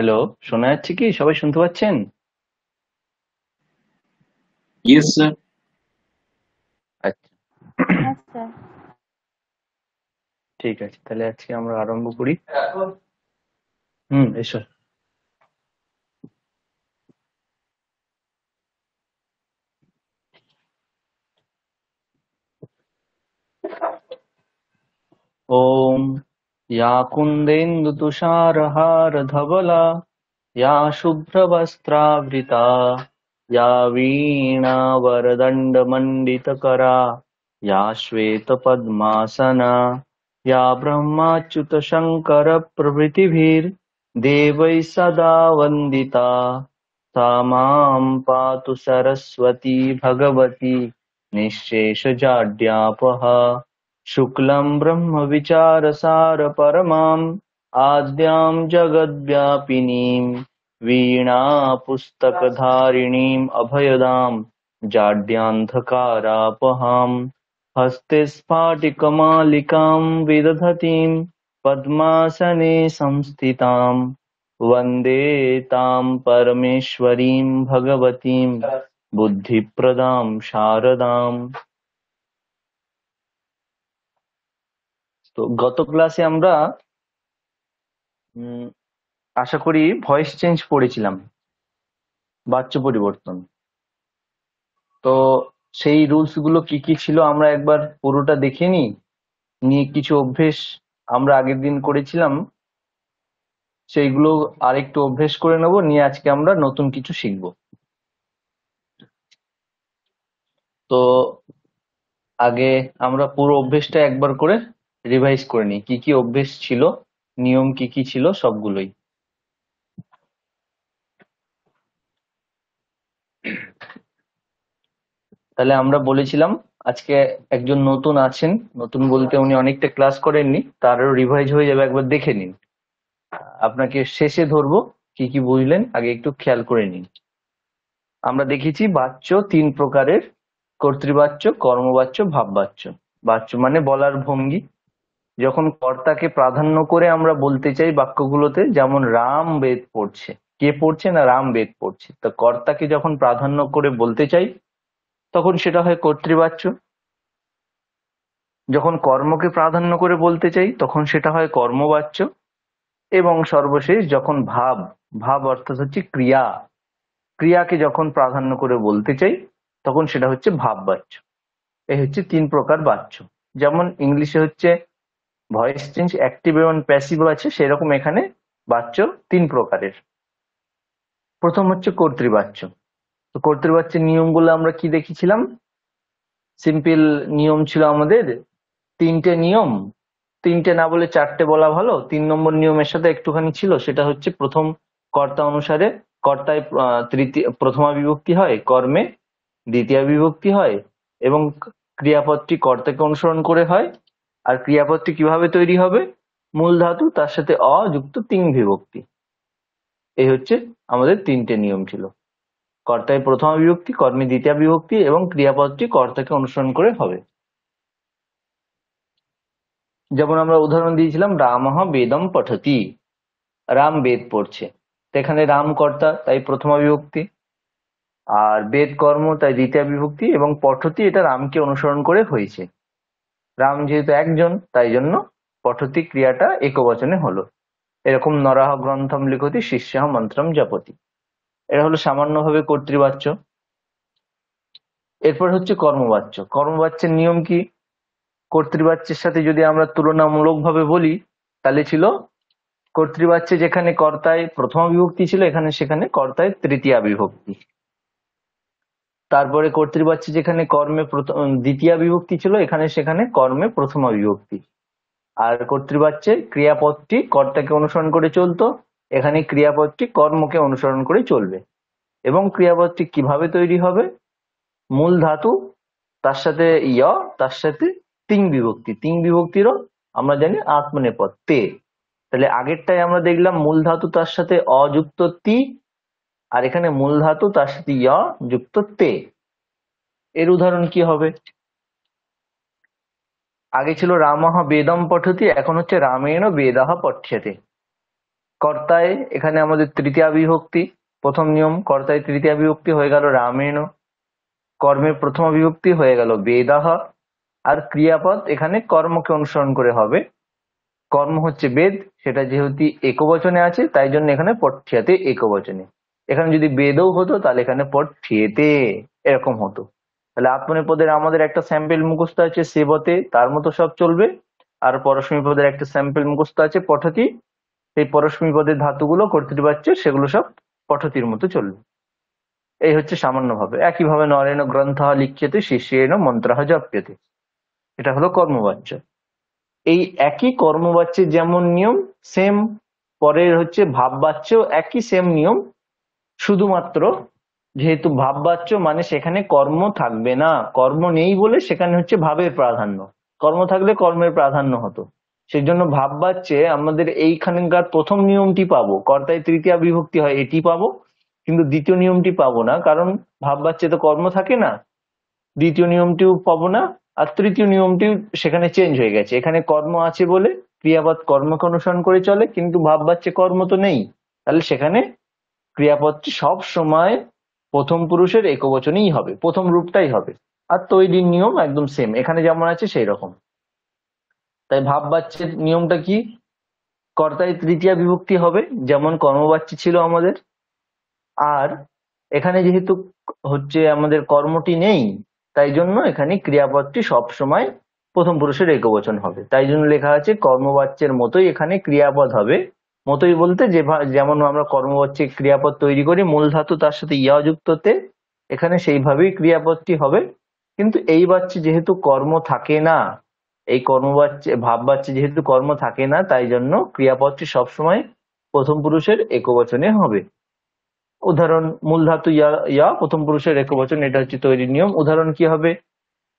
Hello, শোনা যাচ্ছে কি? সবাই শুনতে পাচ্ছেন? আচ্ছা। ঠিক আছে তাহলে আজকে আমরা আরম্ভ করি হুম এসো ওম या कुन्देन्दु तुषारहार या शुभ्रवस्त्रावृता या वीणा या श्वेतपद्मासना या ब्रह्माच्युतशङ्करप्रभृतिभिर्देवैः सदा वन्दिता सा मां पातु सरस्वती भगवती निःशेषजाड्यापहा शुक्लम् ब्रह्मविचारसारपरमाम् आद्यां जगद्व्यापिनीम् वीणा पुस्तकधारिणीम् अभयदाम् जाड्यान्धकारापहाम् हस्ते स्फाटिकमालिकाम् विदधतीम् पद्मासने संस्थिताम् वन्दे ताम् परमेश्वरीम् भगवतीम् बुद्धिप्रदाम् शारदाम् তো গত ক্লাসে আমরা আশা করি ভয়েস চেঞ্জ পড়েছিলাম বাচ্চ পরিবর্তন তো সেই রুলস গুলো কি কি ছিল আমরা একবার পুরোটা দেখে নি নিয়ে কিছু অভ্যেস আমরা আগের দিন করেছিলাম সেইগুলো আরেকটু অভ্যেস করে নেব নিয়ে আজকে আমরা নতুন কিছু শিখব তো আগে আমরা পুরো অভ্যেসটা একবার করে রিভাইজ করে নিই কি কি অভ্যেস ছিল নিয়ম কি কি ছিল সবগুলোই তাহলে আমরা বলেছিলাম আজকে একজন নতুন আছেন নতুন বলতে উনি অনেকটা ক্লাস করেননি তারও রিভাইজ হয়ে যাবে একবার দেখে নিন আপনাকে শেষে ধরবো কি কি বুঝলেন আগে একটু খেয়াল করে নিন আমরা দেখেছি বাচ্চ তিন প্রকারের কর্তৃবাচ্য কর্মবাচ্য ভাববাচ্য বাচ্য মানে বলার ভঙ্গি যখন কর্তাকে প্রাধান্য করে আমরা বলতে চাই বাক্যগুলোতে যেমন রাম বেদ পড়ছে কে পড়ছে না রাম বেদ পড়ছে তো কর্তাকে যখন প্রাধান্য করে বলতে চাই তখন সেটা হয় কর্তৃবাচ্য যখন কর্মকে প্রাধান্য করে বলতে চাই তখন সেটা হয় কর্মবাচ্য এবং সর্বশেষ যখন ভাব ভাব অর্থাৎ হচ্ছে ক্রিয়া ক্রিয়াকে যখন প্রাধান্য করে বলতে চাই তখন সেটা হচ্ছে ভাব বাচ্য এই হচ্ছে তিন প্রকার বাচ্য যেমন ইংলিশে হচ্ছে ভয়েস চেঞ্জ অ্যাক্টিভ এবং প্যাসিভ আছে সেরকম এখানে বাচ্চ তিন প্রকারের প্রথম হচ্ছে কর্তৃবাচ্য তো কর্তৃবাচ্যের নিয়মগুলো আমরা কি দেখেছিলাম সিম্পল নিয়ম ছিল আমাদের তিনটে নিয়ম তিনটে না বলে চারটে বলা ভালো তিন নম্বর নিয়মের সাথে একটুখানি ছিল সেটা হচ্ছে প্রথম কর্তা অনুসারে কর্তায় তৃতীয় প্রথমা বিভক্তি হয় কর্মে দ্বিতীয় বিভক্তি হয় এবং ক্রিয়াপদটি কর্তাকে অনুসরণ করে হয় আর ক্রিয়াপদটি কিভাবে তৈরি হবে মূল ধাতু তার সাথে অ যুক্ত তিন বিভক্তি এই হচ্ছে আমাদের তিনটে নিয়ম ছিল কর্তায় প্রথম বিভক্তি কর্মে দ্বিতীয় বিভক্তি এবং ক্রিয়াপদটি কর্তাকে অনুসরণ করে হবে যেমন আমরা উদাহরণ দিয়েছিলাম রাম বেদম পঠতি রাম বেদ পড়ছে এখানে রাম কর্তা তাই প্রথমা বিভক্তি আর বেদ কর্ম তাই দ্বিতীয় বিভক্তি এবং পঠতি এটা রামকে অনুসরণ করে হয়েছে রাম যেহেতু একজন তাই জন্য পঠতি ক্রিয়াটা একবচনে হলো এরকম নরাহ গ্রন্থম লিখতি শিষ্যাহ মন্ত্রম জপতি এটা হলো সামান্যভাবে কর্তৃবাচ্য এরপর হচ্ছে কর্মবাচ্য কর্মবাচ্যের নিয়ম কি কর্তৃবাচ্যের সাথে যদি আমরা তুলনামূলকভাবে বলি তাহলে ছিল কর্তৃবাচ্যে যেখানে কর্তায় প্রথম বিভক্তি ছিল এখানে সেখানে কর্তায় তৃতীয়া বিভক্তি তারপরে কর্তৃবাচ্য যেখানে কর্মে প্রথম দ্বিতীয় বিভক্তি ছিল এখানে সেখানে কর্মে প্রথমা বিভক্তি আর কর্তৃবাচ্যে ক্রিয়াপদটি কর্তাকে অনুসরণ করে চলতো এখানে ক্রিয়াপদটি কর্মকে অনুসরণ করে চলবে এবং ক্রিয়াপদটি কিভাবে তৈরি হবে মূল ধাতু তার সাথে ইয় তার সাথে তিন বিভক্তি তিন বিভক্তিরও আমরা জানি আত্মনেপদ তে তাহলে আগেরটাই আমরা দেখলাম মূল ধাতু তার সাথে অযুক্ত তি আর এখানে মূল ধাতু তার সাথে ইয় যুক্ত তে এর উদাহরণ কি হবে আগে ছিল রামহ বেদম পঠতি এখন হচ্ছে রামেণ বেদাহ পঠ্যতে কর্তায় এখানে আমাদের তৃতীয় বিভক্তি প্রথম নিয়ম কর্তায় তৃতীয়া বিভক্তি হয়ে গেল রামেণ কর্মের প্রথম বিভক্তি হয়ে গেল বেদাহ আর ক্রিয়াপদ এখানে কর্মকে অনুসরণ করে হবে কর্ম হচ্ছে বেদ সেটা যেহেতু একবচনে আছে তাই জন্য এখানে পঠ্যাতে একবচনে এখানে যদি বেদও হতো তাহলে এখানে পদ ফেতে এরকম হতো তাহলে পদের আমাদের একটা স্যাম্পেল মুখস্থ আছে সেবতে তার মতো সব চলবে আর পরশ্মী পদের একটা স্যাম্পেল মুখস্থ আছে পঠতি সেই পরশ্মী পদের ধাতুগুলো কর্তৃ বাচ্য সেগুলো সব পঠতির মতো চলবে এই হচ্ছে সামান্যভাবে একইভাবে নরেন গ্রন্থ শিষ্য শিষ্যেন মন্ত্র জপ্যতে এটা হলো কর্মবাচ্য এই একই কর্মবাচ্যের যেমন নিয়ম সেম পরের হচ্ছে ভাববাচ্য একই সেম নিয়ম শুধুমাত্র যেহেতু ভাববাচ্য মানে সেখানে কর্ম থাকবে না কর্ম নেই বলে সেখানে হচ্ছে ভাবের প্রাধান্য কর্ম থাকলে কর্মের প্রাধান্য হতো সেই জন্য ভাববাচ্যে আমাদের এইখানকার প্রথম নিয়মটি পাবো কর্তায় তৃতীয় বিভক্তি হয় এটি পাবো কিন্তু দ্বিতীয় নিয়মটি পাবো না কারণ ভাববাচ্যে তো কর্ম থাকে না দ্বিতীয় নিয়মটিও পাবো না আর তৃতীয় নিয়মটি সেখানে চেঞ্জ হয়ে গেছে এখানে কর্ম আছে বলে ক্রিয়াবাদ কর্মকে অনুসরণ করে চলে কিন্তু ভাববাচ্যে কর্ম তো নেই তাহলে সেখানে ক্রিয়াপদটি সব সময় প্রথম পুরুষের একবচনেই হবে প্রথম রূপটাই হবে আর তৈরির নিয়ম একদম সেম এখানে যেমন আছে সেই রকম তাই ভাববাচ্যের নিয়মটা কি কর্তায় তৃতীয় বিভক্তি হবে যেমন কর্মবাচ্য ছিল আমাদের আর এখানে যেহেতু হচ্ছে আমাদের কর্মটি নেই তাই জন্য এখানে ক্রিয়াপদটি সবসময় প্রথম পুরুষের একবচন হবে তাই জন্য লেখা আছে কর্মবাচ্যের মতোই এখানে ক্রিয়াপদ হবে মতোই বলতে যে যেমন আমরা কর্মবাচ্যে ক্রিয়াপদ তৈরি করি মূল ধাতু তার সাথে ইয়া যুক্ততে এখানে সেইভাবেই ক্রিয়াপদটি হবে কিন্তু এই বাচ্চে যেহেতু কর্ম থাকে না এই ভাব বাচ্চে যেহেতু কর্ম থাকে না তাই জন্য ক্রিয়াপদটি সবসময় প্রথম পুরুষের একবচনে হবে উদাহরণ মূল ধাতু ইয়া ইয়া প্রথম পুরুষের একবচন এটা হচ্ছে তৈরি নিয়ম উদাহরণ কি হবে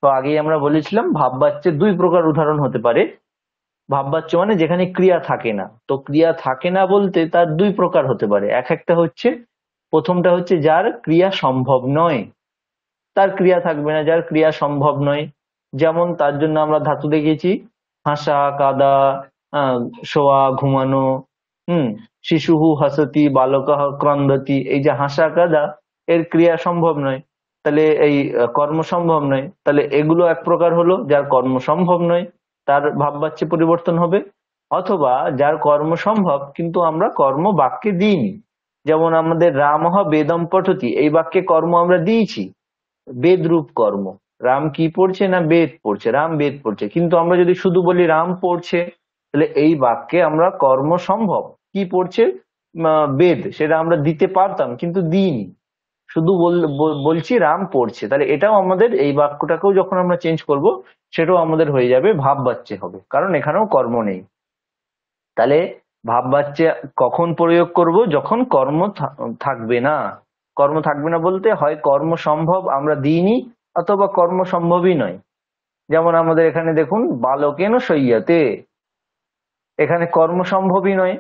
তো আগেই আমরা বলেছিলাম ভাব বাচ্চে দুই প্রকার উদাহরণ হতে পারে ভাববাচ্য মানে যেখানে ক্রিয়া থাকে না তো ক্রিয়া থাকে না বলতে তার দুই প্রকার হতে পারে এক একটা হচ্ছে প্রথমটা হচ্ছে যার ক্রিয়া সম্ভব নয় তার ক্রিয়া থাকবে না যার ক্রিয়া সম্ভব নয় যেমন তার জন্য আমরা ধাতু দেখেছি হাসা কাদা শোয়া ঘুমানো হুম শিশুহু হাসতি বালকাহ ক্রন্দতি এই যে হাসা কাদা এর ক্রিয়া সম্ভব নয় তাহলে এই কর্ম সম্ভব নয় তাহলে এগুলো এক প্রকার হলো যার কর্ম সম্ভব নয় তার ভাববাচ্যে পরিবর্তন হবে অথবা যার কর্ম সম্ভব কিন্তু আমরা কর্ম বাক্যে দিইনি যেমন আমাদের রামহ বেদম পঠতি এই বাক্যে কর্ম আমরা দিয়েছি বেদরূপ কর্ম রাম কি পড়ছে না বেদ পড়ছে রাম বেদ পড়ছে কিন্তু আমরা যদি শুধু বলি রাম পড়ছে তাহলে এই বাক্যে আমরা কর্ম সম্ভব কি পড়ছে বেদ সেটা আমরা দিতে পারতাম কিন্তু দিইনি শুধু বলছি রাম পড়ছে তাহলে এটাও আমাদের এই বাক্যটাকেও যখন আমরা চেঞ্জ করব সেটাও আমাদের হয়ে যাবে ভাব বাচ্চে হবে কারণ এখানেও কর্ম নেই তাহলে ভাব বাচ্চে কখন প্রয়োগ করব যখন কর্ম থাকবে না কর্ম থাকবে না বলতে হয় কর্ম সম্ভব আমরা দিইনি অথবা কর্ম সম্ভবই নয় যেমন আমাদের এখানে দেখুন বালকেন সইয়াতে এখানে কর্ম সম্ভবই নয়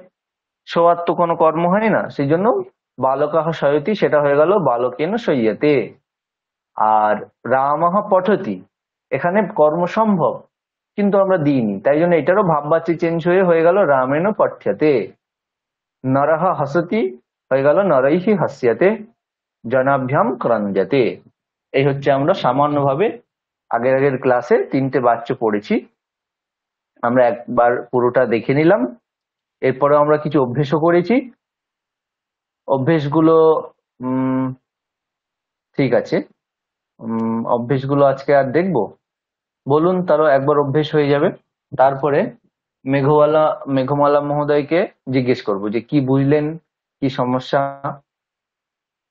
সোয়ার তো কোনো কর্ম হয় না সেই জন্য বালকাহ সয়তি সেটা হয়ে গেল বালকেন সইয়েতে আর রামাহ পঠতি এখানে কর্ম সম্ভব কিন্তু আমরা দিইনি তাই জন্য এটারও ভাববাচ্ছি চেঞ্জ হয়ে হয়ে গেল রামেন পঠ্যতে নরহ হাসতি হয়ে গেল নরৈহি হাস্যাতে জনাভ্যাম ক্রঞ্জাতে এই হচ্ছে আমরা সামান্যভাবে আগের আগের ক্লাসে তিনটে বাচ্য পড়েছি আমরা একবার পুরোটা দেখে নিলাম এরপরে আমরা কিছু অভ্যেসও করেছি অভ্যেসগুলো উম, ঠিক আছে উম, অভ্যেসগুলো আজকে আর দেখবো বলুন তারও একবার অভ্যেস হয়ে যাবে তারপরে মেঘওয়ালা মেঘমালা মহোদয়কে জিজ্ঞেস করব যে কি বুঝলেন কি সমস্যা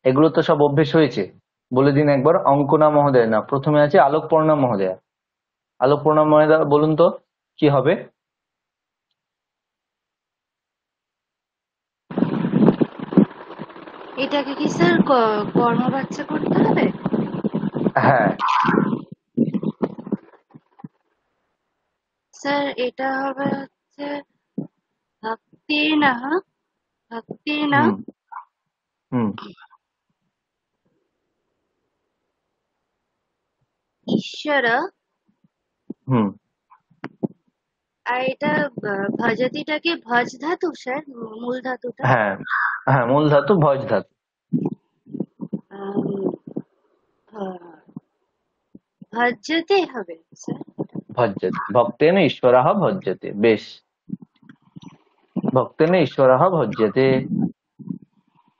এগুলো তো সব অভ্যেস হয়েছে বলে দিন একবার অঙ্কনা মহোদয় না প্রথমে আছে আলোকপর্ণা মহোদয়া আলোকপর্ণা মহোদয়া বলুন তো কি হবে এটাকে কি স্যার কর্ম বাচ্চা করতে হবে হ্যাঁ স্যার এটা হবে হচ্ছে ভক্তি না হ্যাঁ? ভক্তি না হুম ঈশ্বর হুম আর এটা কি ভজ ধাতু স্যার মূল ধাতুটা হ্যাঁ হ্যাঁ মূল ধাতু ভজ ধাতু ভজ্যতে হবে স্যার ভজ্যতে ভক্তেন ঈশ্বরহ ভজ্যতে বেশ ভক্তেন ঈশ্বরহ ভজ্যতে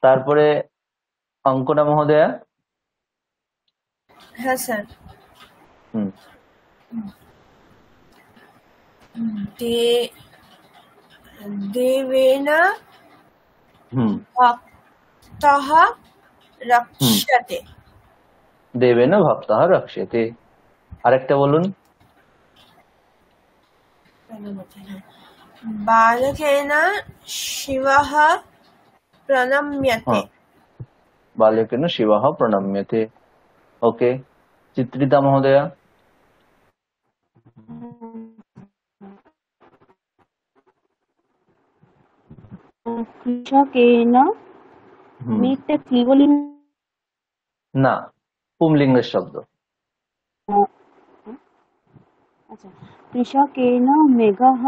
তারপরে অঙ্কনা মহোদয়া হ্যাঁ স্যার হুম दे देवेन भक्तः রক্ষতে দেবেন ভক্তহ রক্ষতে আরেকটা বলুন বালকেন শিবহ প্রণম্যতে বালকেন শিবহ প্রণম্যতে ওকে চিত্রিতা মহোদয়া কৃষকেন মেঘটা ক্লিবলিন না পুমলিঙ্গের শব্দ আচ্ছা কৃষকেন মেঘাহ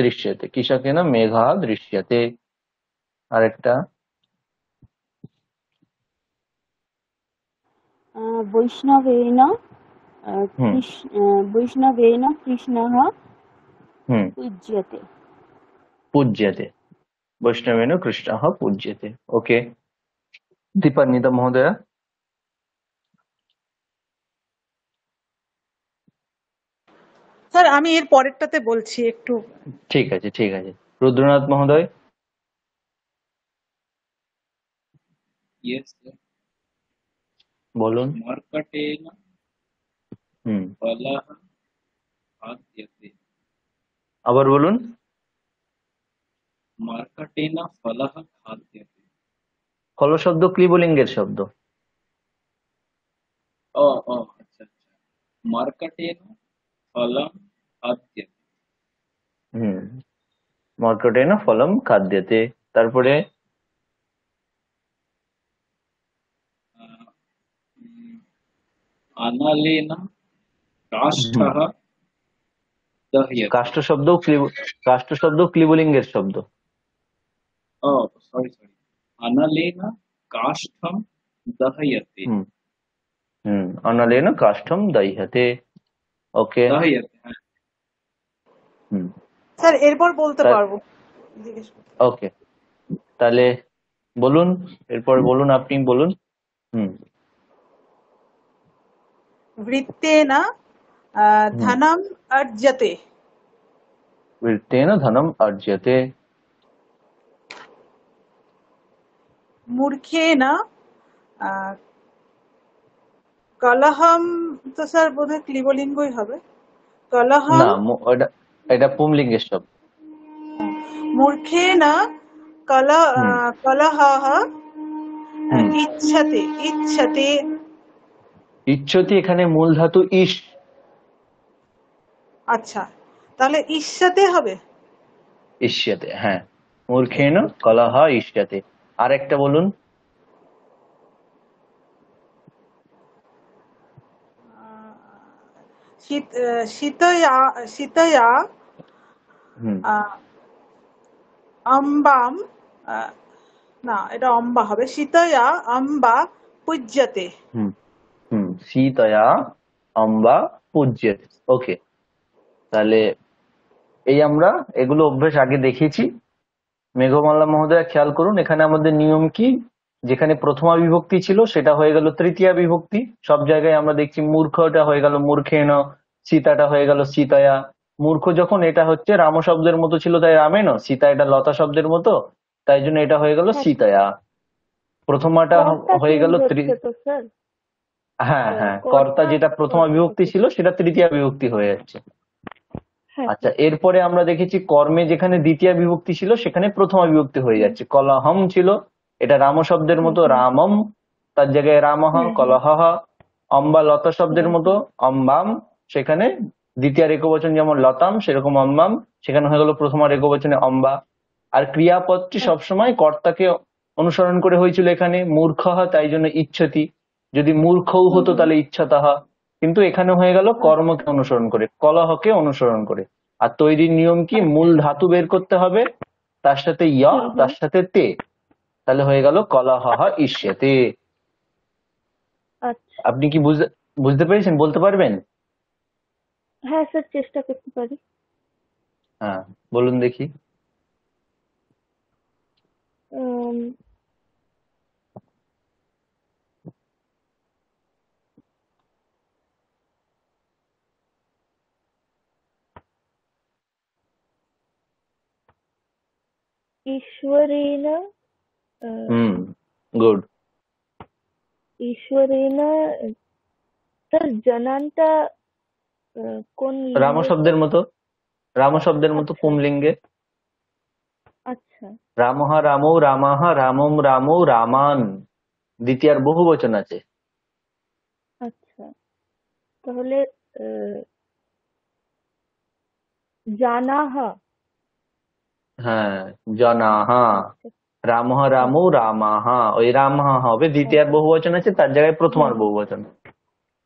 দৃশ্যতে কৃষকেন মেঘা দৃশ্যতে আরেকটা বৈষ্ণবেন বৈষ্ণবেন কৃষ্ণ হুম পূজ্যতে বৈষ্ণবেন কৃষ্ণ कृष्णः ওকে ओके মহোদয়া স্যার আমি এর পরেরটাতে বলছি একটু ঠিক আছে ঠিক আছে রুদ্রনাথ মহোদয় ইয়েস বলুন মর্কটেন হুম ফলহ আদ্যতে আবার বলুন ফলাহা ফল শব্দ ক্লিবলিঙ্গের শব্দ ও আচ্ছা, আচ্ছা। খাদ্যতে তারপরে আনালেনা রাষ্ট্রহ শব্দ শব্দ ক্লিবলিঙ্গের শব্দ ও সরি সরি কাষ্ঠম দহয়তে হুম অনালেন কাষ্ঠম দহয়তে ওকে দহয়তে হ্যাঁ। হুম স্যার এরপর বলতে পারবো ওকে তাহলে বলুন এরপর বলুন আপনি বলুন হুম বৃত্তে না धनम अर्ज्यते वृत्तेन धनम अर्ज्यते मूर्खेन কলহম তো স্যার বোধহয় ক্লিবলিঙ্গই হবে কলহম না এটা এটা পুংলিঙ্গের শব্দ মূর্খেন কল কলহ ইচ্ছতে ইচ্ছতে ইচ্ছতি এখানে মূল ধাতু ইস আচ্ছা তাহলে ঈর্ষাতে হবে ঈর্ষাতে হ্যাঁ মূর্খেন কলাহা ঈর্ষাতে আর একটা বলুন শীতয়া শীতয়া আম্বাম না এটা অম্বা হবে শীতয়া আম্বা পূজ্যতে হুম শীতয়া অম্বা পূজ্যতে ওকে তাহলে এই আমরা এগুলো অভ্যেস আগে দেখেছি মেঘমাল্লা মহোদয়া খেয়াল করুন এখানে আমাদের নিয়ম কি যেখানে প্রথমা বিভক্তি ছিল সেটা হয়ে গেল তৃতীয়া বিভক্তি সব জায়গায় আমরা দেখছি মূর্খটা হয়ে গেল মূর্খেন সীতাটা হয়ে গেল সীতায়া মূর্খ যখন এটা হচ্ছে রাম শব্দের মতো ছিল তাই রামেন সীতা এটা লতা শব্দের মতো তাই জন্য এটা হয়ে গেল সীতায়া প্রথমাটা হয়ে গেল হ্যাঁ, হ্যাঁ হ্যাঁ কর্তা যেটা প্রথমা বিভক্তি ছিল সেটা তৃতীয়া বিভক্তি হয়ে যাচ্ছে হ্যাঁ। আচ্ছা এরপরে আমরা দেখেছি কর্মে যেখানে দ্বিতীয় বিভক্তি ছিল সেখানে প্রথমা বিভক্তি হয়ে যাচ্ছে কলহম ছিল এটা রাম শব্দের মতো রামম তার জায়গায় রামহ কলহ অম্বা লতা শব্দের মতো অম্বাম সেখানে দ্বিতীয় একবচন যেমন লতাম সেরকম অম্বাম সেখানে হয়ে গেল প্রথমা রেকবচনে অম্বা আর ক্রিয়াপদটি হ্যাঁ। সবসময় কর্তাকে অনুসরণ করে হয়েছিল এখানে মূর্খ তাই জন্য ইচ্ছতি যদি মূর্খও হতো তাহলে ইচ্ছাতাহা কিন্তু এখানে হয়ে গেল কর্মকে অনুসরণ করে কলহকে অনুসরণ করে আর তৈরির নিয়ম কি মূল ধাতু বের করতে হবে তার সাথে ইয় তার সাথে তে তাহলে হয়ে গেল কলহ ইস্যেতে আচ্ছা। আপনি কি বুঝতে পেরেছেন বলতে পারবেন হ্যাঁ স্যার চেষ্টা করতে পারি হ্যাঁ বলুন দেখি ईश्वरेण गुड ईश्वरेण তার জনানটা কোন রাম শব্দের মতো রাম শব্দের মতো কোন লিঙ্গে আচ্ছা রামহ রামৌ রামাহ রামম রামৌ রামান দ্বিতীয়ার বহু বচন আছে আচ্ছা তাহলে জানাহা হ্যাঁ জনাহা রাম রাম রামাহা ওই রাম হবে বহু বহুবচন আছে তার জায়গায় প্রথম বহু বহুবচন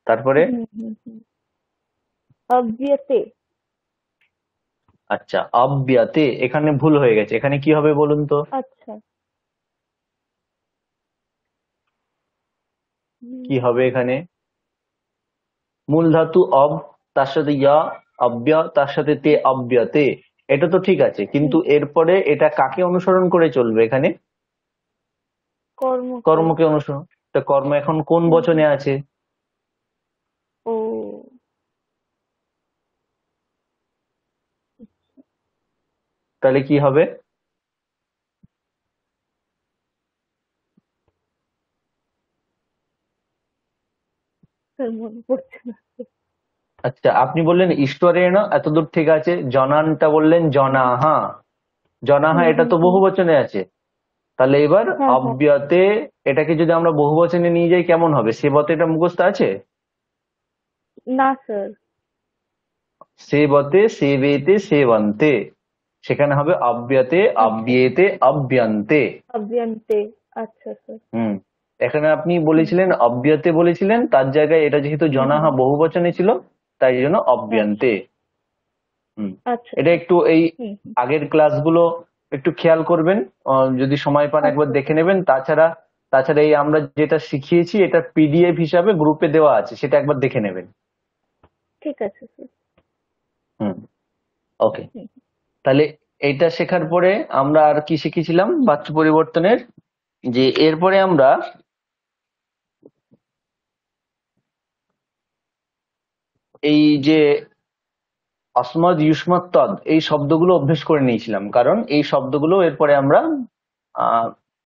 তারপরে আচ্ছা অব্যতে এখানে ভুল হয়ে গেছে এখানে কি হবে বলুন তো আচ্ছা। কি হবে এখানে মূল ধাতু অব তার সাথে ইয়া অব্য তার সাথে তে অব্যতে এটা তো ঠিক আছে কিন্তু এরপরে এটা কাকে অনুসরণ করে চলবে এখানে কর্ম কর্মকে অনুসরণ তা কর্ম এখন কোন বচনে আছে ও তাহলে কি হবে মনে পড়ছে না আচ্ছা আপনি বললেন ঈশ্বরেণ এতদূর ঠিক আছে জনানটা বললেন জনাহা জনাহা এটা তো বহু বচনে আছে তাহলে এবার হ্যাঁ, হ্যাঁ। অব্যতে এটাকে যদি আমরা বহু বচনে নিয়ে যাই কেমন হবে বতে এটা মুখস্থ আছে না স্যার সেবতে সেবেতে সেবন্তে সেখানে হবে অব্যতে আচ্ছা। অব্যেতে অব্যন্তে অব্যন্তে আচ্ছা স্যার হুম এখানে আপনি বলেছিলেন অব্যতে বলেছিলেন তার জায়গায় এটা যেহেতু জনাহা বহু বচনে ছিল তাই জন্য অব্যন্তে আচ্ছা। এটা একটু এই আগের ক্লাসগুলো একটু খেয়াল করবেন যদি সময় পান একবার আচ্ছা। দেখে নেবেন তাছাড়া তাছাড়া এই আমরা যেটা শিখিয়েছি এটা পিডিএফ হিসাবে গ্রুপে দেওয়া আছে সেটা একবার দেখে নেবেন ঠিক আছে হুম ওকে তাহলে এটা শেখার পরে আমরা আর কি শিখেছিলাম বাচ্চা পরিবর্তনের যে এরপরে আমরা এই যে অসমদ ইউসমাদ এই শব্দগুলো অভ্যেস করে নিয়েছিলাম কারণ এই শব্দগুলো এরপরে আমরা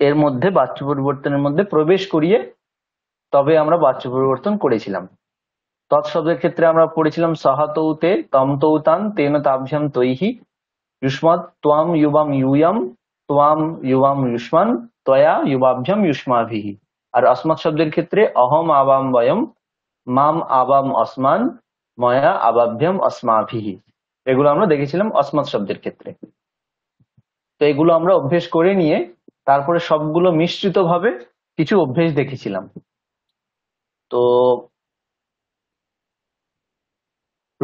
এর মধ্যে বাচ্য পরিবর্তনের মধ্যে প্রবেশ করিয়ে তবে আমরা বাচ্য পরিবর্তন করেছিলাম তৎশব্দের ক্ষেত্রে আমরা পড়েছিলাম সাহাতৌতে তমতৌতান তেন তাভ্যাম তৈহি ইউষ্মত তোয়াম ইউবাম ইউয়াম তোয়াম ইউবাম ইউষ্মান তয়া ইউবাভ্যাম ইউষ্মাভিহি আর আসমাত শব্দের ক্ষেত্রে অহম আবাম বয়ম মাম আবাম অসমান ময়া আবাধ্যম অস্মাভিহি এগুলো আমরা দেখেছিলাম অসমাত শব্দের ক্ষেত্রে তো এগুলো আমরা অভ্যেস করে নিয়ে তারপরে সবগুলো মিশ্রিত ভাবে কিছু অভ্যেস দেখেছিলাম তো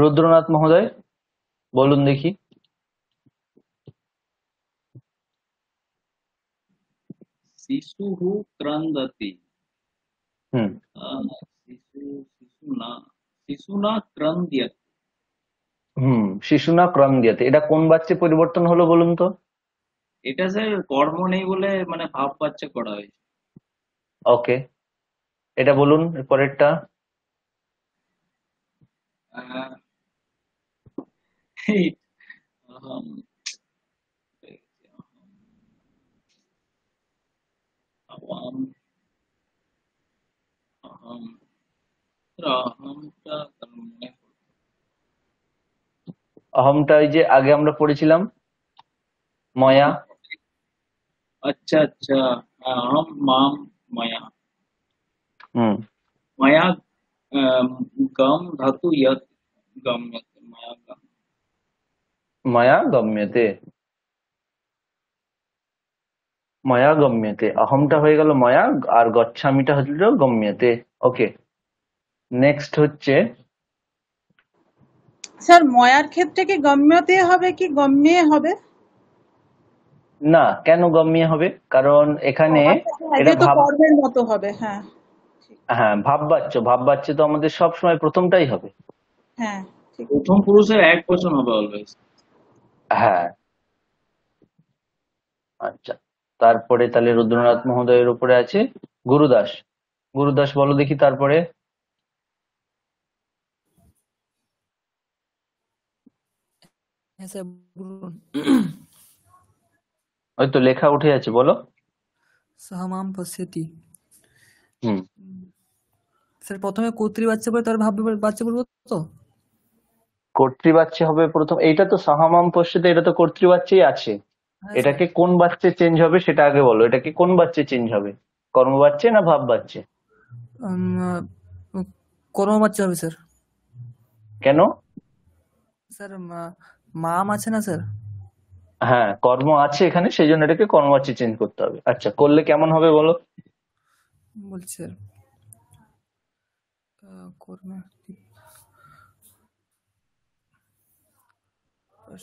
রুদ্রনাথ মহোদয় বলুন দেখি শিশু ক্রান্তি হুম শিশু শিশু না শিশুনা ক্রন্দ্যতে হুম শিশুনা ক্রন্দ্যতে এটা কোন বাচ্চে পরিবর্তন হলো বলুন তো এটা স্যার কর্ম নেই বলে মানে ভাব বাচ্চা করা হয়েছে ওকে এটা বলুন পরেরটা um, um, অহমটা ওই যে আগে আমরা পড়েছিলাম ময়া আচ্ছা আচ্ছা অহম মাম ময়া হুম ময়া গম ধাতু গম্যতে ময়া গম ময়া গম্যতে ময়া গম্যতে অহমটা হয়ে গেল ময়া আর গচ্ছামিটা হচ্ছিল গম্যতে ওকে নেক্সট হচ্ছে স্যার ময়ার ক্ষেত্রে কি গম্যতে হবে কি গম্যে হবে না কেন গম্যে হবে কারণ এখানে এটা কর্মের মতো হবে হ্যাঁ হ্যাঁ ভাববাচ্য ভাববাচ্য তো আমাদের সব সময় প্রথমটাই হবে হ্যাঁ প্রথম পুরুষের এক বচন হবে অলওয়েজ হ্যাঁ আচ্ছা তারপরে তাহলে রুদ্রনাথ মহোদয়ের উপরে আছে গুরুদাস গুরুদাস বলো দেখি তারপরে হ্যাঁ ওই তো লেখা উঠে আছে বলো সামাম পশ্যেতি হুম স্যার প্রথমে কর্তৃ বাচ্চা পড়ে তারপর ভাব্য বাচ্চা বলবো তো বাচ্চা হবে প্রথম এইটা তো সাহামাম পশ্চিতে এটা তো বাচ্চাই আছে হ্যাঁ, এটাকে কোন বাচ্চা চেঞ্জ হবে সেটা আগে বলো এটাকে কোন বাচ্চা চেঞ্জ হবে কর্ম বাচ্চা না ভাব বাচ্চা কর্ম বাচ্চা হবে স্যার কেন স্যার মাম আছে না স্যার হ্যাঁ কর্ম আছে এখানে সেই জন্য এটাকে আছে চেঞ্জ করতে হবে আচ্ছা করলে কেমন হবে বলো বলছে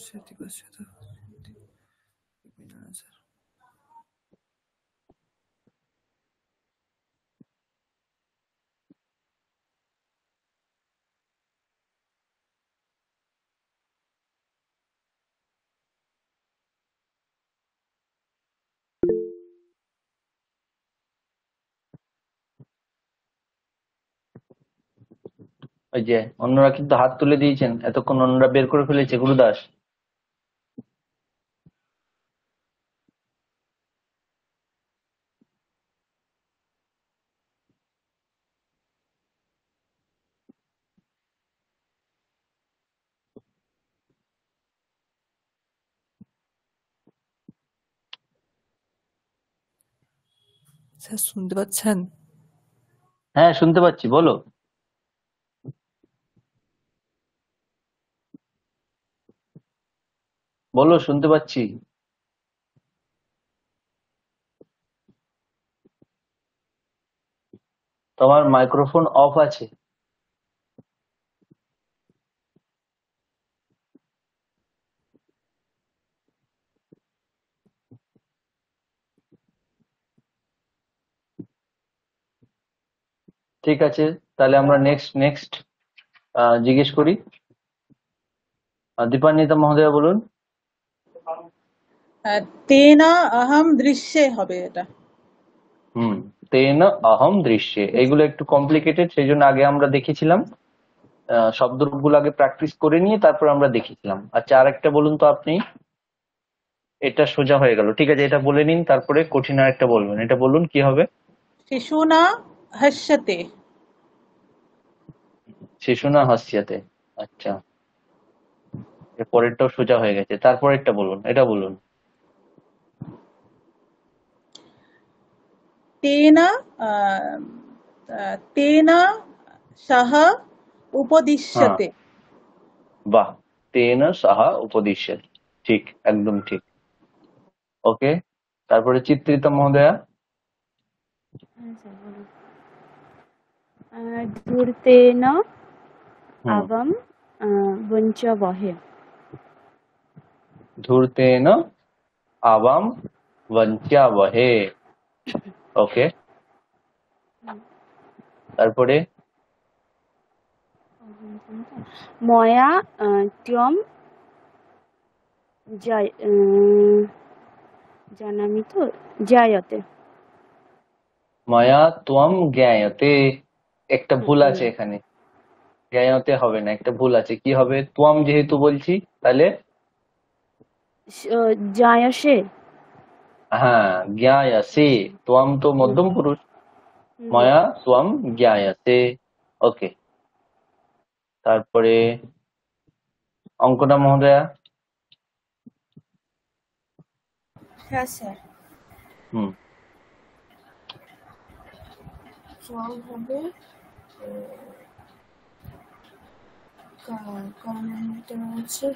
স্যার ঠিক আছে ওই যে অন্যরা কিন্তু হাত তুলে দিয়েছেন এতক্ষণ অন্যরা বের করে ফেলেছে গুরুদাস শুনতে পাচ্ছেন হ্যাঁ শুনতে পাচ্ছি বলো বলো, শুনতে পাচ্ছি। তোমার মাইক্রোফোন অফ আছে। ঠিক আছে, তাহলে আমরা নেক্সট নেক্সট জিজ্ঞেস করি। দীপান্বিতা মহোদয়া বলুন। তেনা আহম দৃশ্যে হবে এটা হুম তেনা আহম দৃশ্যে এগুলো একটু কমপ্লিকেটেড সেই জন্য আগে আমরা দেখেছিলাম শব্দগুলো আগে প্র্যাকটিস করে নিয়ে তারপর আমরা দেখেছিলাম আচ্ছা আর একটা বলুন তো আপনি এটা সোজা হয়ে গেল ঠিক আছে এটা বলে নিন তারপরে কঠিন আর একটা বলবেন এটা বলুন কি হবে শিশুনা হাস্যতে শিশুনা হাস্যতে আচ্ছা পরেরটাও সোজা হয়ে গেছে তারপরেরটা বলুন এটা বলুন तेना तेना सह उपदिश्यते हाँ। वाह तेना सह उपदिश्य ठीक एकदम ठीक ओके तार चित्रित महोदय धूर्तेन अवम वंच वहे ওকে তারপরে ময়া টিয়ম জানামি তো জায়তে মায়া তোয়াম জ্ঞায়তে একটা ভুল আছে এখানে জ্ঞায়তে হবে না একটা ভুল আছে কি হবে তোয়াম যেহেতু বলছি তাহলে জায়সে ज्ञायसे त्वम तो मध्यम पुरुष हम्म। मया स्वम ज्ञायसे ओके तारपरे अंकना महोदय यस सर हम हम्म। स्वम भवे कौन कौन है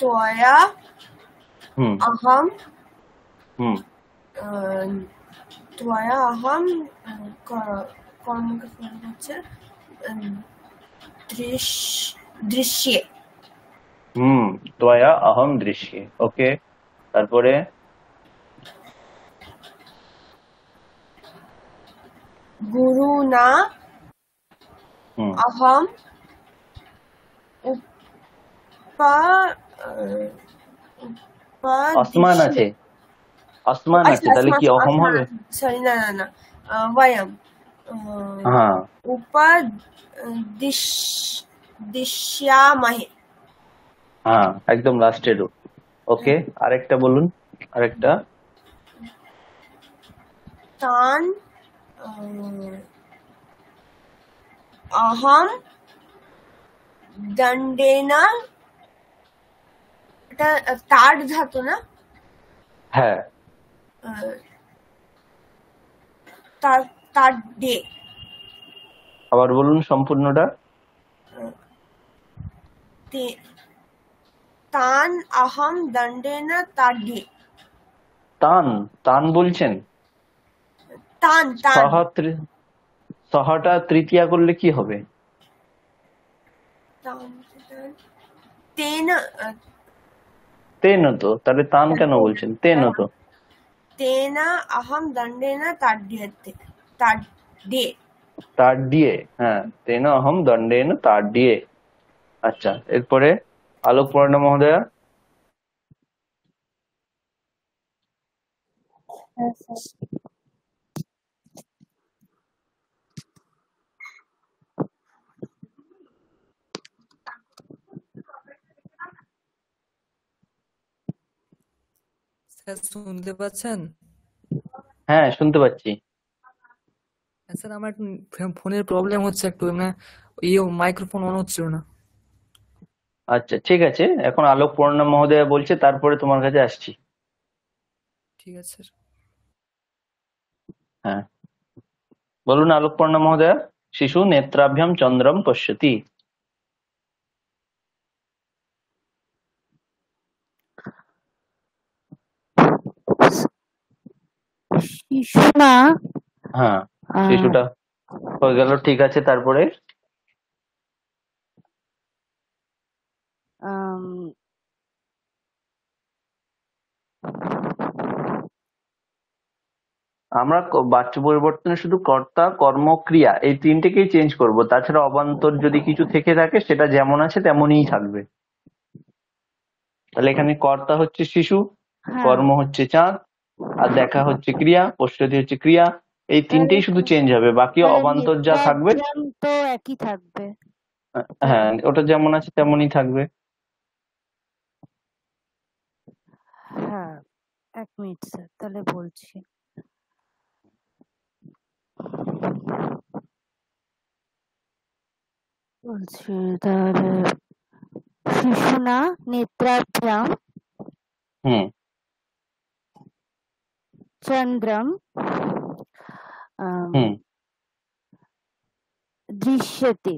तो अहम তোয়া আহাম কর্মকে হুম দৃশ্যে ওকে তারপরে গুরু না अहम् उपा আছে अस्मानस्य दलिकी अहमः सोरि न न न वयं উপদিশ দিশ্যামহে হ্যাঁ একদম লাস্টের ওকে আরেকটা বলুন আরেকটা তান অহম দণ্ডেনা এটা তার ধাতু না হ্যাঁ তার তার ডে আবার বলুন সম্পূর্ণটা তান আহম দণ্ডেনা তার ডে তান তান বলছেন তান তান তৃতীয়া করলে কি হবে তেন তেন তো তাহলে তান কেন বলছেন তেন তো তেন আহং দণ্ডেন তাড্যে তাড্যে হ্যাঁ তেন অহম দণ্ডেন তাড্যে আচ্ছা এরপরে আলোক পূর্ণ মহোদয়া Yes, স্যার শুনতে পাচ্ছেন হ্যাঁ শুনতে পাচ্ছি হ্যাঁ, স্যার আমার একটু ফোনের প্রবলেম হচ্ছে একটু মানে ইয়ে মাইক্রোফোন অন হচ্ছিল না আচ্ছা ঠিক আছে এখন আলোক পূর্ণা মহোদয় বলছে তারপরে তোমার কাছে আসছি ঠিক আছে স্যার হ্যাঁ বলুন আলোকপর্ণা মহোদয় শিশু নেত্রাভ্যাম চন্দ্রম পশ্যতি শিশু না হ্যাঁ শিশুটা হয়ে গেল ঠিক আছে তারপরে আমরা বাচ্চা পরিবর্তনে শুধু কর্তা কর্মক্রিয়া এই তিনটেকেই চেঞ্জ করব তাছাড়া অবান্তর যদি কিছু থেকে থাকে সেটা যেমন আছে তেমনই থাকবে তাহলে এখানে কর্তা হচ্ছে শিশু হ্যাঁ। কর্ম হচ্ছে চাঁদ আর দেখা হচ্ছে ক্রিয়া প্রশ্নটি হচ্ছে ক্রিয়া এই তিনটেই শুধু চেঞ্জ হবে বাকি হ্যাঁ, অবান্তর যা থাকবে তো একই থাকবে হ্যাঁ ওটা যেমন আছে তেমনই থাকবে হ্যাঁ এক মিনিট স্যার তাহলে বলছি বলছি তাহলে শিশুনা নেত্রাভ্যাম হুম চন্দ্রম দৃশ্যতে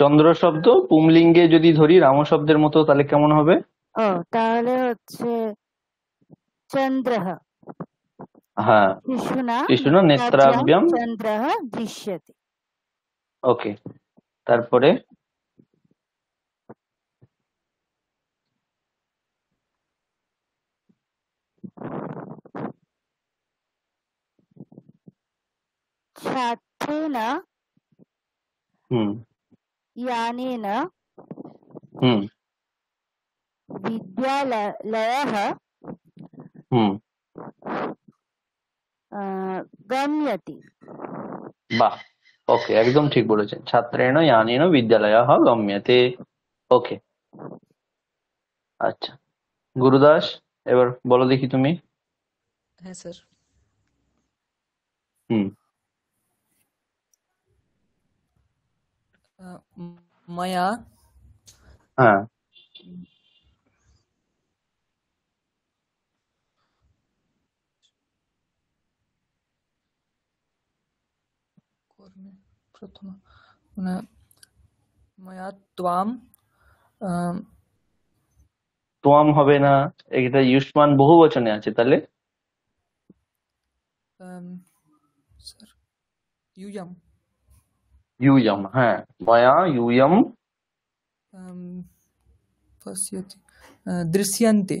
চন্দ্র শব্দ পুংলিঙ্গে যদি ধরি রাম শব্দের মতো তাহলে কেমন হবে ও তাহলে হচ্ছে চন্দ্র হ্যাঁ শিশুনা শিশুনা নেত্রাভ্যাম চন্দ্র দৃশ্যতে ওকে তারপরে ஷத்துன यानेन विद्यालयः গম্যতি বাহ ওকে একদম ঠিক বলেছেন ছাত্রেণ ইয়ানেন বিদ্যালয় গম্যতে ওকে আচ্ছা গুরুদাস এবার বলো দেখি তুমি হ্যাঁ স্যার হুম माया हां कोर्मे प्रोटोम उना मयात्वां ट्वाम হবে না এইটা ইউশমান বহুবচনে আছে তাহলে স্যার ইউয়ম ইউএম হ্যাঁ মায়া ইউএম পশ্যতি দৃশ্যন্তে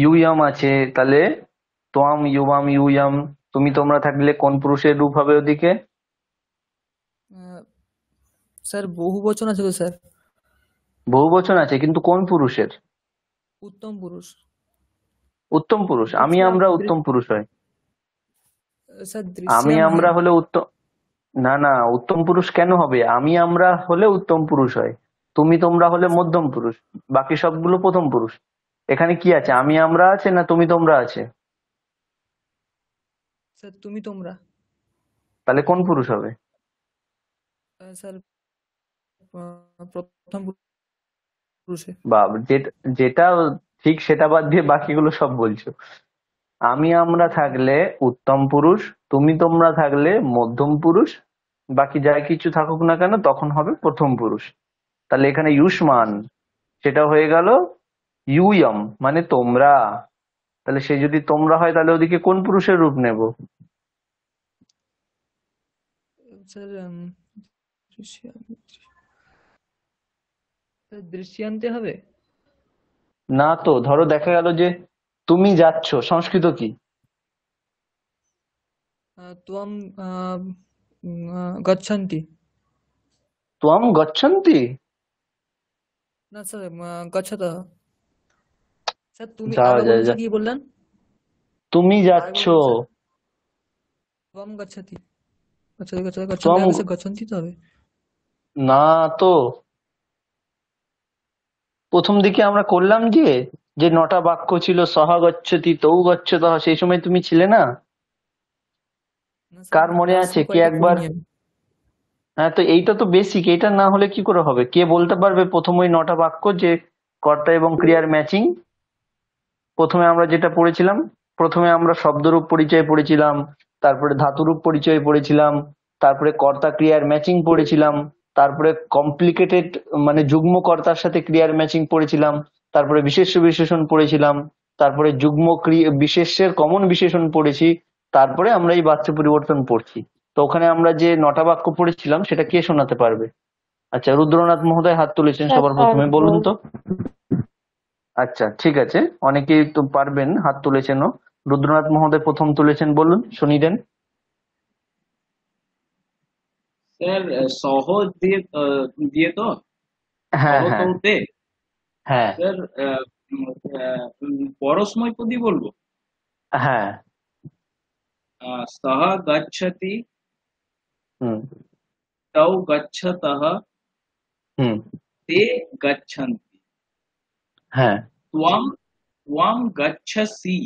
ইউএম আছে তাহলে তোম ইউবাম ইউএম তুমি তোমরা থাকলে কোন পুরুষের রূপ হবে ওদিকে স্যার বহু বচন আছে তো স্যার বহু বচন আছে কিন্তু কোন পুরুষের উত্তম পুরুষ উত্তম পুরুষ আমি আমরা উত্তম পুরুষ হয় আমি আমরা হলে উত্তম না না উত্তম পুরুষ কেন হবে আমি আমরা হলে উত্তম পুরুষ হয় তুমি তোমরা হলে মধ্যম পুরুষ বাকি সবগুলো প্রথম পুরুষ এখানে কি আছে আমি আমরা আছে না তুমি তোমরা আছে স্যার তুমি তোমরা তাহলে কোন পুরুষ হবে স্যার প্রথম পুরুষে যেটা ঠিক সেটা বাদ দিয়ে বাকিগুলো সব বলছো আমি আমরা থাকলে উত্তম পুরুষ তুমি তোমরা থাকলে মধ্যম পুরুষ বাকি যাই কিছু থাকুক না কেন তখন হবে প্রথম পুরুষ তাহলে এখানে ইউসমান সেটা হয়ে গেল ইউয়ম মানে তোমরা তাহলে সে যদি তোমরা হয় তাহলে ওদিকে কোন পুরুষের রূপ নেব দৃশ্যান্তে হবে না তো ধরো দেখা গেল যে তুমি যাচ্ছ সংস্কৃত কি গচ্ছন্তি গচ্ছন্তি না স্যার গচ্ছত স্যার তুমি কি বললেন তুমি যাচ্ছ ত্বম গচ্ছতি গচ্ছতি গচ্ছতি গচ্ছতি গচ্ছন্তি না তো প্রথম দিকে আমরা করলাম যে যে নটা বাক্য ছিল সহা গচ্ছতি তৌ গচ্ছতা সেই সময় তুমি ছিলে না কার মনে আছে কে একবার হ্যাঁ তো এইটা তো বেসিক এটা না হলে কি করে হবে কে বলতে পারবে প্রথম ওই নটা বাক্য যে কর্তা এবং ক্রিয়ার ম্যাচিং প্রথমে আমরা যেটা পড়েছিলাম প্রথমে আমরা শব্দরূপ পরিচয় পড়েছিলাম তারপরে ধাতুরূপ পরিচয় পড়েছিলাম তারপরে কর্তা ক্রিয়ার ম্যাচিং পড়েছিলাম তারপরে কমপ্লিকেটেড মানে যুগ্ম কর্তার সাথে ক্রিয়ার ম্যাচিং পড়েছিলাম তারপরে বিশেষ বিশেষণ পড়েছিলাম তারপরে যুগ্ম বিশেষের কমন বিশেষণ পড়েছি তারপরে আমরা এই বাচ্চা পরিবর্তন পড়ছি তো ওখানে আমরা যে নটা বাক্য পড়েছিলাম সেটা কে শোনাতে পারবে আচ্ছা রুদ্রনাথ মহোদয় হাত তুলেছেন সবার আচ্ছা, প্রথমে বলুন তো আচ্ছা ঠিক আছে অনেকেই তো পারবেন হাত তুলেছেন ও রুদ্রনাথ মহোদয় প্রথম তুলেছেন বলুন শুনি দেন স্যার সহজ দিয়ে দিয়ে তো হ্যাঁ হ্যাঁ হ্যাঁ। স্যার আ উম আ উম পরশময় পদী বলবো? হ্যাঁ। আ সঃ গচ্ছতি হুম। তৌ গচ্ছতঃ হুম। তে গচ্ছন্তি। হ্যাঁ। त्वं त्वं गच्छसि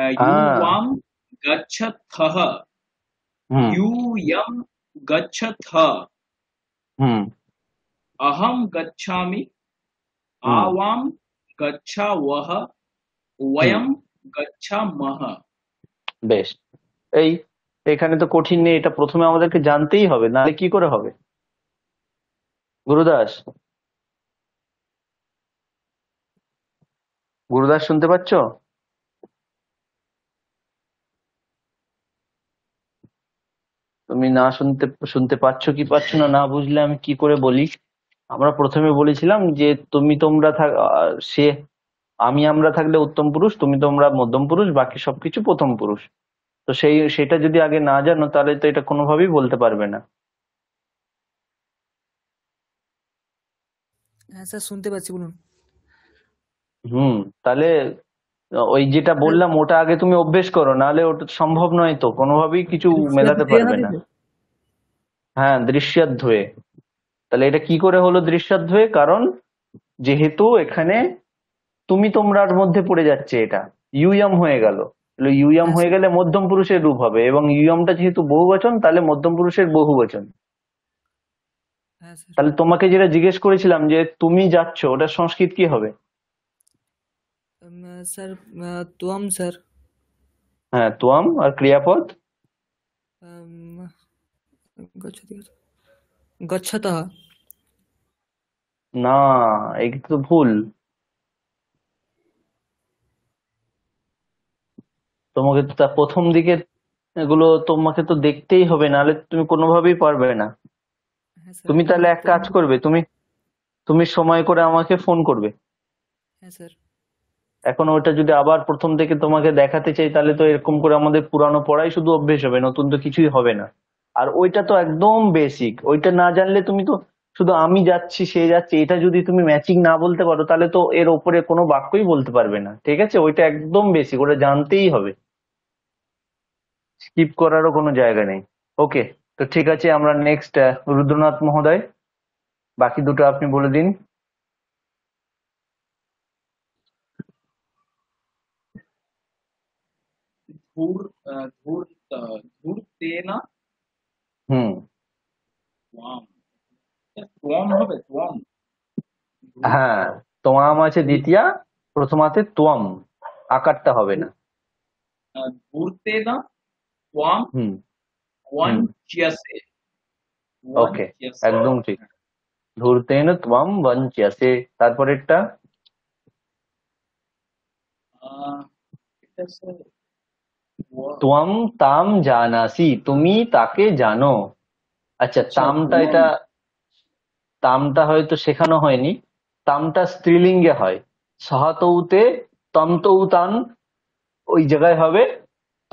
अ यूवां আ गच्छथः हुँ। यूयं गच्छथ। हुँ। अहं गच्छामि आवाम গচ্ছা ওয়াহ ওয়াম গচ্ছা মাহ বেশ এই এখানে তো কঠিন নেই এটা প্রথমে আমাদেরকে জানতেই হবে নাহলে কি করে হবে গুরুদাস গুরুদাস শুনতে পাচ্ছ তুমি না শুনতে শুনতে পাচ্ছ কি পাচ্ছ না না বুঝলে আমি কি করে বলি আমরা প্রথমে বলেছিলাম যে তুমি তোমরা থাক সে আমি আমরা থাকলে উত্তম পুরুষ তুমি তোমরা মধ্যম পুরুষ বাকি সবকিছু প্রথম পুরুষ তো সেই সেটা যদি আগে না জানো তাহলে তো এটা কোনোভাবেই বলতে পারবে না হ্যাঁ শুনতে পাচ্ছি বলুন হুম তাহলে ওই যেটা বললাম ওটা আগে তুমি অভ্যেস করো নাহলে ওটা সম্ভব নয় তো কোনোভাবেই কিছু মেলাতে পারবে না হ্যাঁ দৃশ্যাত ধুয়ে তাহলে এটা কি করে হলো দৃশ্যাধ্ব কারণ যেহেতু এখানে তুমি তোমরার মধ্যে পড়ে যাচ্ছে এটা ইউয়াম হয়ে গেল ইউয়াম হয়ে গেলে মধ্যম পুরুষের রূপ হবে এবং ইউয়ামটা যেহেতু বহু বচন তাহলে মধ্যম পুরুষের বহু বচন হ্যাঁ, তাহলে তোমাকে যেটা জিজ্ঞেস করেছিলাম যে তুমি যাচ্ছ ওটা সংস্কৃত কি হবে স্যার তোয়াম স্যার হ্যাঁ তোয়াম আর ক্রিয়াপদ গচ্ছতি গচ্ছত না এটা তো ভুল তোমাকে তো তার প্রথম দিকে এগুলো তোমাকে তো দেখতেই হবে নাহলে তুমি কোনোভাবেই পারবে না হ্যাঁ, তুমি তাহলে এক কাজ করবে তুমি তুমি সময় করে আমাকে ফোন করবে হ্যাঁ স্যার এখন ওটা যদি আবার প্রথম থেকে তোমাকে দেখাতে চাই তাহলে তো এরকম করে আমাদের পুরানো পড়াই শুধু অভ্যেস হবে নতুন তো কিছুই হবে না আর ওইটা তো একদম বেসিক ওইটা না জানলে তুমি তো শুধু আমি যাচ্ছি সে যাচ্ছে এটা যদি তুমি ম্যাচিং না বলতে পারো তাহলে তো এর ওপরে কোনো বাক্যই বলতে পারবে না ঠিক আছে ওইটা একদম বেসিক ওটা জানতেই হবে স্কিপ করারও কোনো জায়গা নেই ওকে তো ঠিক আছে আমরা নেক্সট রুদ্রনাথ মহোদয় বাকি দুটো আপনি বলে দিন ধূর ধূর ধূর্তেনা হুম তোম কি তোম হবে তোম হ্যাঁ তোম আছে দ্বিতিয়া प्रथমাতে তোম আকারটা হবে না দূরতে না ওয়াম হুম ওয়ান যসে ওকে একদম ঠিক দূরতেন তোম বঞ্চ্যসে তারপরেরটা আ এটা সে তোয়াম তাম জানাসি তুমি তাকে জানো আচ্ছা, আচ্ছা তামটা এটা তামটা হয়তো শেখানো হয়নি তামটা স্ত্রীলিঙ্গে হয় সহাতৌতে তমতৌতান ওই জায়গায় হবে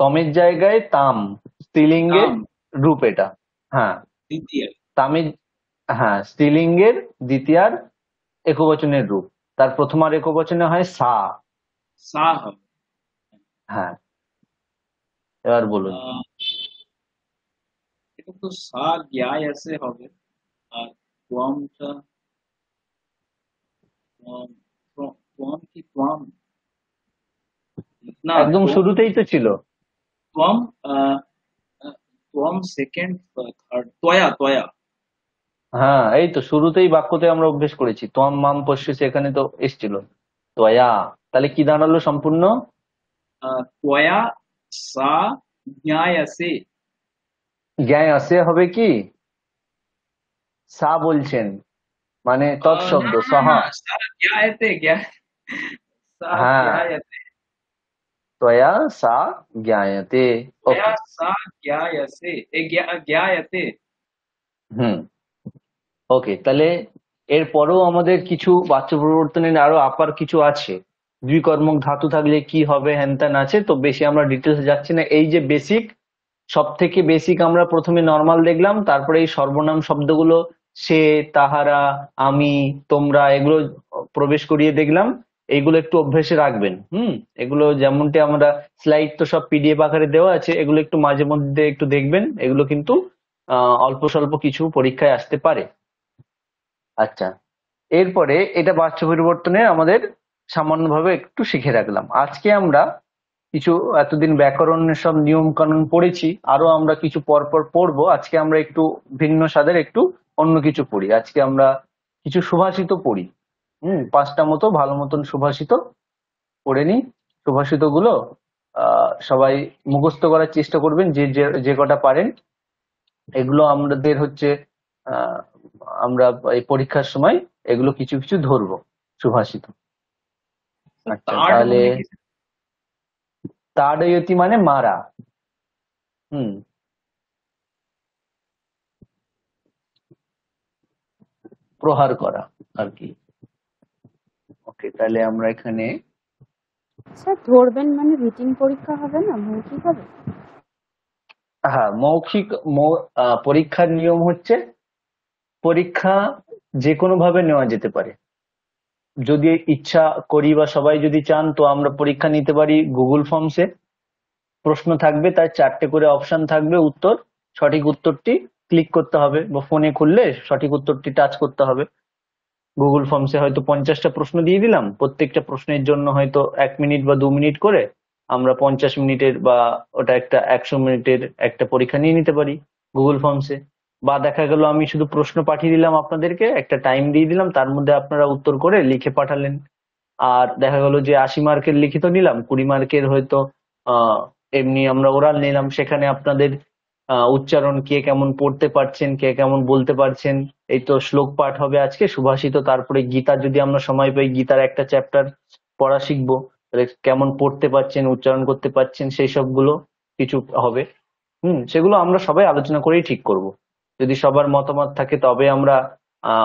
তমের জায়গায় তাম স্ত্রীলিঙ্গে রূপ এটা হ্যাঁ তামের হ্যাঁ স্ত্রীলিঙ্গের দ্বিতীয়ার একবচনের রূপ তার প্রথমার একবচনে হয় সা সা হ্যাঁ এবার বলুন এটা হবে আর কোয়ামটা কোয়াম কি কোয়াম না একদম শুরুতেই তো ছিল কোয়াম কোয়াম সেকেন্ড থার্ড তয়া তয়া হ্যাঁ এই তো শুরুতেই বাক্যতে আমরা অভ্যেস করেছি তোয়াম মাম পশ্য এখানে তো এসছিল তয়া তাহলে কি দাঁড়ালো সম্পূর্ণ আহ, তয়া সা জ্ঞায়াসে জ্ঞায়াসে হবে কি সা বলছেন মানে তৎশব্দ সহা জ্ঞায়াতে হ্যাঁ তয়া সা জ্ঞায়তে সা জ্ঞায়াসে হ্যাঁ। জ্ঞায়াতে হুম ওকে তাহলে এরপরও আমাদের কিছু বাচ্য পরিবর্তনের আরো আপার কিছু আছে দ্বিকর্মক ধাতু থাকলে কি হবে হ্যান ত্যান আছে তো বেশি আমরা ডিটেলস যাচ্ছি না এই যে বেসিক সব থেকে বেসিক আমরা প্রথমে নর্মাল দেখলাম তারপরে এই সর্বনাম শব্দগুলো সে তাহারা আমি তোমরা এগুলো প্রবেশ করিয়ে দেখলাম এগুলো একটু অভ্যেসে রাখবেন হুম এগুলো যেমনটি আমরা স্লাইড তো সব পিডিএফ আকারে দেওয়া আছে এগুলো একটু মাঝে মধ্যে একটু দেখবেন এগুলো কিন্তু অল্প স্বল্প কিছু পরীক্ষায় আসতে পারে আচ্ছা এরপরে এটা বাচ্চা পরিবর্তনের আমাদের সামান্যভাবে একটু শিখে রাখলাম আজকে আমরা কিছু এতদিন ব্যাকরণের সব নিয়মকানুন পড়েছি আরো আমরা কিছু পরপর পড়বো আজকে আমরা একটু ভিন্ন স্বাদের একটু অন্য কিছু পড়ি আজকে আমরা কিছু সুভাষিত পড়ি হম পাঁচটা মতো ভালো মতন সুভাষিত পড়ে নি সুভাষিত গুলো সবাই মুখস্থ করার চেষ্টা করবেন যে যে কটা পারেন এগুলো আমাদের হচ্ছে আমরা এই পরীক্ষার সময় এগুলো কিছু কিছু ধরবো সুভাষিত আচ্ছা তাহলে তাড়য়তি মানে মারা হুম প্রহার করা আর কি ওকে তাহলে আমরা এখানে স্যার ধরবেন মানে রিটিন পরীক্ষা হবে না মৌখিক হবে হ্যাঁ মৌখিক পরীক্ষার নিয়ম হচ্ছে পরীক্ষা যে কোনো ভাবে নেওয়া যেতে পারে যদি ইচ্ছা করি বা সবাই যদি চান তো আমরা পরীক্ষা নিতে পারি গুগল ফর্মসে প্রশ্ন থাকবে তার চারটে করে অপশন থাকবে উত্তর সঠিক উত্তরটি ক্লিক করতে হবে বা ফোনে খুললে সঠিক উত্তরটি টাচ করতে হবে গুগল ফর্মসে হয়তো পঞ্চাশটা প্রশ্ন দিয়ে দিলাম প্রত্যেকটা প্রশ্নের জন্য হয়তো এক মিনিট বা দু মিনিট করে আমরা পঞ্চাশ মিনিটের বা ওটা একটা একশো মিনিটের একটা পরীক্ষা নিয়ে নিতে পারি গুগল ফর্মসে বা দেখা গেল আমি শুধু প্রশ্ন পাঠিয়ে দিলাম আপনাদেরকে একটা টাইম দিয়ে দিলাম তার মধ্যে আপনারা উত্তর করে লিখে পাঠালেন আর দেখা গেল যে আশি মার্কের লিখিত নিলাম কুড়ি মার্কের হয়তো এমনি আমরা ওরাল নিলাম সেখানে আপনাদের উচ্চারণ কে কেমন পড়তে পারছেন কে কেমন বলতে পারছেন এই তো শ্লোক পাঠ হবে আজকে সুভাষিত তারপরে গীতা যদি আমরা সময় পাই গীতার একটা চ্যাপ্টার পড়া শিখবো কেমন পড়তে পারছেন উচ্চারণ করতে পারছেন সেই সবগুলো কিছু হবে হুম সেগুলো আমরা সবাই আলোচনা করেই ঠিক করব যদি সবার মতামত থাকে তবে আমরা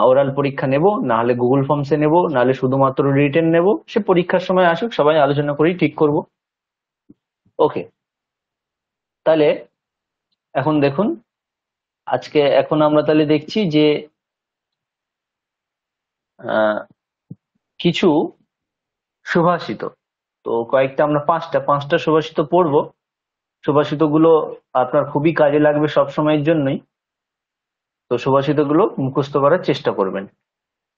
ওরাল পরীক্ষা নেব না হলে গুগল ফর্মসে নেব নাহলে শুধুমাত্র রিটেন নেব সে পরীক্ষার সময় আসুক সবাই আলোচনা করেই ঠিক করব ওকে তাহলে এখন দেখুন আজকে এখন আমরা তাহলে দেখছি যে কিছু সুভাষিত তো কয়েকটা আমরা পাঁচটা পাঁচটা সুভাষিত পড়ব সুভাষিতগুলো আপনার খুবই কাজে লাগবে সব সময়ের জন্যই তো গুলো মুখস্থ করার চেষ্টা করবেন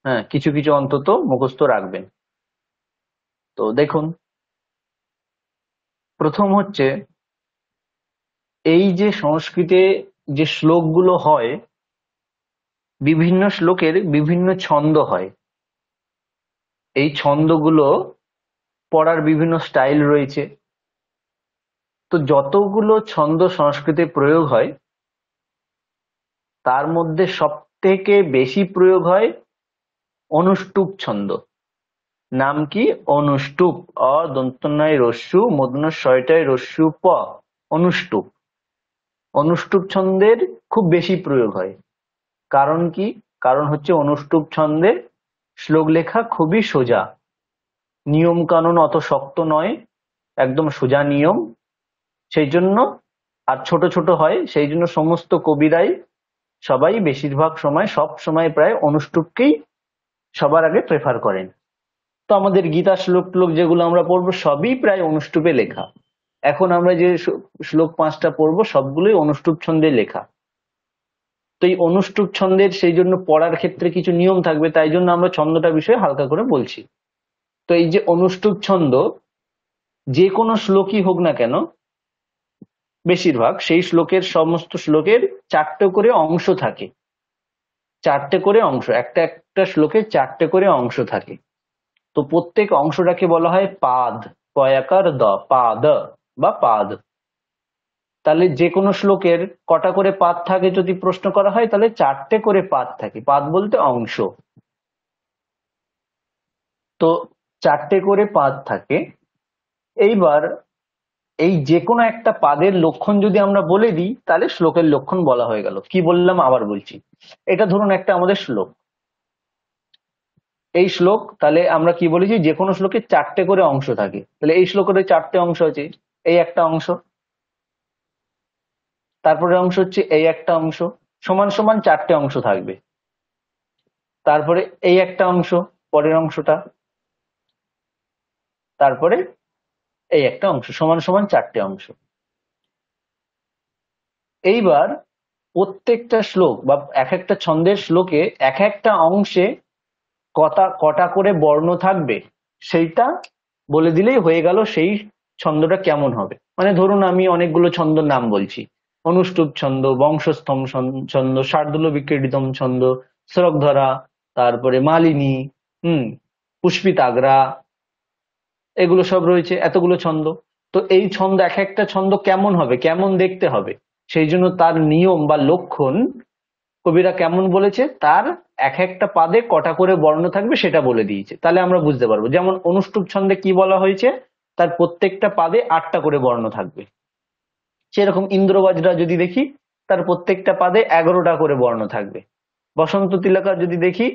হ্যাঁ কিছু কিছু অন্তত মুখস্থ রাখবেন তো দেখুন প্রথম হচ্ছে এই যে সংস্কৃতে যে শ্লোকগুলো হয় বিভিন্ন শ্লোকের বিভিন্ন ছন্দ হয় এই ছন্দগুলো পড়ার বিভিন্ন স্টাইল রয়েছে তো যতগুলো ছন্দ সংস্কৃতে প্রয়োগ হয় তার মধ্যে সবথেকে বেশি প্রয়োগ হয় অনুষ্টুপ ছন্দ নাম কি অনুষ্টুপ অ নয় রস্যু মদন শয়টায় রস্যু প অনুষ্টুপ অনুষ্টুপ ছন্দের খুব বেশি প্রয়োগ হয় কারণ কি কারণ হচ্ছে অনুষ্টুপ ছন্দে শ্লোক লেখা খুবই সোজা নিয়ম কানুন অত শক্ত নয় একদম সোজা নিয়ম সেই জন্য আর ছোট ছোট হয় সেই জন্য সমস্ত কবিরাই সবাই বেশিরভাগ সময় সব সময় প্রায় অনুষ্টুপকেই সবার আগে প্রেফার করেন তো আমাদের গীতা শ্লোক ট্লোক যেগুলো আমরা পড়বো সবই প্রায় অনুষ্টুপে লেখা এখন আমরা যে শ্লোক পাঁচটা পড়বো সবগুলোই অনুষ্টুপ ছন্দে লেখা তো এই অনুষ্ঠুপ ছন্দের সেই জন্য পড়ার ক্ষেত্রে কিছু নিয়ম থাকবে তাই জন্য আমরা ছন্দটা বিষয়ে হালকা করে বলছি তো এই যে অনুষ্ঠুপ ছন্দ যে কোনো শ্লোকই হোক না কেন বেশিরভাগ সেই শ্লোকের সমস্ত শ্লোকের চারটে করে অংশ থাকে চারটে করে অংশ একটা একটা শ্লোকের চারটে করে অংশ থাকে তো প্রত্যেক অংশটাকে বলা হয় পাদ কয়াকার দ পাদ বা পাদ তাহলে যে কোনো শ্লোকের কটা করে পাদ থাকে যদি প্রশ্ন করা হয় তাহলে চারটে করে পাদ থাকে পাদ বলতে অংশ তো চারটে করে পাদ থাকে এইবার এই যে কোনো একটা পাদের লক্ষণ যদি আমরা বলে দিই তাহলে শ্লোকের লক্ষণ বলা হয়ে গেল কি বললাম আবার বলছি এটা ধরুন একটা আমাদের শ্লোক এই শ্লোক তাহলে আমরা কি বলেছি যে কোনো শ্লোকে চারটে করে অংশ থাকে তাহলে এই শ্লোকের চারটে অংশ আছে এই একটা অংশ তারপরে অংশ হচ্ছে এই একটা অংশ সমান সমান চারটে অংশ থাকবে তারপরে এই একটা অংশ পরের অংশটা তারপরে এই একটা অংশ সমান সমান চারটে অংশ এইবার প্রত্যেকটা শ্লোক বা এক একটা ছন্দের শ্লোকে এক একটা অংশে কটা কটা করে বর্ণ থাকবে সেইটা বলে দিলেই হয়ে গেল সেই ছন্দটা কেমন হবে মানে ধরুন আমি অনেকগুলো ছন্দর নাম বলছি অনুষ্টুপ ছন্দ বংশস্থম ছন্দ শার্দুল বিক্রীতম ছন্দ শ্রকধরা তারপরে মালিনী হুম পুষ্পিতাগ্রা এগুলো সব রয়েছে এতগুলো ছন্দ তো এই ছন্দ এক একটা ছন্দ কেমন হবে কেমন দেখতে হবে সেই জন্য তার নিয়ম বা লক্ষণ কবিরা কেমন বলেছে তার এক একটা পাদে কটা করে বর্ণ থাকবে সেটা বলে দিয়েছে তাহলে আমরা বুঝতে পারবো যেমন অনুষ্ঠুপ ছন্দে কি বলা হয়েছে তার প্রত্যেকটা পাদে আটটা করে বর্ণ থাকবে সেরকম ইন্দ্রবাজরা যদি দেখি তার প্রত্যেকটা পাদে এগারোটা করে বর্ণ থাকবে বসন্ত তিলকা যদি দেখি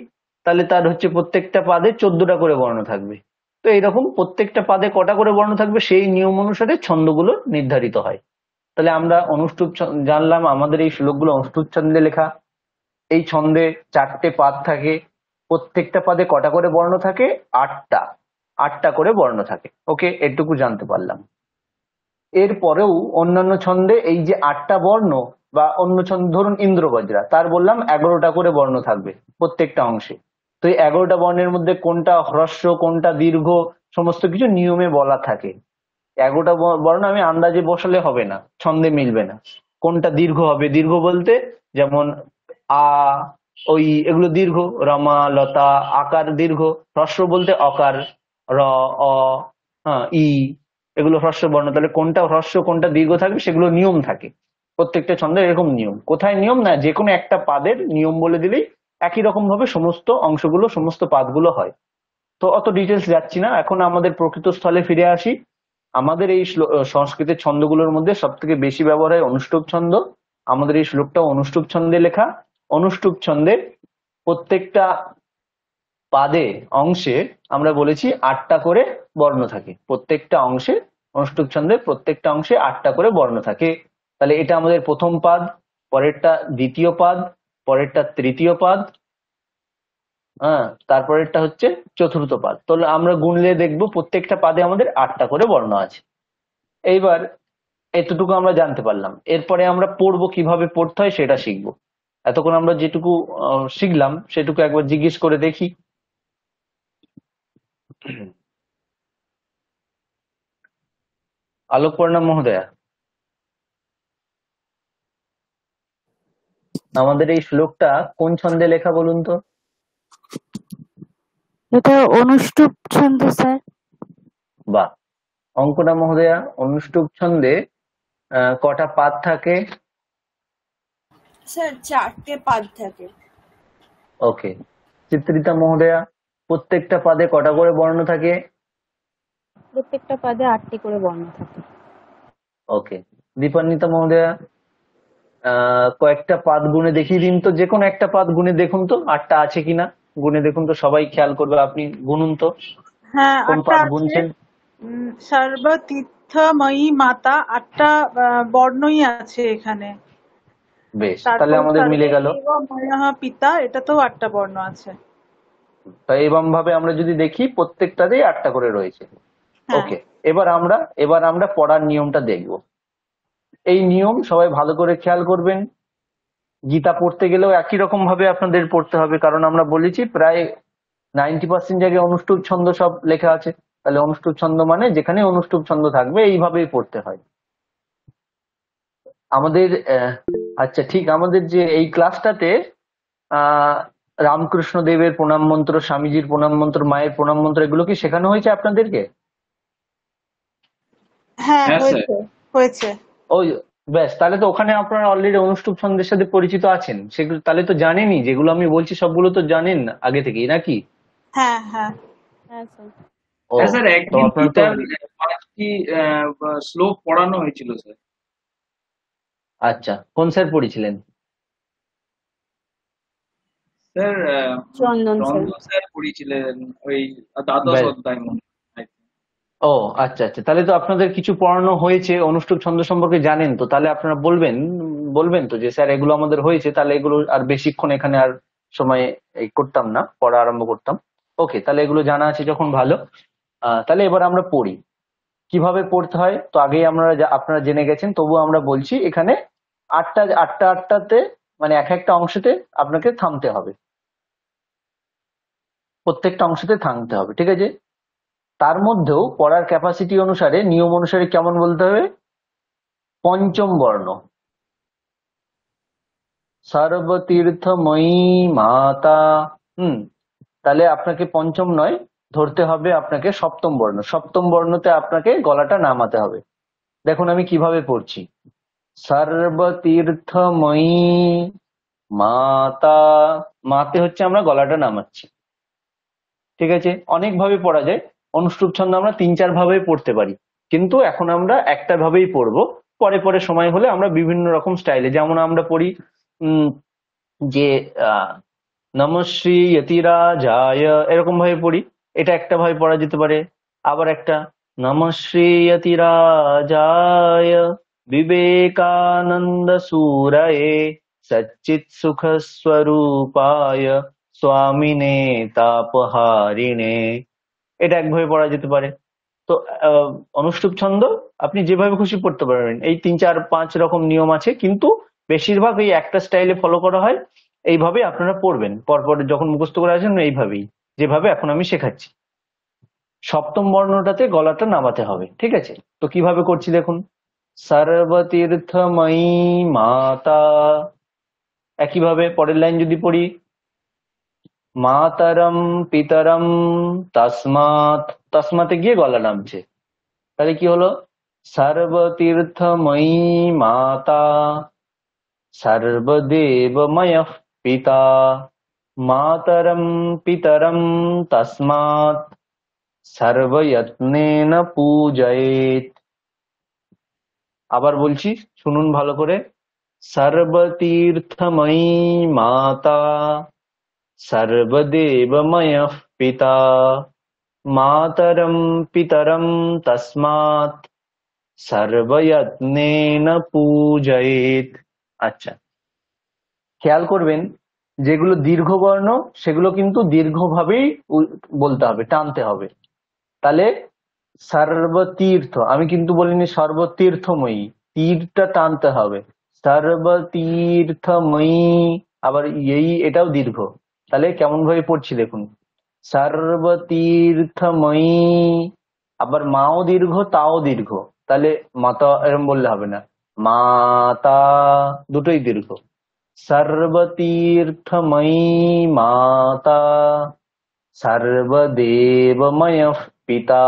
তাহলে তার হচ্ছে প্রত্যেকটা পাদে চোদ্দটা করে বর্ণ থাকবে তো এইরকম প্রত্যেকটা পাদে কটা করে বর্ণ থাকবে সেই নিয়ম অনুসারে ছন্দগুলো নির্ধারিত হয় তাহলে আমরা অনুষ্ঠুপ জানলাম আমাদের এই শ্লোকগুলো অনুষ্ঠুপ ছন্দে লেখা এই ছন্দে চারটে পাদ থাকে প্রত্যেকটা পাদে কটা করে বর্ণ থাকে আটটা আটটা করে বর্ণ থাকে ওকে এটুকু জানতে পারলাম এরপরেও অন্যান্য ছন্দে এই যে আটটা বর্ণ বা অন্য ছন্দ ধরুন ইন্দ্রবজ্রা তার বললাম এগারোটা করে বর্ণ থাকবে প্রত্যেকটা অংশে তো এই এগারোটা বর্ণের মধ্যে কোনটা হ্রস্ব কোনটা দীর্ঘ সমস্ত কিছু নিয়মে বলা থাকে এগারোটা বর্ণ আমি আন্দাজে বসালে হবে না ছন্দে মিলবে না কোনটা দীর্ঘ হবে দীর্ঘ বলতে যেমন আ ওই এগুলো দীর্ঘ রমা লতা আকার দীর্ঘ হ্রস্ব বলতে অকার র অ হ্যাঁ, ই এগুলো হ্রস্ব বর্ণ তাহলে কোনটা হ্রস্ব কোনটা দীর্ঘ থাকবে সেগুলো নিয়ম থাকে প্রত্যেকটা ছন্দের এরকম নিয়ম কোথায় নিয়ম না যে কোনো একটা পাদের নিয়ম বলে দিলেই একই রকম ভাবে সমস্ত অংশগুলো সমস্ত পাতগুলো হয় তো অত ডিটেলস যাচ্ছি না এখন আমাদের প্রকৃত স্থলে ফিরে আসি আমাদের এই সংস্কৃতের ছন্দগুলোর মধ্যে সব থেকে বেশি ব্যবহার হয় অনুষ্ঠুপ ছন্দ আমাদের এই শ্লোকটা অনুষ্ঠুপ ছন্দে লেখা অনুষ্ঠুপ ছন্দের প্রত্যেকটা পাদে অংশে আমরা বলেছি আটটা করে বর্ণ থাকে প্রত্যেকটা অংশে অনুষ্ঠুপ ছন্দের প্রত্যেকটা অংশে আটটা করে বর্ণ থাকে তাহলে এটা আমাদের প্রথম পাদ পরেরটা দ্বিতীয় পাদ পরেরটা তৃতীয় পাদ হ্যাঁ তারপরেরটা হচ্ছে চতুর্থ পাদ তাহলে আমরা গুনলে দেখব প্রত্যেকটা পাদে আমাদের আটটা করে বর্ণ আছে এইবার এতটুকু আমরা জানতে পারলাম এরপরে আমরা পড়বো কিভাবে পড়তে হয় সেটা শিখব এতক্ষণ আমরা যেটুকু শিখলাম সেটুকু একবার জিজ্ঞেস করে দেখি আলোকপর্ণা মহোদয়া আমাদের এই শ্লোকটা কোন ছন্দে লেখা বলুন তো এটা অনুষ্টুপ ছন্দে স্যার অঙ্কনা মহোদয়া অনুষ্টুপ ছন্দে কটা পাদ থাকে স্যার চারটে পাদ থাকে ওকে চিত্রিতা মহোদয়া প্রত্যেকটা পাদে কটা করে বর্ণ থাকে প্রত্যেকটা পাদে আটটি করে বর্ণ থাকে ওকে দীপান্বিতা মহোদয়া কয়েকটা পাত গুনে দেখিয়ে দিন তো যে কোনো একটা পাত গুনে দেখুন তো আটটা আছে কিনা গুনে দেখুন তো সবাই খেয়াল করবে আপনি গুনুন তো হ্যাঁ কোন পাত গুনছেন সর্বতীর্থময়ী মাতা আটটা বর্ণই আছে এখানে বেশ তাহলে আমাদের মিলে গেল পিতা এটা তো আটটা বর্ণ আছে তো এরকম ভাবে আমরা যদি দেখি প্রত্যেকটাতেই আটটা করে রয়েছে হ্যাঁ। ওকে এবার আমরা এবার আমরা পড়ার নিয়মটা দেখবো এই নিয়ম সবাই ভালো করে খেয়াল করবেন গীতা পড়তে গেলেও একই রকম ভাবে আপনাদের পড়তে হবে কারণ আমরা বলেছি প্রায় নাইনটি পার্সেন্ট জায়গায় অনুষ্ঠুপ ছন্দ সব লেখা আছে তাহলে অনুষ্ঠুপ ছন্দ মানে যেখানে অনুষ্ঠুপ ছন্দ থাকবে এইভাবেই পড়তে হয় আমাদের আচ্ছা ঠিক আমাদের যে এই ক্লাসটাতে রামকৃষ্ণ দেবের প্রণাম মন্ত্র স্বামীজির প্রণাম মন্ত্র মায়ের প্রণাম মন্ত্র এগুলো কি শেখানো হয়েছে আপনাদেরকে হ্যাঁ, হ্যাঁ হয়েছে হয়েছে ওই ব্যাস তাহলে তো ওখানে আপনারা অলরেডি অনুষ্ঠুপ সঙ্গের সাথে পরিচিত আছেন সেগুলো তাহলে তো জানেনই যেগুলো আমি বলছি সবগুলো তো জানেন আগে থেকেই নাকি হ্যাঁ হ্যাঁ, হ্যাঁ, হ্যাঁ শ্লোক পড়ানো হয়েছিল স্যার আচ্ছা কোন স্যার পড়েছিলেন স্যার চন্দন স্যার পড়েছিলেন ওই দ্বাদশ অধ্যায় মনে ও আচ্ছা আচ্ছা তাহলে তো আপনাদের কিছু পড়ানো হয়েছে অনুষ্ঠুপ ছন্দ সম্পর্কে জানেন তো তাহলে আপনারা বলবেন বলবেন তো যে স্যার এগুলো আমাদের হয়েছে তাহলে এগুলো আর বেশিক্ষণ এখানে আর সময় করতাম না পড়া আরম্ভ করতাম ওকে তাহলে এগুলো জানা আছে যখন ভালো তাহলে এবার আমরা পড়ি কিভাবে পড়তে হয় তো আগেই আমরা আপনারা জেনে গেছেন তবু আমরা বলছি এখানে আটটা আটটা আটটাতে মানে এক একটা অংশতে আপনাকে থামতে হবে প্রত্যেকটা অংশতে থামতে হবে ঠিক আছে তার মধ্যেও পড়ার ক্যাপাসিটি অনুসারে নিয়ম অনুসারে কেমন বলতে হবে পঞ্চম বর্ণ সর্বতীর্থময়ী মাতা হুম তাহলে আপনাকে পঞ্চম নয় ধরতে হবে আপনাকে সপ্তম বর্ণ সপ্তম বর্ণতে আপনাকে গলাটা নামাতে হবে দেখুন আমি কিভাবে পড়ছি সর্বতীর্থময়ী মাতা মাতে হচ্ছে আমরা গলাটা নামাচ্ছি ঠিক আছে অনেকভাবে পড়া যায় অনুষ্ঠুপ ছন্দ আমরা তিন চার ভাবে পড়তে পারি কিন্তু এখন আমরা একটা ভাবেই পড়ব পরে পরে সময় হলে আমরা বিভিন্ন রকম স্টাইলে যেমন আমরা পড়ি উম যে নমশ্রী ইতিরা যায় এরকম ভাবে পড়ি এটা একটা ভাবে পড়া যেতে পারে আবার একটা নমশ্রী ইতিরা যায় বিবেকানন্দ সুরায়ে সচিত সুখ স্বরূপায় স্বামিনে তাপহারিণে এটা একভাবে পড়া যেতে পারে তো অনুষ্ঠুপ ছন্দ আপনি যেভাবে খুশি পড়তে পারবেন এই তিন চার পাঁচ রকম নিয়ম আছে কিন্তু বেশিরভাগ এই একটা স্টাইলে ফলো করা হয় এইভাবে আপনারা পড়বেন পরপর যখন মুখস্থ করে আসেন এইভাবেই যেভাবে এখন আমি শেখাচ্ছি সপ্তম বর্ণটাতে গলাটা নামাতে হবে ঠিক আছে তো কিভাবে করছি দেখুন সর্বতীর্থময়ী মাতা একইভাবে পরের লাইন যদি পড়ি মাতারম পিতারম তাসমাত তাসমাতে গিয়ে গলা নামছে তাহলে কি হলো সর্বতীর্থময়ী মাতা সর্বদেবময় পিতা মাতরম পিতরম তসমাত সর্বয়ত্নেন পূজয়েত আবার বলছি শুনুন ভালো করে সর্বতীর্থময়ী মাতা सर्वदेवमयः পিতা মাতরম পিতরম तस्मात् সর্বয়ত্নেন পূজয়েত আচ্ছা খেয়াল করবেন যেগুলো দীর্ঘ বর্ণ সেগুলো কিন্তু দীর্ঘভাবেই বলতে হবে টানতে হবে তাহলে সর্বতীর্থ আমি কিন্তু বলিনি সর্বতীর্থময়ী তীরটা টানতে হবে সর্বতীর্থময়ী আবার এই এটাও দীর্ঘ তাহলে কেমন ভাবে পড়ছি দেখুন সর্বতীর্থময়ী আবার মাও দীর্ঘ তাও দীর্ঘ তাহলে মাতা এরম বললে হবে না মাতা দুটোই দীর্ঘ সর্বতীর্থময়ী মাতা সর্বদেবময় পিতা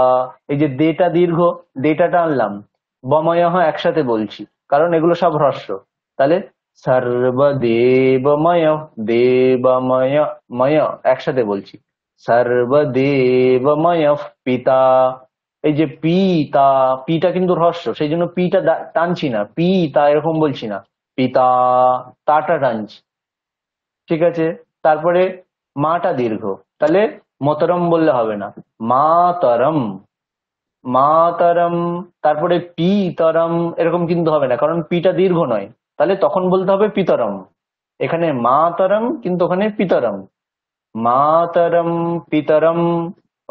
এই যে দেটা দীর্ঘ দেটা টানলাম বময় একসাথে বলছি কারণ এগুলো সব হ্রস্ব তাহলে সর্বদেবময় দেবময় ময় একসাথে বলছি সর্বদেবময় পিতা এই যে পিতা পিটা কিন্তু রহস্য সেই জন্য পিটা টানছি না পিতা এরকম বলছি না পিতা তাটা টানছি ঠিক আছে তারপরে মাটা দীর্ঘ তাহলে মতরম বললে হবে না মাতরম মাতরম তারপরে পিতরম এরকম কিন্তু হবে না কারণ পিটা দীর্ঘ নয় তাহলে তখন বলতে হবে পিতরম এখানে মাতরম কিন্তু ওখানে পিতরম মাতরম পিতরম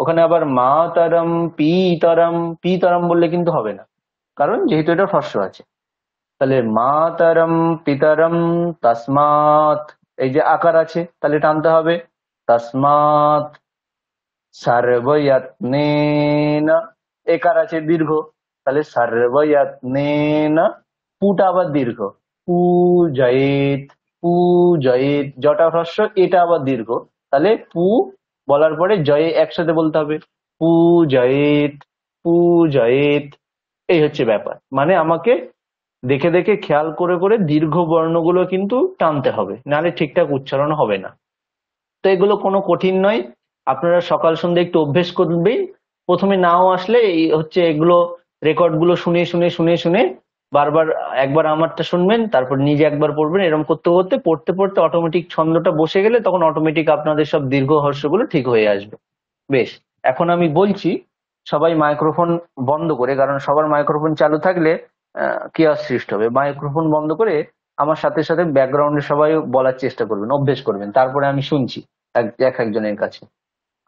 ওখানে আবার মাতরম পিতরম পিতরম বললে কিন্তু হবে না কারণ যেহেতু এটা ফর্ষ আছে তাহলে মাতরম পিতরম তসমাত এই যে আকার আছে তাহলে টানতে হবে তসমাত সর্বয়ত্নে একার আছে দীর্ঘ তাহলে সর্বয়ত্নে পুটা আবার দীর্ঘ পূজাইত পূজাইত জটা হ্রস্ব এটা আবার দীর্ঘ তাহলে পু বলার পরে জয়ে একসাথে বলতে হবে পূজাইত পূজাইত এই হচ্ছে ব্যাপার মানে আমাকে দেখে দেখে খেয়াল করে করে দীর্ঘ বর্ণগুলো কিন্তু টানতে হবে নাহলে ঠিকঠাক উচ্চারণ হবে না তো এগুলো কোনো কঠিন নয় আপনারা সকাল সন্ধ্যে একটু অভ্যেস করবেন প্রথমে নাও আসলে এই হচ্ছে এগুলো রেকর্ডগুলো শুনে শুনে শুনে শুনে বারবার একবার আমারটা শুনবেন তারপর নিজে একবার পড়বেন এরকম করতে করতে পড়তে পড়তে অটোমেটিক ছন্দটা বসে গেলে তখন অটোমেটিক আপনাদের সব দীর্ঘ হর্ষগুলো ঠিক হয়ে আসবে বেশ এখন আমি বলছি সবাই মাইক্রোফোন বন্ধ করে কারণ সবার মাইক্রোফোন চালু থাকলে কেয়ার সৃষ্টি হবে মাইক্রোফোন বন্ধ করে আমার সাথে সাথে ব্যাকগ্রাউন্ডে সবাই বলার চেষ্টা করবেন অভ্যেস করবেন তারপরে আমি শুনছি এক একজনের কাছে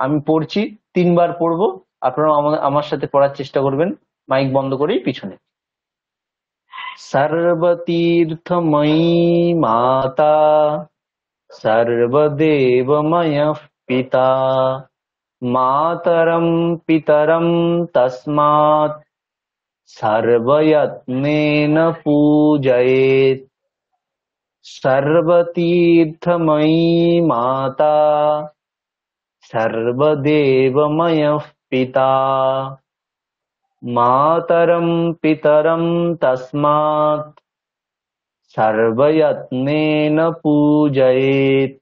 আমি পড়ছি তিনবার পড়বো আপনারা আমার সাথে পড়ার চেষ্টা করবেন মাইক বন্ধ করেই পিছনে सर्वतीर्थमयी माता सर्वदेवमयः पिता मातरं पितरं तस्मात् सर्वयत्नेन पूजयेत् सर्वतीर्थमयी माता सर्वदेवमयः पिता मातरं पितरं तस्मात् सर्वयत्नेन पूजयेत्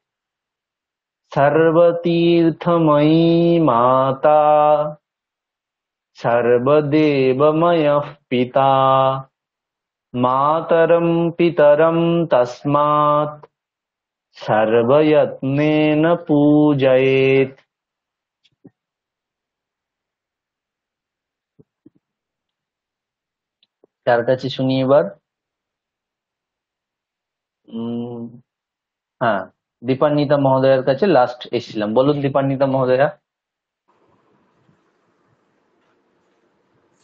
सर्वतीर्थमयी माता सर्वदेवमयः पिता मातरं पितरं तस्मात् सर्वयत्नेन पूजयेत् कार सुनिए हम्म, हाँ महोदय लास्ट इसल बोलू दीपान्विता महोदया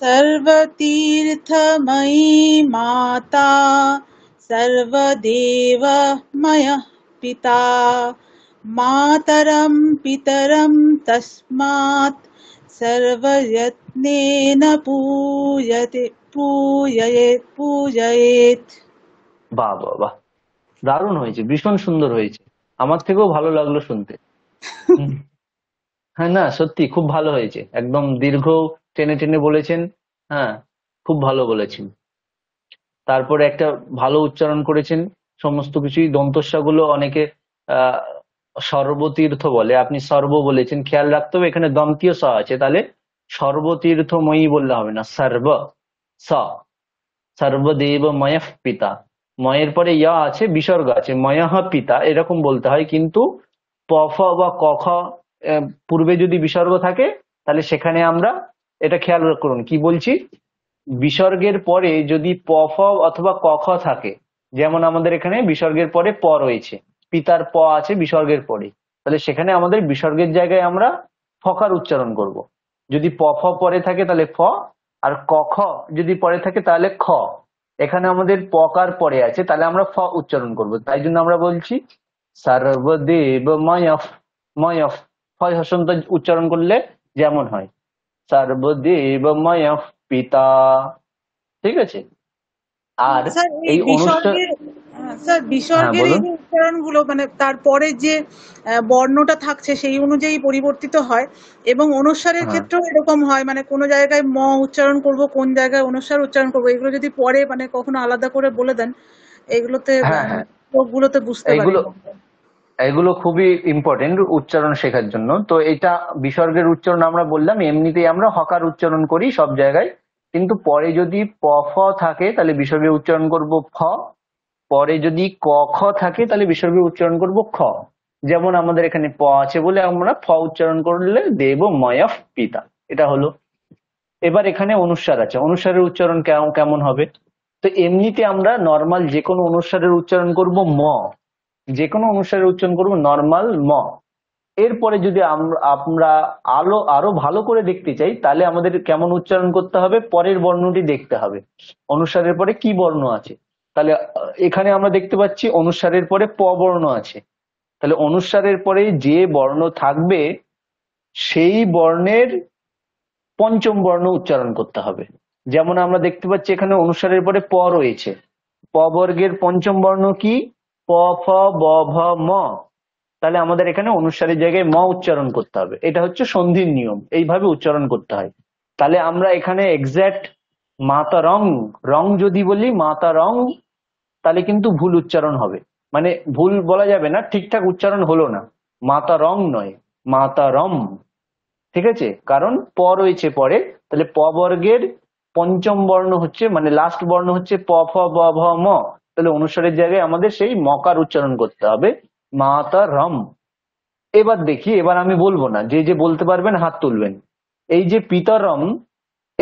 सर्वतीर्थमयी पिता मातरम पितरम तस्मात् सर्वयत्नेन पूयते পূজায়েত পূজায়েত বাহ বাহ বাহ দারুণ হয়েছে ভীষণ সুন্দর হয়েছে আমার থেকেও ভালো লাগলো শুনতে হ্যাঁ না সত্যি খুব ভালো হয়েছে একদম দীর্ঘ টেনে টেনে বলেছেন হ্যাঁ খুব ভালো বলেছেন তারপরে একটা ভালো উচ্চারণ করেছেন সমস্ত কিছুই দন্তস্যা গুলো অনেকে সর্বতীর্থ বলে আপনি সর্ব বলেছেন খেয়াল রাখতে হবে এখানে দন্তীয় স আছে তাহলে সর্বতীর্থময়ী বললে হবে না সর্ব স সর্বদেব ময়ঃ পিতা ময়ের পরে ইয়া আছে বিসর্গ আছে ময়াহ পিতা এরকম বলতে হয় কিন্তু পফ বা কখ পূর্বে যদি বিসর্গ থাকে তাহলে সেখানে আমরা এটা খেয়াল করুন কি বলছি বিসর্গের পরে যদি পফ অথবা কখ থাকে যেমন আমাদের এখানে বিসর্গের পরে প রয়েছে পিতার প আছে বিসর্গের পরে তাহলে সেখানে আমাদের বিসর্গের জায়গায় আমরা ফকার উচ্চারণ করব। যদি প ফ পরে থাকে তাহলে ফ আর ক খ যদি পরে থাকে তাহলে খ এখানে আমাদের পকার পরে আছে তাহলে আমরা ফ উচ্চারণ করব তাই জন্য আমরা বলছি সর্বদেব ময়ফ ময়ফ ফয় হসন্ত উচ্চারণ করলে যেমন হয় সর্বদেব ময়ফ পিতা ঠিক আছে আর এই অনুষ্ঠান স্যার বিসর্গের হ্যাঁ, এই মানে তারপরে যে বর্ণটা থাকছে সেই অনুযায়ী পরিবর্তিত হয় এবং অনুসারের হ্যাঁ। ক্ষেত্রেও এরকম হয় মানে কোন জায়গায় ম উচ্চারণ করব কোন জায়গায় অনুসার উচ্চারণ করব এগুলো যদি পরে মানে কখনো আলাদা করে বলে দেন এগুলোতে হ্যাঁ, মানে লোকগুলোতে বুঝতে এগুলো খুবই ইম্পর্টেন্ট উচ্চারণ শেখার জন্য তো এটা বিসর্গের উচ্চারণ আমরা বললাম এমনিতেই আমরা হকার উচ্চারণ করি সব জায়গায় কিন্তু পরে যদি প ফ থাকে তাহলে বিসর্গের উচ্চারণ করব ফ পরে যদি ক খ থাকে তাহলে বিসর্গের উচ্চারণ করব খ যেমন আমাদের এখানে প আছে বলে আমরা ফ উচ্চারণ করলে দেব ময়াফ পিতা এটা হলো এবার এখানে অনুসার আছে অনুসারের উচ্চারণ কেমন হবে তো এমনিতে আমরা নর্মাল যে কোনো অনুসারের উচ্চারণ করব ম যে কোনো অনুসারের উচ্চারণ করব নর্মাল ম এরপরে যদি আমরা আলো আরো ভালো করে দেখতে চাই তাহলে আমাদের কেমন উচ্চারণ করতে হবে পরের বর্ণটি দেখতে হবে অনুসারের পরে কি বর্ণ আছে তাহলে এখানে আমরা দেখতে পাচ্ছি অনুসারের পরে প বর্ণ আছে তাহলে অনুসারের পরে যে বর্ণ থাকবে সেই বর্ণের পঞ্চম বর্ণ উচ্চারণ করতে হবে যেমন আমরা দেখতে পাচ্ছি এখানে অনুসারের পরে প রয়েছে প বর্গের পঞ্চম বর্ণ কি প ফ ব ভ ম তাহলে আমাদের এখানে অনুসারের জায়গায় ম উচ্চারণ করতে হবে এটা হচ্ছে সন্ধির নিয়ম এইভাবে উচ্চারণ করতে হয় তাহলে আমরা এখানে এক্সাক্ট মাতা রং রং যদি বলি মাতা রং তাহলে কিন্তু ভুল উচ্চারণ হবে মানে ভুল বলা যাবে না ঠিকঠাক উচ্চারণ হলো না মাতা রং নয় মাতা রম ঠিক আছে কারণ প রয়েছে পরে তাহলে প বর্গের পঞ্চম বর্ণ হচ্ছে মানে লাস্ট বর্ণ হচ্ছে প ফ ব ভ ম তাহলে অনুসারের জায়গায় আমাদের সেই মকার উচ্চারণ করতে হবে মাতা রম এবার দেখি এবার আমি বলবো না যে যে বলতে পারবেন হাত তুলবেন এই যে পিতরম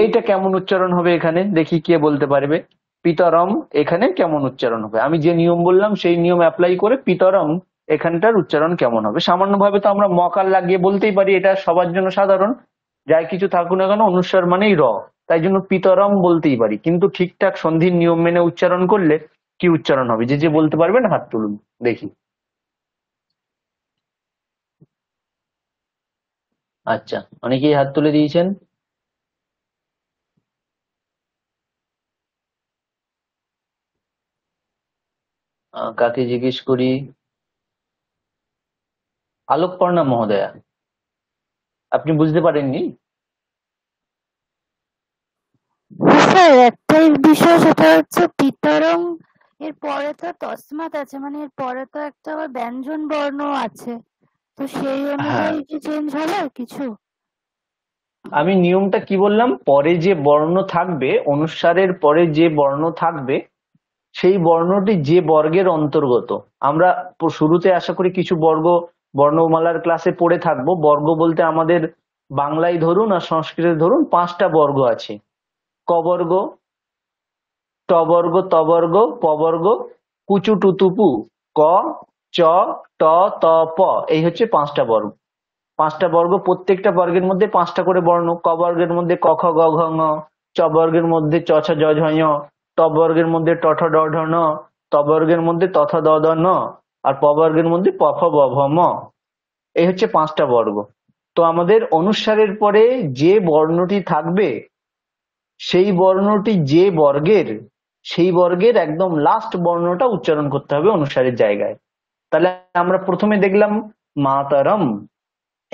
এইটা কেমন উচ্চারণ হবে এখানে দেখি কে বলতে পারবে পিতরম এখানে কেমন উচ্চারণ হবে আমি যে নিয়ম বললাম সেই নিয়ম অ্যাপ্লাই করে পিতরম এখানটার উচ্চারণ কেমন হবে সামান্যভাবে তো আমরা মকাল লাগিয়ে বলতেই পারি এটা সবার জন্য সাধারণ যাই কিছু থাকুক না কেন অনুস্বর মানেই র তাই জন্য পিতরম বলতেই পারি কিন্তু ঠিকঠাক সন্ধির নিয়ম মেনে উচ্চারণ করলে কি উচ্চারণ হবে যে যে বলতে পারবেন হাত তুলুন দেখি আচ্ছা অনেকেই হাত তুলে দিয়েছেন কাকে জিজ্ঞেস করি আলোকপর্ণা মহোদয়া আপনি বুঝতে পারেননি স্যার একটা বিষয় সেটা হচ্ছে পিতরং এর পরে তো তসমাত আছে মানে এর পরে তো একটা ব্যঞ্জন বর্ণ আছে তো সেই হ্যাঁ। অনুযায়ী কি চেঞ্জ হবে কিছু আমি নিয়মটা কি বললাম পরে যে বর্ণ থাকবে অনুসারের পরে যে বর্ণ থাকবে সেই বর্ণটি যে বর্গের অন্তর্গত আমরা শুরুতে আশা করি কিছু বর্গ বর্ণমালার ক্লাসে পড়ে থাকবো বর্গ বলতে আমাদের বাংলায় ধরুন আর সংস্কৃত ধরুন পাঁচটা বর্গ আছে কবর্গ টবর্গ তবর্গ পবর্গ কুচু টুতুপু ক চ ট ত প এই হচ্ছে পাঁচটা বর্গ পাঁচটা বর্গ প্রত্যেকটা বর্গের মধ্যে পাঁচটা করে বর্ণ কবর্গের মধ্যে ক খ গ ঘ চ বর্গের মধ্যে চ ছ জ ঝ তবর্গের মধ্যে টঠ ডঢ ন তবর্গের মধ্যে তথা ন আর পবর্গের মধ্যে পফ বভ ম এই হচ্ছে পাঁচটা বর্গ তো আমাদের অনুসারের পরে যে বর্ণটি থাকবে সেই বর্ণটি যে বর্গের সেই বর্গের একদম লাস্ট বর্ণটা উচ্চারণ করতে হবে অনুসারের জায়গায় তাহলে আমরা প্রথমে দেখলাম মাতারম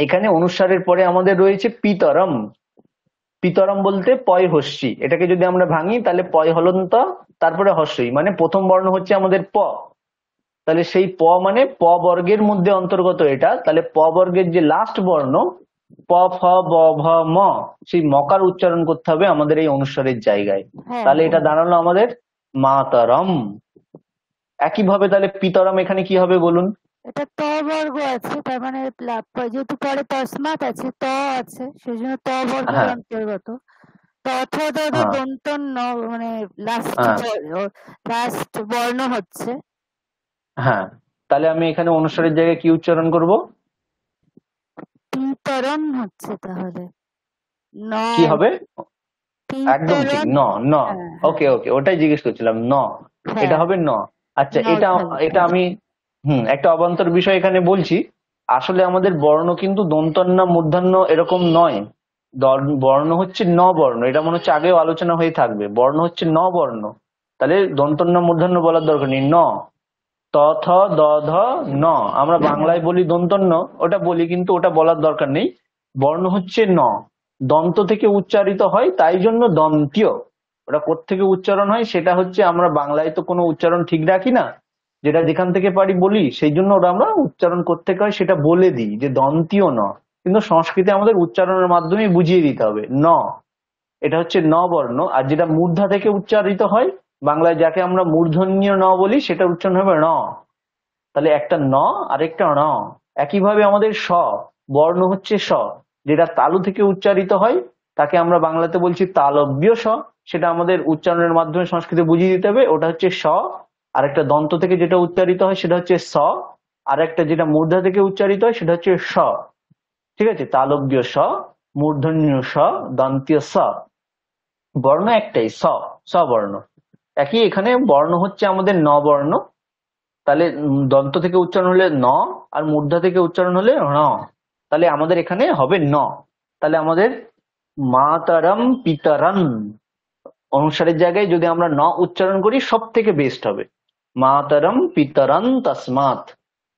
এখানে অনুসারের পরে আমাদের রয়েছে পিতরম পিতরম বলতে পয় হস্যি এটাকে যদি আমরা ভাঙি তাহলে পয় হলন্ত তারপরে হস্যই মানে প্রথম বর্ণ হচ্ছে আমাদের প তাহলে সেই প মানে প বর্গের মধ্যে অন্তর্গত এটা তাহলে প বর্গের যে লাস্ট বর্ণ প ফ ব ভ ম সেই মকার উচ্চারণ করতে হবে আমাদের এই অনুসারের জায়গায় হ্যাঁ। তাহলে এটা দাঁড়ালো আমাদের মাতরম একইভাবে তাহলে পিতরম এখানে কি হবে বলুন এটা ত বর্গ আছে তার মানে যেহেতু পরে তসমাত আছে ত আছে সেই জন্য ত বর্গ অন্তর্গত হ্যাঁ। হ্যাঁ। মানে লাস্ট হ্যাঁ। বর্ণ হচ্ছে হ্যাঁ তাহলে আমি এখানে অনুসারের জায়গায় কি উচ্চারণ করব তিন্তরণ হচ্ছে তাহলে ন কি হবে একদম ঠিক ন ন ওকে ওকে ওটাই জিজ্ঞেস করছিলাম ন এটা হবে ন আচ্ছা এটা এটা আমি হুম একটা অবান্তর বিষয় এখানে বলছি আসলে আমাদের বর্ণ কিন্তু দন্তন্য মূর্ধন্য এরকম নয় দর- বর্ণ হচ্ছে ন বর্ণ এটা মনে হচ্ছে আগেও আলোচনা হয়ে থাকবে বর্ণ হচ্ছে ন বর্ণ তাহলে দন্তন্য মূর্ধন্য বলার দরকার নেই ন ত থ দ ধ ন আমরা বাংলায় বলি দন্তন্য ওটা বলি কিন্তু ওটা বলার দরকার নেই বর্ণ হচ্ছে ন দন্ত থেকে উচ্চারিত হয় তাই জন্য দন্তীয় ওটা কোত্থেকে উচ্চারণ হয় সেটা হচ্ছে আমরা বাংলায় তো কোনো উচ্চারণ ঠিক রাখি না যেটা যেখান থেকে পারি বলি সেই জন্য ওটা আমরা উচ্চারণ করতে হয় সেটা বলে দিই যে দন্তীয় ন কিন্তু সংস্কৃতে আমাদের উচ্চারণের মাধ্যমে বুঝিয়ে দিতে হবে ন এটা হচ্ছে ন বর্ণ আর যেটা মূর্ধা থেকে উচ্চারিত হয় বাংলায় যাকে আমরা মূর্ধন্যীয় ন বলি সেটা উচ্চারণ হবে ন তাহলে একটা ন আর একটা ন একইভাবে আমাদের স বর্ণ হচ্ছে স যেটা তালু থেকে উচ্চারিত হয় তাকে আমরা বাংলাতে বলছি তালব্য স সেটা আমাদের উচ্চারণের মাধ্যমে সংস্কৃতে বুঝিয়ে দিতে হবে ওটা হচ্ছে স আরেকটা দন্ত থেকে যেটা উচ্চারিত হয় সেটা হচ্ছে স আর একটা যেটা মূর্ধা থেকে উচ্চারিত হয় সেটা হচ্ছে স ঠিক আছে তালব্য স মূর্ধন্য স দন্তীয় স বর্ণ একটাই স স বর্ণ একই এখানে বর্ণ হচ্ছে আমাদের ন বর্ণ তাহলে দন্ত থেকে উচ্চারণ হলে ন আর মূর্ধা থেকে উচ্চারণ হলে ন তাহলে আমাদের এখানে হবে ন তাহলে আমাদের মাতারাম পিতারম অনুসারের জায়গায় যদি আমরা ন উচ্চারণ করি সব থেকে বেস্ট হবে মাতারম পিতারান তাসমাত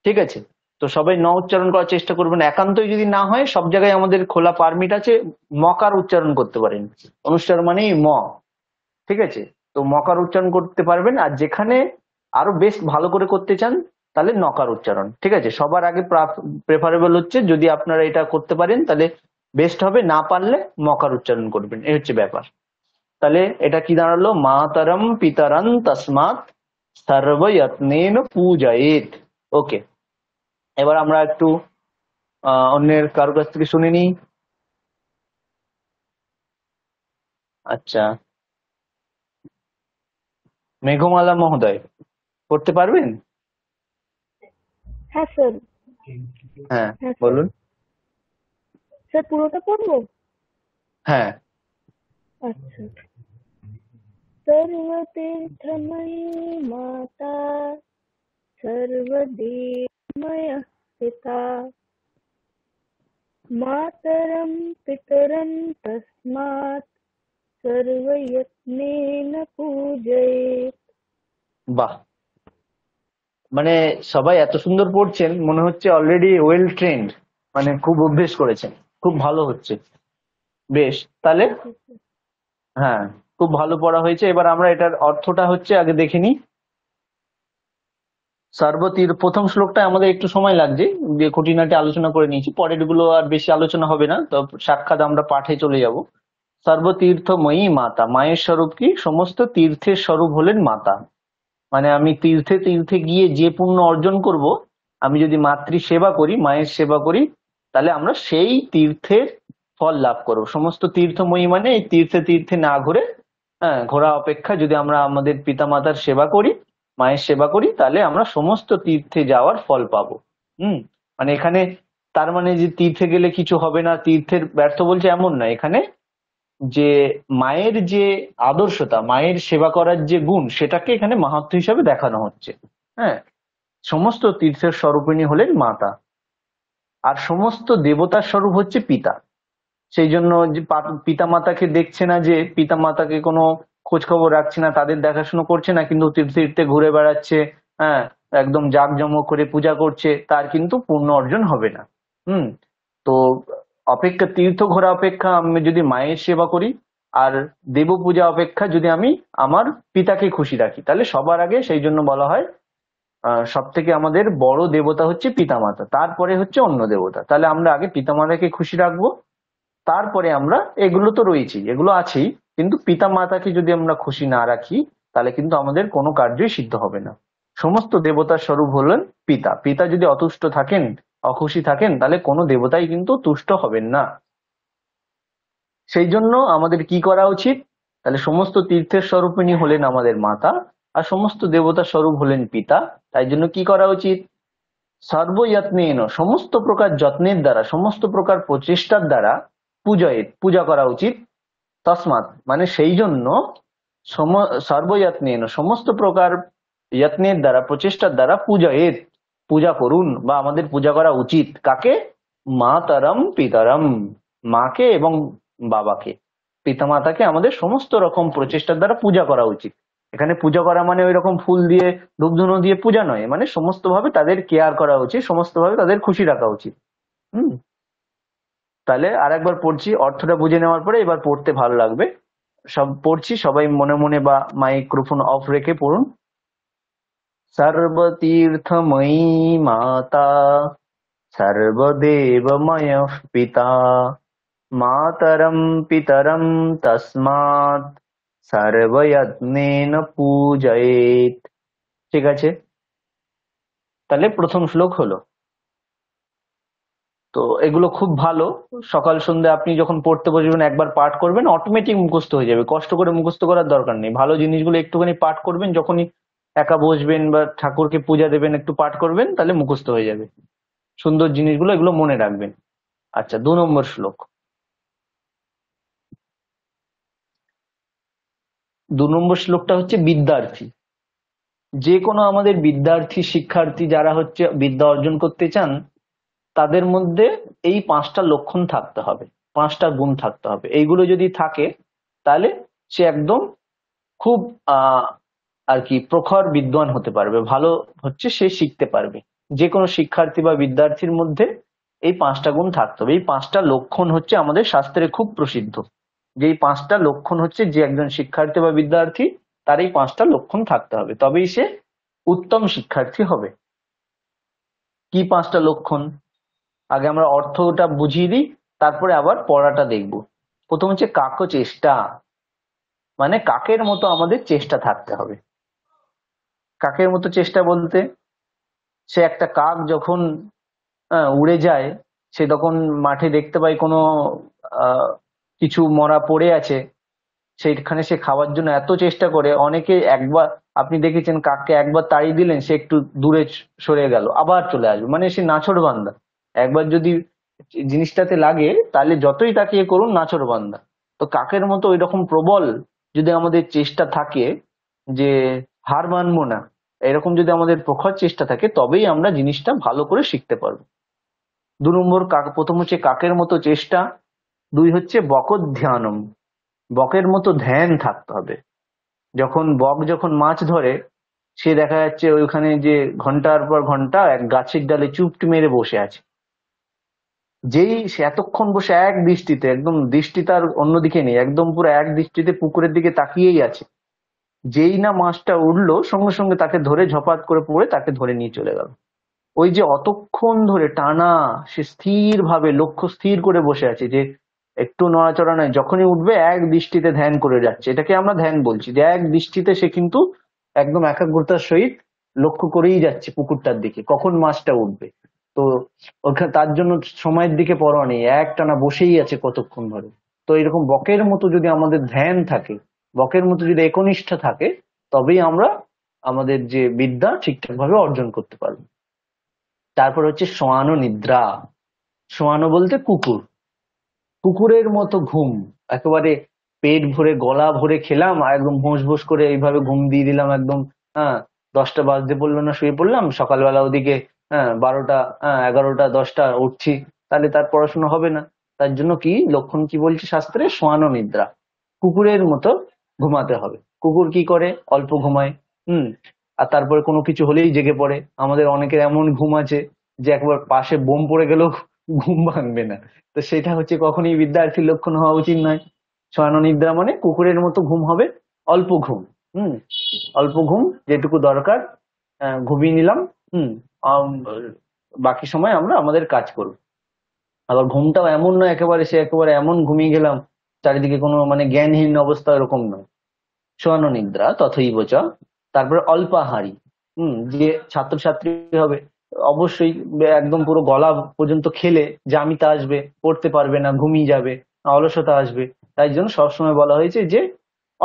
ঠিক আছে তো সবাই ন উচ্চারণ করার চেষ্টা করবেন একান্তই যদি না হয় সব জায়গায় আমাদের খোলা পারমিট আছে মকার উচ্চারণ করতে পারেন অনুষ্ঠান মানেই ম ঠিক আছে তো মকার উচ্চারণ করতে পারবেন আর যেখানে আরো বেশ ভালো করে করতে চান তাহলে নকার উচ্চারণ ঠিক আছে সবার আগে প্রেফারেবল হচ্ছে যদি আপনারা এটা করতে পারেন তাহলে বেস্ট হবে না পারলে মকার উচ্চারণ করবেন এই হচ্ছে ব্যাপার তাহলে এটা কি দাঁড়ালো মাতারম পিতারান তসমাত সর্বয়ত্নেন পূজায়েত ওকে এবার আমরা একটু অন্যের কারো কাছ থেকে শুনে নিই আচ্ছা মেঘমালা মহোদয় করতে পারবেন হ্যাঁ স্যার হ্যাঁ বলুন স্যার পুরোটা পড়বো হ্যাঁ আচ্ছা सर्वतीर्थमयी माता পিতা पिता मातरं पितरं तस्मात् সর্বযত্নেন পূজয়েত বাহ মানে সবাই এত সুন্দর পড়ছেন মনে হচ্ছে অলরেডি ওয়েল ট্রেন্ড মানে খুব অভ্যেস করেছেন খুব ভালো হচ্ছে বেশ তাহলে হ্যাঁ খুব ভালো পড়া হয়েছে এবার আমরা এটার অর্থটা হচ্ছে আগে দেখে নি সর্বতীর প্রথম শ্লোকটা আমাদের একটু সময় লাগছে যে খুঁটিনাটি আলোচনা করে নিয়েছি পরের গুলো আর বেশি আলোচনা হবে না তো সাক্ষাৎ আমরা পাঠে চলে যাব সর্বতীর্থময়ী মাতা মায়ের স্বরূপ কি সমস্ত তীর্থের স্বরূপ হলেন মাতা মানে আমি তীর্থে তীর্থে গিয়ে যে পুণ্য অর্জন করব আমি যদি মাতৃ সেবা করি মায়ের সেবা করি তাহলে আমরা সেই তীর্থের ফল লাভ করব সমস্ত তীর্থময়ী মানে এই তীর্থে তীর্থে না ঘুরে হ্যাঁ ঘোরা অপেক্ষা যদি আমরা আমাদের পিতামাতার সেবা করি মায়ের সেবা করি তাহলে আমরা সমস্ত তীর্থে যাওয়ার ফল পাবো হুম মানে এখানে তার মানে যে তীর্থে গেলে কিছু হবে না তীর্থের ব্যর্থ বলছে এমন না এখানে যে মায়ের যে আদর্শতা মায়ের সেবা করার যে গুণ সেটাকে এখানে মাহাত্ম হিসাবে দেখানো হচ্ছে হ্যাঁ সমস্ত তীর্থের স্বরূপিণী হলেন মাতা আর সমস্ত দেবতার স্বরূপ হচ্ছে পিতা সেই জন্য পিতা মাতাকে দেখছে না যে পিতা মাতাকে কোনো খোঁজ খবর রাখছে না তাদের দেখাশুনো করছে না কিন্তু তীর্থ তীর্থে ঘুরে বেড়াচ্ছে হ্যাঁ একদম জাঁকজমক করে পূজা করছে তার কিন্তু পূর্ণ অর্জন হবে না হুম তো অপেক্ষা তীর্থ ঘোরা অপেক্ষা আমি যদি মায়ের সেবা করি আর দেব পূজা অপেক্ষা যদি আমি আমার পিতাকে খুশি রাখি তাহলে সবার আগে সেই জন্য বলা হয় সব থেকে আমাদের বড় দেবতা হচ্ছে পিতামাতা তারপরে হচ্ছে অন্য দেবতা তাহলে আমরা আগে পিতামাতাকে খুশি রাখবো তারপরে আমরা এগুলো তো রয়েছি এগুলো আছেই কিন্তু পিতা মাতাকে যদি আমরা খুশি না রাখি তাহলে কিন্তু আমাদের কোনো কার্যই সিদ্ধ হবে না সমস্ত দেবতার স্বরূপ হলেন পিতা পিতা যদি অতুষ্ট থাকেন অখুশি থাকেন তাহলে কোনো দেবতাই কিন্তু তুষ্ট হবেন না সেই জন্য আমাদের কি করা উচিত তাহলে সমস্ত তীর্থের স্বরূপিনী হলেন আমাদের মাতা আর সমস্ত দেবতা স্বরূপ হলেন পিতা তাই জন্য কি করা উচিত সর্বযত্নে সমস্ত প্রকার যত্নের দ্বারা সমস্ত প্রকার প্রচেষ্টার দ্বারা পূজয়েত পূজা করা উচিত তসমাত মানে সেই জন্য সর্বযত্নে সমস্ত প্রকার যত্নের দ্বারা প্রচেষ্টার দ্বারা পূজয়েত পূজা করুন বা আমাদের পূজা করা উচিত কাকে মাতারম পিতারম মাকে এবং বাবাকে পিতা মাতাকে আমাদের সমস্ত রকম প্রচেষ্টার দ্বারা পূজা করা উচিত এখানে পূজা করা মানে ওই রকম ফুল দিয়ে ধূপধুনো দিয়ে পূজা নয় মানে সমস্ত ভাবে তাদের কেয়ার করা উচিত সমস্ত ভাবে তাদের খুশি রাখা উচিত হম তাহলে আর একবার পড়ছি অর্থটা বুঝে নেওয়ার পরে এবার পড়তে ভালো লাগবে সব পড়ছি সবাই মনে মনে বা মাইক্রোফোন অফ রেখে পড়ুন সর্বতীর্থময়ী মাতা সর্বদেবময় পিতা মাতরম পিতরম তসমাত সর্বয়ত্নেন পূজয়েত ঠিক আছে তাহলে প্রথম শ্লোক হলো তো এগুলো খুব ভালো সকাল সন্ধ্যে আপনি যখন পড়তে বসবেন একবার পাঠ করবেন অটোমেটিক মুখস্ত হয়ে যাবে কষ্ট করে মুখস্ত করার দরকার নেই ভালো জিনিসগুলো একটুখানি পাঠ করবেন যখনই একা বসবেন বা ঠাকুরকে পূজা দেবেন একটু পাঠ করবেন তাহলে মুখস্ত হয়ে যাবে সুন্দর জিনিসগুলো এগুলো মনে রাখবেন আচ্ছা দু নম্বর শ্লোক দু নম্বর শ্লোকটা হচ্ছে বিদ্যার্থী যে কোনো আমাদের বিদ্যার্থী শিক্ষার্থী যারা হচ্ছে বিদ্যা অর্জন করতে চান তাদের মধ্যে এই পাঁচটা লক্ষণ থাকতে হবে পাঁচটা গুণ থাকতে হবে এইগুলো যদি থাকে তাহলে সে একদম খুব আর কি প্রখর বিদ্বান হতে পারবে ভালো হচ্ছে সে শিখতে পারবে যে কোনো শিক্ষার্থী বা বিদ্যার্থীর মধ্যে এই পাঁচটা গুণ থাকতে হবে এই পাঁচটা লক্ষণ হচ্ছে আমাদের শাস্ত্রে খুব প্রসিদ্ধ যে এই পাঁচটা লক্ষণ হচ্ছে যে একজন শিক্ষার্থী বা বিদ্যার্থী তার এই পাঁচটা লক্ষণ থাকতে হবে তবেই সে উত্তম শিক্ষার্থী হবে কি পাঁচটা লক্ষণ আগে আমরা অর্থটা বুঝিয়ে দিই তারপরে আবার পড়াটা দেখব প্রথম হচ্ছে কাক চেষ্টা মানে কাকের মতো আমাদের চেষ্টা থাকতে হবে কাকের মতো চেষ্টা বলতে সে একটা কাক যখন উড়ে যায় সে তখন মাঠে দেখতে পায় কোনো কিছু মরা পড়ে আছে সেইখানে সে খাওয়ার জন্য এত চেষ্টা করে অনেকে একবার আপনি দেখেছেন কাককে একবার তাড়িয়ে দিলেন সে একটু দূরে সরে গেল আবার চলে আসবে মানে সে নাছর বান্দা একবার যদি জিনিসটাতে লাগে তাহলে যতই তাকে ইয়ে করুন বান্দা তো কাকের মতো ওই রকম প্রবল যদি আমাদের চেষ্টা থাকে যে হার মানবো না এরকম যদি আমাদের প্রখর চেষ্টা থাকে তবেই আমরা জিনিসটা ভালো করে শিখতে পারবো দু নম্বর কাক প্রথম হচ্ছে কাকের মতো চেষ্টা দুই হচ্ছে বকর ধ্যানম বকের মতো ধ্যান থাকতে হবে যখন বক যখন মাছ ধরে সে দেখা যাচ্ছে ওইখানে যে ঘন্টার পর ঘন্টা এক গাছের ডালে চুপটি মেরে বসে আছে যেই সে এতক্ষণ বসে এক দৃষ্টিতে একদম দৃষ্টি তার অন্যদিকে নেই একদম পুরো এক দৃষ্টিতে পুকুরের দিকে তাকিয়েই আছে যেই না মাছটা উঠলো সঙ্গে সঙ্গে তাকে ধরে ঝপাত করে পড়ে তাকে ধরে নিয়ে চলে গেল ওই যে অতক্ষণ ধরে টানা সে স্থির ভাবে লক্ষ্য স্থির করে বসে আছে যে একটু নড়াচড়া নয় যখনই উঠবে এক দৃষ্টিতে ধ্যান করে যাচ্ছে এটাকে আমরা ধ্যান বলছি যে এক দৃষ্টিতে সে কিন্তু একদম একাগ্রতার সহিত লক্ষ্য করেই যাচ্ছে পুকুরটার দিকে কখন মাছটা উঠবে তো ওখানে তার জন্য সময়ের দিকে পরোয়া নেই একটানা বসেই আছে কতক্ষণ ধরে তো এরকম বকের মতো যদি আমাদের ধ্যান থাকে বকের মতো যদি একনিষ্ঠা থাকে তবেই আমরা আমাদের যে বিদ্যা ঠিকঠাকভাবে অর্জন করতে পারব তারপর হচ্ছে সোয়ানো নিদ্রা সোয়ানো বলতে কুকুর কুকুরের মতো ঘুম একেবারে পেট ভরে গলা ভরে খেলাম আর একদম ভোঁস ভোঁস করে এইভাবে ঘুম দিয়ে দিলাম একদম হ্যাঁ দশটা বাজতে পড়লো না শুয়ে পড়লাম সকালবেলা ওদিকে হ্যাঁ বারোটা হ্যাঁ, এগারোটা দশটা উঠছি তাহলে তার পড়াশোনা হবে না তার জন্য কি লক্ষণ কি বলছে শাস্ত্রে শোয়ানো নিদ্রা কুকুরের মতো ঘুমাতে হবে কুকুর কি করে অল্প ঘুমায় হুম আর তারপরে কোনো কিছু হলেই জেগে পড়ে আমাদের অনেকের এমন ঘুম আছে যে একবার পাশে বোম পড়ে গেলেও ঘুম ভাঙবে না তো সেটা হচ্ছে কখনই বিদ্যার্থীর লক্ষণ হওয়া উচিত নয় শোয়ানো নিদ্রা মানে কুকুরের মতো ঘুম হবে অল্প ঘুম হুম অল্প ঘুম যেটুকু দরকার ঘুমিয়ে নিলাম হুম বাকি সময় আমরা আমাদের কাজ করব আবার ঘুমটাও এমন নয় একেবারে সে একেবারে এমন ঘুমিয়ে গেলাম চারিদিকে কোনো মানে জ্ঞানহীন অবস্থা এরকম নয় শোয়ানো নিদ্রা তথই বোচা তারপরে অল্পাহারি হম যে ছাত্রছাত্রী হবে অবশ্যই একদম পুরো গলা পর্যন্ত খেলে জামিতা আসবে পড়তে পারবে না ঘুমিয়ে যাবে অলসতা আসবে তাই জন্য সবসময় বলা হয়েছে যে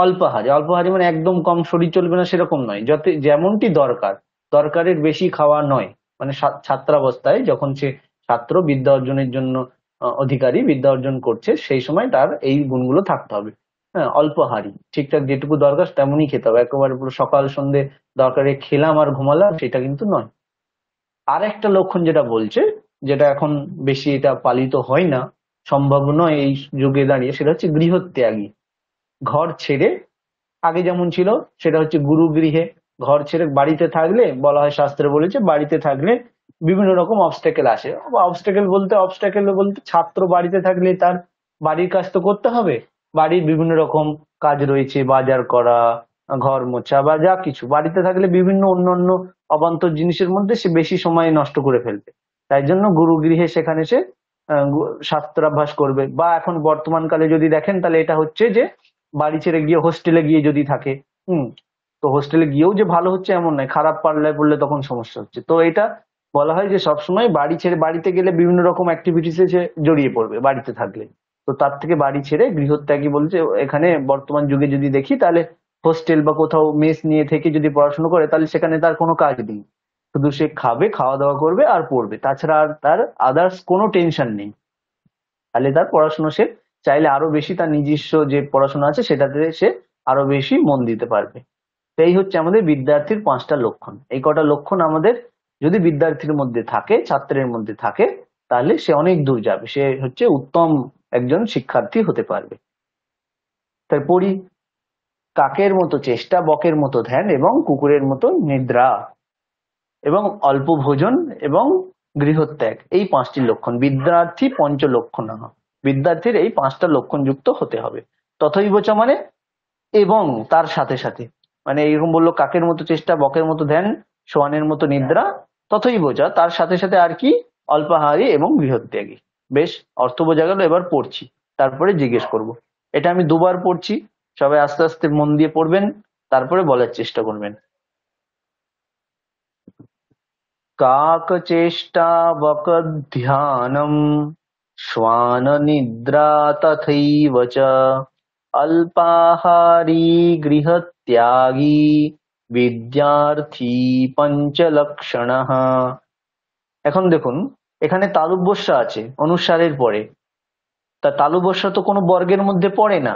অল্পাহারি অল্পাহারি মানে একদম কম শরীর চলবে না সেরকম নয় যত যেমনটি দরকার দরকারের বেশি খাওয়া নয় মানে ছাত্রাবস্থায় যখন সে ছাত্র বিদ্যা অর্জনের জন্য অধিকারী বিদ্যা অর্জন করছে সেই সময় তার এই গুণগুলো থাকতে হবে হ্যাঁ অল্প হারি ঠিকঠাক যেটুকু দরকার তেমনই খেতে হবে একেবারে পুরো সকাল সন্ধে দরকারে খেলাম আর ঘুমালাম সেটা কিন্তু নয় আর একটা লক্ষণ যেটা বলছে যেটা এখন বেশি এটা পালিত হয় না সম্ভব নয় এই যুগে দাঁড়িয়ে সেটা হচ্ছে গৃহত্যাগী ঘর ছেড়ে আগে যেমন ছিল সেটা হচ্ছে গুরু গৃহে ঘর ছেড়ে বাড়িতে থাকলে বলা হয় শাস্ত্রে বলেছে বাড়িতে থাকলে বিভিন্ন রকম অবস্টেকেল আসে অবস্টেকেল বলতে অবস্টেকেল বলতে ছাত্র বাড়িতে থাকলে তার বাড়ির কাজ তো করতে হবে বাড়ির বিভিন্ন রকম কাজ রয়েছে বাজার করা ঘর মোছা বা যা কিছু বাড়িতে থাকলে বিভিন্ন অন্যান্য অবান্তর জিনিসের মধ্যে সে বেশি সময় নষ্ট করে ফেলবে তাই জন্য গুরু গৃহে সেখানে সে শাস্ত্রাভ্যাস করবে বা এখন বর্তমান কালে যদি দেখেন তাহলে এটা হচ্ছে যে বাড়ি ছেড়ে গিয়ে হোস্টেলে গিয়ে যদি থাকে হুম তো হোস্টেলে গিয়েও যে ভালো হচ্ছে এমন নয় খারাপ পাল্লায় পড়লে তখন সমস্যা হচ্ছে তো এটা বলা হয় যে সবসময় বাড়ি ছেড়ে বাড়িতে গেলে বিভিন্ন রকম অ্যাক্টিভিটিসে সে জড়িয়ে পড়বে বাড়িতে থাকলে তো তার থেকে বাড়ি ছেড়ে গৃহত্যাগী বলছে এখানে বর্তমান যুগে যদি দেখি তাহলে হোস্টেল বা কোথাও মেস নিয়ে থেকে যদি পড়াশোনা করে তাহলে সেখানে তার কোনো কাজ নেই শুধু সে খাবে খাওয়া দাওয়া করবে আর পড়বে তাছাড়া আর তার আদার্স কোনো টেনশন নেই তাহলে তার পড়াশোনা সে চাইলে আরো বেশি তার নিজস্ব যে পড়াশোনা আছে সেটাতে সে আরো বেশি মন দিতে পারবে সেই হচ্ছে আমাদের বিদ্যার্থীর পাঁচটা লক্ষণ এই কটা লক্ষণ আমাদের যদি বিদ্যার্থীর মধ্যে থাকে ছাত্রের মধ্যে থাকে তাহলে সে অনেক দূর যাবে সে হচ্ছে উত্তম একজন শিক্ষার্থী হতে পারবে তাই পড়ি কাকের মতো চেষ্টা বকের মতো ধ্যান এবং কুকুরের মতো নিদ্রা এবং অল্প ভোজন এবং গৃহত্যাগ এই পাঁচটি লক্ষণ বিদ্যার্থী পঞ্চ লক্ষণ বিদ্যার্থীর এই পাঁচটা লক্ষণ যুক্ত হতে হবে তথৈবচ মানে এবং তার সাথে সাথে মানে এরকম বললো কাকের মতো চেষ্টা বকের মতো ধ্যান সোয়ানের মতো নিদ্রা তথই বোঝা তার সাথে সাথে আর কি অল্পাহারি এবং গৃহত্যাগী বেশ অর্থ বোঝা গেল এবার পড়ছি তারপরে জিজ্ঞেস করব। এটা আমি দুবার পড়ছি সবাই আস্তে আস্তে মন দিয়ে পড়বেন তারপরে বলার চেষ্টা করবেন কাক চেষ্টা বক ধ্যানম श्वाननिद्रा तथैव च অল্পাহারী गृह त्यागी বিদ্যার্থী পঞ্চলক্ষণ এখন দেখুন এখানে তালুব্যস্যা আছে অনুসারের পরে তা তালুবস্যা তো কোনো বর্গের মধ্যে পড়ে না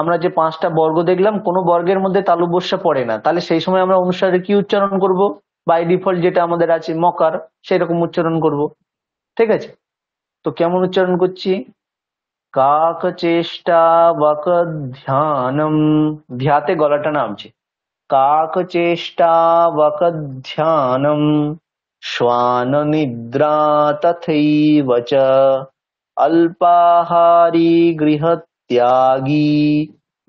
আমরা যে পাঁচটা বর্গ দেখলাম কোনো বর্গের মধ্যে তালুবস্যা পড়ে না তাহলে সেই সময় আমরা অনুসারে কি উচ্চারণ করব বাই ডিফল্ট যেটা আমাদের আছে মকার সেরকম উচ্চারণ করব ঠিক আছে তো কেমন উচ্চারণ করছি কাক বক বকধ্যানম ধ্যাতে গলাটা নামছে কাক বক বকধ্যানম শ্বান নিদ্রা তথৈব চ অল্পাহারী ত্যাগী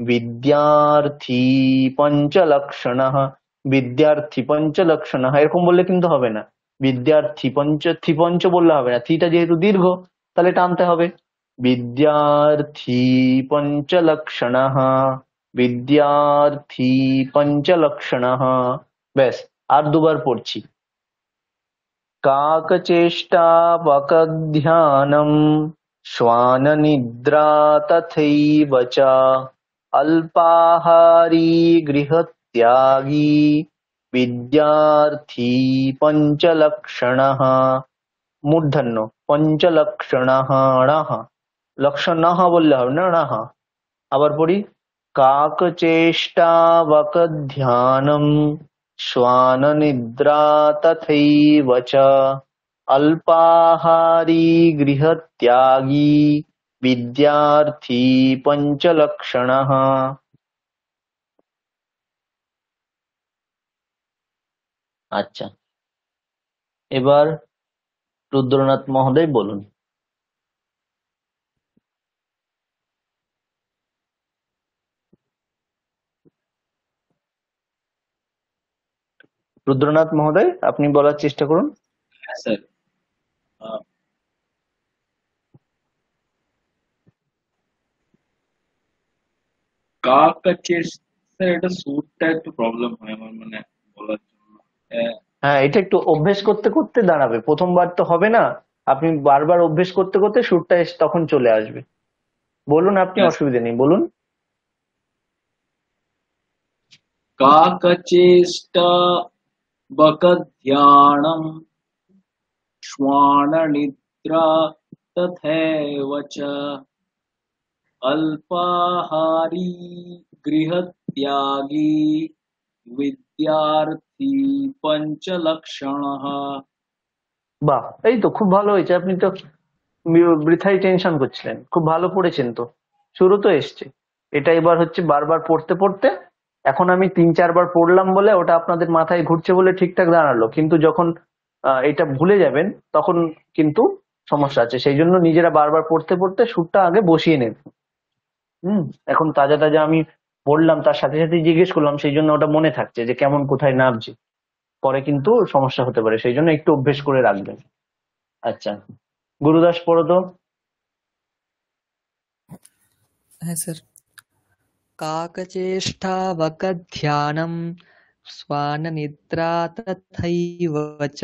বিদ্যার্থী পঞ্চলক্ষণ বিদ্যার্থী পঞ্চলক্ষণ এরকম বললে কিন্তু হবে না বিদ্যার্থী পঞ্চ থিপঞ্চ বললে হবে না থিটা যেহেতু দীর্ঘ তাহলে টানতে হবে विद्यार्थी पंचलक्षण विद्यार्थी पंचलक्षणः ব্যাস আর দুবার পড়ছি কাকচেষ্টা বকধ্যানম শ্বান নিদ্রা তথৈব চ অল্পাহারী গৃহত্যাগী विद्यार्थी पंचलक्षण मूर्धन्य पंचलक्षण লক্ষণ না হা বললে হবে না না হা আবার পড়ি কাক চেষ্টাবক ধ্যানম শ্বান নিদ্রা তথৈব চ अल्पाहारी गृहत्यागी विद्यार्थी पंचलक्षण আচ্ছা এবার রুদ্রনাথ মহোদয় বলুন রুদ্রনাথ মহোদয় আপনি বলার চেষ্টা করুন হ্যাঁ এটা একটু মানে হ্যাঁ, এটা একটু অভ্যেস করতে করতে দাঁড়াবে প্রথমবার তো হবে না আপনি বারবার অভ্যেস করতে করতে সুরটা তখন চলে আসবে বলুন আপনি অসুবিধা নেই বলুন কাকা চেষ্টা बकध्यानम् श्वाननिद्रा तथैव च अल्पाहारी गृहत्यागी বিদ্যার্থী পঞ্চলক্ষণ বাহ এই তো খুব ভালো হয়েছে আপনি তো বৃথাই টেনশন করছিলেন খুব ভালো পড়েছেন তো শুরু তো এসছে এটা এবার হচ্ছে বারবার পড়তে পড়তে এখন আমি তিন চারবার পড়লাম বলে ওটা আপনাদের মাথায় ঘুরছে বলে ঠিকঠাক দাঁড়ালো কিন্তু যখন এটা ভুলে যাবেন তখন কিন্তু সমস্যা আছে সেই জন্য নিজেরা বারবার পড়তে পড়তে সুরটা আগে বসিয়ে নেন হুম এখন তাজা তাজা আমি পড়লাম তার সাথে সাথে জিজ্ঞেস করলাম সেই জন্য ওটা মনে থাকছে যে কেমন কোথায় নামছে পরে কিন্তু সমস্যা হতে পারে সেই জন্য একটু অভ্যেস করে রাখবেন আচ্ছা গুরুদাস পড়ো তো হ্যাঁ স্যার काकचेष्टावकध्यानं स्वाननिद्रा तथैव च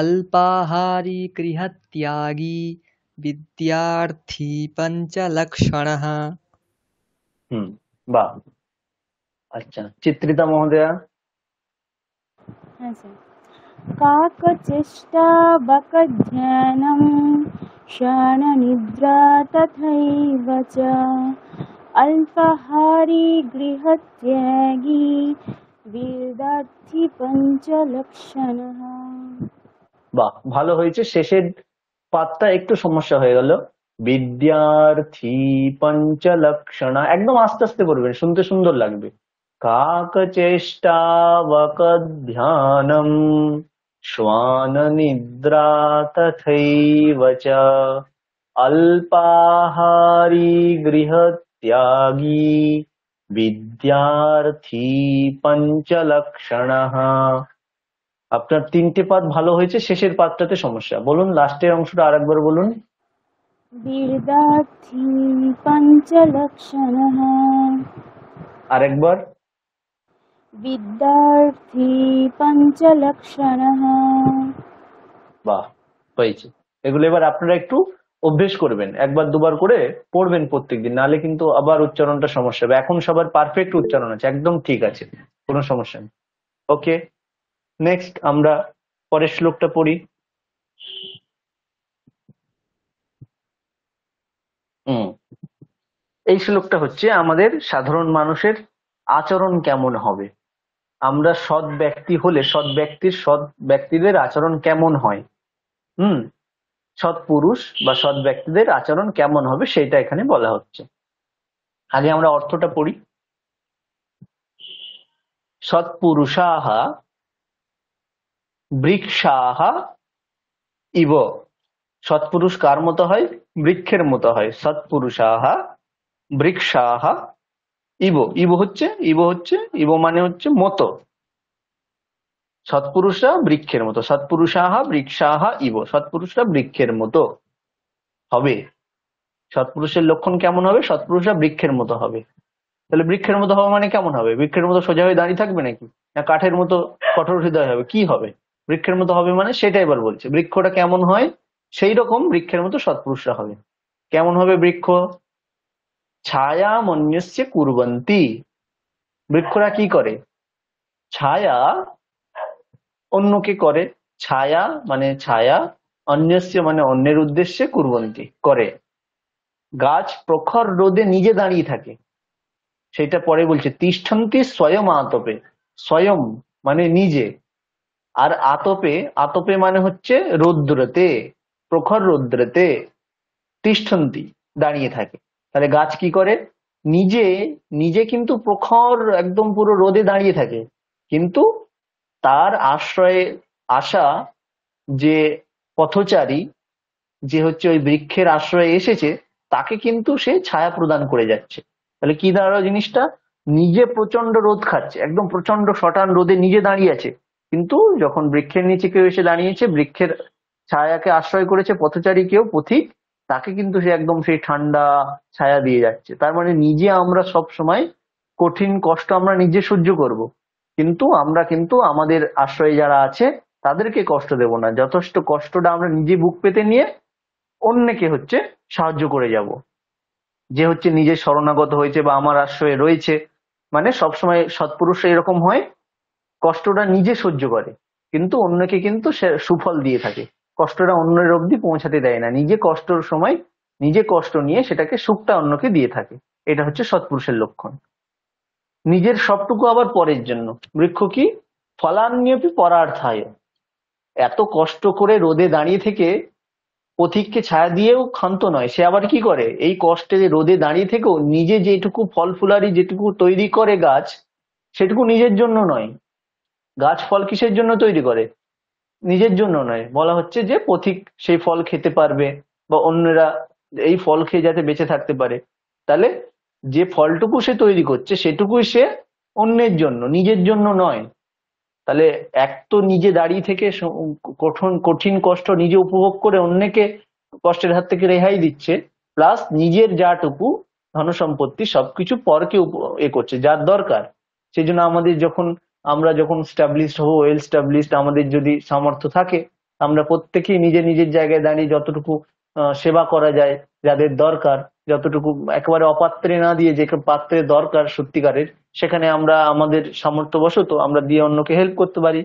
अल्पाहारी गृहत्यागी विद्यार्थी पञ्चलक्षणः हम्म, बा अच्छा चित्रिता महोदया हाँ काकचेष्टावकध्यानं क्षणनिद्रा तथैव च अल्पाहारी गृहत्यागी वेदार्थी পঞ্চলক্ষণহ বাহ ভালো হয়েছে শেষের পাতটা একটু সমস্যা হয়ে গেল বিদ্যার্থী পঞ্চলক্ষণা একদম আস্তে আস্তে পড়বেন শুনতে সুন্দর লাগবে কাক চেষ্টা ধ্যানম শ্বান নিদ্রা তথৈব অল্পাহারী গৃহত ত্যাগী বিদ্যার্থী পঞ্চলক্ষণ আপনার তিনটে পাদ ভালো হয়েছে শেষের পাদটাতে সমস্যা বলুন লাস্টের অংশটা আরেকবার বলুন বিদ্যার্থী পঞ্চলক্ষণহ আরেকবার বিদ্যার্থী পঞ্চলক্ষণহ বাহ হয়েছে এগুলো এবার আপনারা একটু অভ্যেস করবেন একবার দুবার করে পড়বেন প্রত্যেকদিন নালে কিন্তু আবার উচ্চারণটা সমস্যা হবে এখন সবার পারফেক্ট উচ্চারণ আছে একদম ঠিক আছে কোনো সমস্যা নেই ওকে নেক্সট আমরা পরের শ্লোকটা পড়ি এই শ্লোকটা হচ্ছে আমাদের সাধারণ মানুষের আচরণ কেমন হবে আমরা সৎ ব্যক্তি হলে সৎ ব্যক্তির সৎ ব্যক্তিদের আচরণ কেমন হয় হুম সৎ পুরুষ বা সৎ ব্যক্তিদের আচরণ কেমন হবে সেটা এখানে বলা হচ্ছে আগে আমরা অর্থটা পড়ি সৎপুরুষাহা বৃক্ষাহা ইব সৎপুরুষ কার মতো হয় বৃক্ষের মতো হয় সৎপুরুষাহ বৃক্ষাহা ইব ইব হচ্ছে ইব হচ্ছে ইব মানে হচ্ছে মতো সৎপুরুষরা বৃক্ষের মতো সৎপুরুষাহা বৃক্ষাহা ইব সৎপুরুষরা বৃক্ষের মতো হবে সৎপুরুষের লক্ষণ কেমন হবে সৎপুরুষরা বৃক্ষের মতো হবে তাহলে বৃক্ষের মতো হওয়া মানে কেমন হবে বৃক্ষের মতো সোজা হয়ে দাঁড়িয়ে থাকবে নাকি না কাঠের মতো কঠোর হৃদয় হবে কি হবে বৃক্ষের মতো হবে মানে সেটাই এবার বলছে বৃক্ষটা কেমন হয় সেই রকম বৃক্ষের মতো সৎপুরুষরা হবে কেমন হবে বৃক্ষ ছায়া মন্যস্য কুরবন্তি বৃক্ষরা কি করে ছায়া অন্যকে করে ছায়া মানে ছায়া অন্যস্য মানে অন্যের উদ্দেশ্যে কুরবন্তি করে গাছ প্রখর রোদে নিজে দাঁড়িয়ে থাকে সেটা পরে বলছে তিষ্ঠন্তি স্বয়ং আতপে স্বয়ং মানে নিজে আর আতপে আতপে মানে হচ্ছে রৌদ্রতে প্রখর রৌদ্রতে তিষ্ঠন্তি দাঁড়িয়ে থাকে তাহলে গাছ কি করে নিজে নিজে কিন্তু প্রখর একদম পুরো রোদে দাঁড়িয়ে থাকে কিন্তু তার আশ্রয়ে আসা যে পথচারী যে হচ্ছে ওই বৃক্ষের আশ্রয়ে এসেছে তাকে কিন্তু সে ছায়া প্রদান করে যাচ্ছে তাহলে কি দাঁড়ালো জিনিসটা নিজে প্রচন্ড রোদ খাচ্ছে একদম প্রচন্ড শটান রোদে নিজে দাঁড়িয়ে আছে কিন্তু যখন বৃক্ষের নিচে কেউ এসে দাঁড়িয়েছে বৃক্ষের ছায়াকে আশ্রয় করেছে পথচারী কেউ পথিক তাকে কিন্তু সে একদম সেই ঠান্ডা ছায়া দিয়ে যাচ্ছে তার মানে নিজে আমরা সব সময় কঠিন কষ্ট আমরা নিজে সহ্য করব কিন্তু আমরা কিন্তু আমাদের আশ্রয়ে যারা আছে তাদেরকে কষ্ট দেব না যথেষ্ট কষ্টটা আমরা নিজে বুক পেতে নিয়ে অন্যকে হচ্ছে সাহায্য করে যাব যে হচ্ছে নিজে শরণাগত হয়েছে বা আমার আশ্রয়ে রয়েছে মানে সবসময় সৎপুরুষ এরকম হয় কষ্টটা নিজে সহ্য করে কিন্তু অন্যকে কিন্তু সে সুফল দিয়ে থাকে কষ্টটা অন্যের অব্দি পৌঁছাতে দেয় না নিজে কষ্টর সময় নিজে কষ্ট নিয়ে সেটাকে সুখটা অন্যকে দিয়ে থাকে এটা হচ্ছে সৎপুরুষের লক্ষণ নিজের সবটুকু আবার পরের জন্য। বৃক্ষ কি ফলান্যপি পরার্থায়। এত কষ্ট করে রোদে দাঁড়িয়ে থেকে পথিককে ছায়া দিয়েও ক্ষান্ত নয় সে আবার কি করে এই কষ্টে রোদে দাঁড়িয়ে থেকেও নিজে যেটুকু ফল ফুলারি যেটুকু তৈরি করে গাছ সেটুকু নিজের জন্য নয় গাছ ফল কিসের জন্য তৈরি করে নিজের জন্য নয় বলা হচ্ছে যে পথিক সেই ফল খেতে পারবে বা অন্যরা এই ফল খেয়ে যাতে বেঁচে থাকতে পারে তাহলে যে ফলটুকু সে তৈরি করছে সেটুকুই সে অন্যের জন্য নিজের জন্য নয় তাহলে এক তো নিজে দাঁড়িয়ে থেকে কঠিন কঠিন কষ্ট নিজে উপভোগ করে অন্যকে কষ্টের হাত থেকে রেহাই দিচ্ছে প্লাস নিজের যাটুকু ধন সম্পত্তি সবকিছু পরকে এ করছে যার দরকার সেই জন্য আমাদের যখন আমরা যখন স্টাবলিশড হবো ওয়েল স্টাবলিশড আমাদের যদি সামর্থ্য থাকে আমরা প্রত্যেকেই নিজে নিজের জায়গায় দাঁড়িয়ে যতটুকু সেবা করা যায় যাদের দরকার যতটুকু একেবারে অপাত্রে না দিয়ে যে পাত্রে দরকার সত্যিকারের সেখানে আমরা আমাদের সামর্থ্যবশত আমরা দিয়ে অন্যকে হেল্প করতে পারি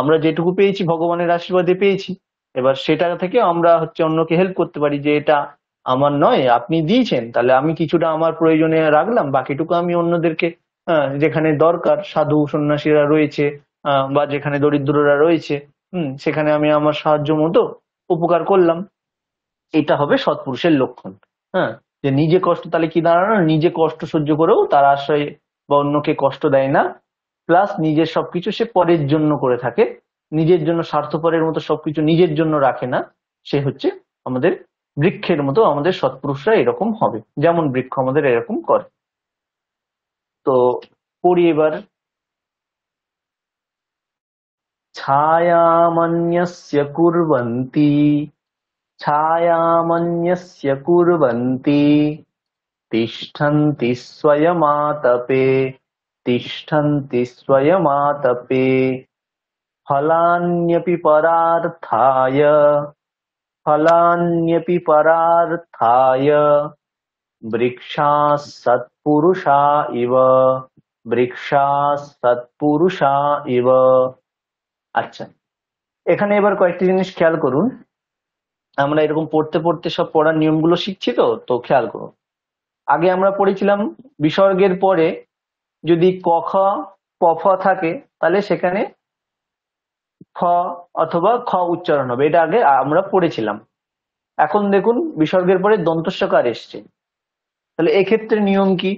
আমরা যেটুকু পেয়েছি ভগবানের আশীর্বাদে পেয়েছি এবার সেটা থেকে আমরা হচ্ছে অন্যকে হেল্প করতে পারি যে এটা আমার নয় আপনি দিয়েছেন তাহলে আমি কিছুটা আমার প্রয়োজনে রাখলাম বাকিটুকু আমি অন্যদেরকে যেখানে দরকার সাধু সন্ন্যাসীরা রয়েছে বা যেখানে দরিদ্ররা রয়েছে হম সেখানে আমি আমার সাহায্য মতো উপকার করলাম এটা হবে সৎপুরুষের লক্ষণ হ্যাঁ যে নিজে কষ্ট তাহলে কি দাঁড়ানো নিজে কষ্ট সহ্য করেও তার আশ্রয় বা অন্যকে কষ্ট দেয় না প্লাস নিজের সবকিছু সে পরের জন্য করে থাকে নিজের জন্য স্বার্থপরের মতো সবকিছু নিজের জন্য রাখে না সে হচ্ছে আমাদের বৃক্ষের মতো আমাদের সৎপুরুষরা এরকম হবে যেমন বৃক্ষ আমাদের এরকম করে তো পড়ি এবার ছায়ামন্যস্য কুর্বন্তি छायामन्यस्य कुर्वन्ति तिष्ठन्ति स्वयमातपे तिष्ठन्ति स्वयमातपे फलान्यपि परार्थाय फलान्यपि परार्थाय वृक्षाः सत्पुरुषा इव वृक्षाः सत्पुरुषा इव अच्छा এখানে এবার কয়েকটি জিনিস খেয়াল করুন আমরা এরকম পড়তে পড়তে সব পড়ার নিয়মগুলো শিখছি তো তো খেয়াল করো আগে আমরা পড়েছিলাম বিসর্গের পরে যদি ক খ প ফ থাকে তাহলে সেখানে খ অথবা খ উচ্চারণ হবে এটা আগে আমরা পড়েছিলাম এখন দেখুন বিসর্গের পরে দন্তস্বকার এসছে তাহলে এক্ষেত্রে নিয়ম কি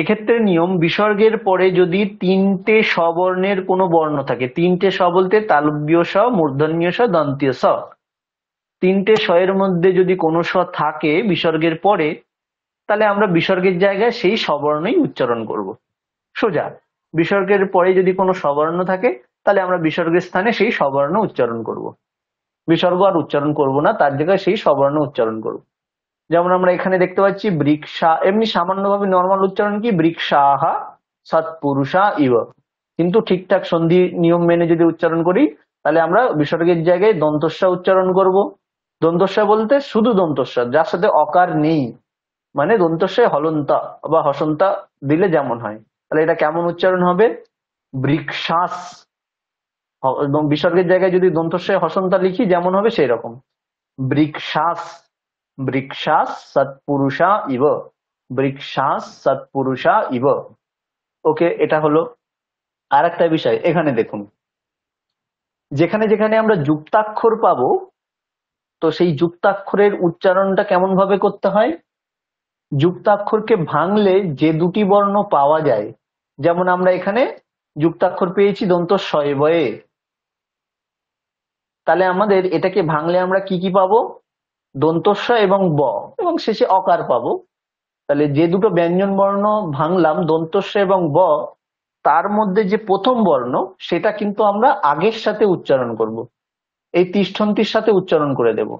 এক্ষেত্রে নিয়ম বিসর্গের পরে যদি তিনটে স্ববর্ণের কোনো বর্ণ থাকে তিনটে স বলতে তালব্য স মূর্ধন্য স দন্তীয় স তিনটে শয়ের মধ্যে যদি কোনো শ থাকে বিসর্গের পরে তাহলে আমরা বিসর্গের জায়গায় সেই সবর্ণই উচ্চারণ করব। সোজা বিসর্গের পরে যদি কোনো সবর্ণ থাকে তাহলে আমরা বিসর্গের স্থানে সেই সবর্ণ উচ্চারণ করব। বিসর্গ আর উচ্চারণ করব না তার জায়গায় সেই সবর্ণ উচ্চারণ করব। যেমন আমরা এখানে দেখতে পাচ্ছি বৃক্ষা এমনি সামান্যভাবে নর্মাল উচ্চারণ কি বৃক্ষাহা সৎপুরুষা ইব কিন্তু ঠিকঠাক সন্ধি নিয়ম মেনে যদি উচ্চারণ করি তাহলে আমরা বিসর্গের জায়গায় দন্তস্বা উচ্চারণ করব দন্তস্যা বলতে শুধু দন্তস্যা যার সাথে অকার নেই মানে দন্তস্যায় হলন্তা বা হসন্তা দিলে যেমন হয় তাহলে এটা কেমন উচ্চারণ হবে বৃক্ষাস বিসর্গের জায়গায় যদি দন্তস্যায় হসন্তা লিখি যেমন হবে সেই রকম বৃক্ষাস বৃক্ষাস সৎপুরুষা ইব বৃক্ষাস সৎপুরুষা ইব ওকে এটা হলো আর একটা বিষয় এখানে দেখুন যেখানে যেখানে আমরা যুক্তাক্ষর পাবো তো সেই যুক্তাক্ষরের উচ্চারণটা কেমন ভাবে করতে হয় যুক্তাক্ষরকে ভাঙলে যে দুটি বর্ণ পাওয়া যায় যেমন আমরা এখানে যুক্তাক্ষর পেয়েছি দন্ত শয়বয়ে তাহলে আমাদের এটাকে ভাঙলে আমরা কি কি পাবো দন্তস্ব এবং ব এবং শেষে অকার পাবো তাহলে যে দুটো ব্যঞ্জন বর্ণ ভাঙলাম দন্তস্ব এবং ব তার মধ্যে যে প্রথম বর্ণ সেটা কিন্তু আমরা আগের সাথে উচ্চারণ করব এই তিষ্ঠন্তির সাথে উচ্চারণ করে দেব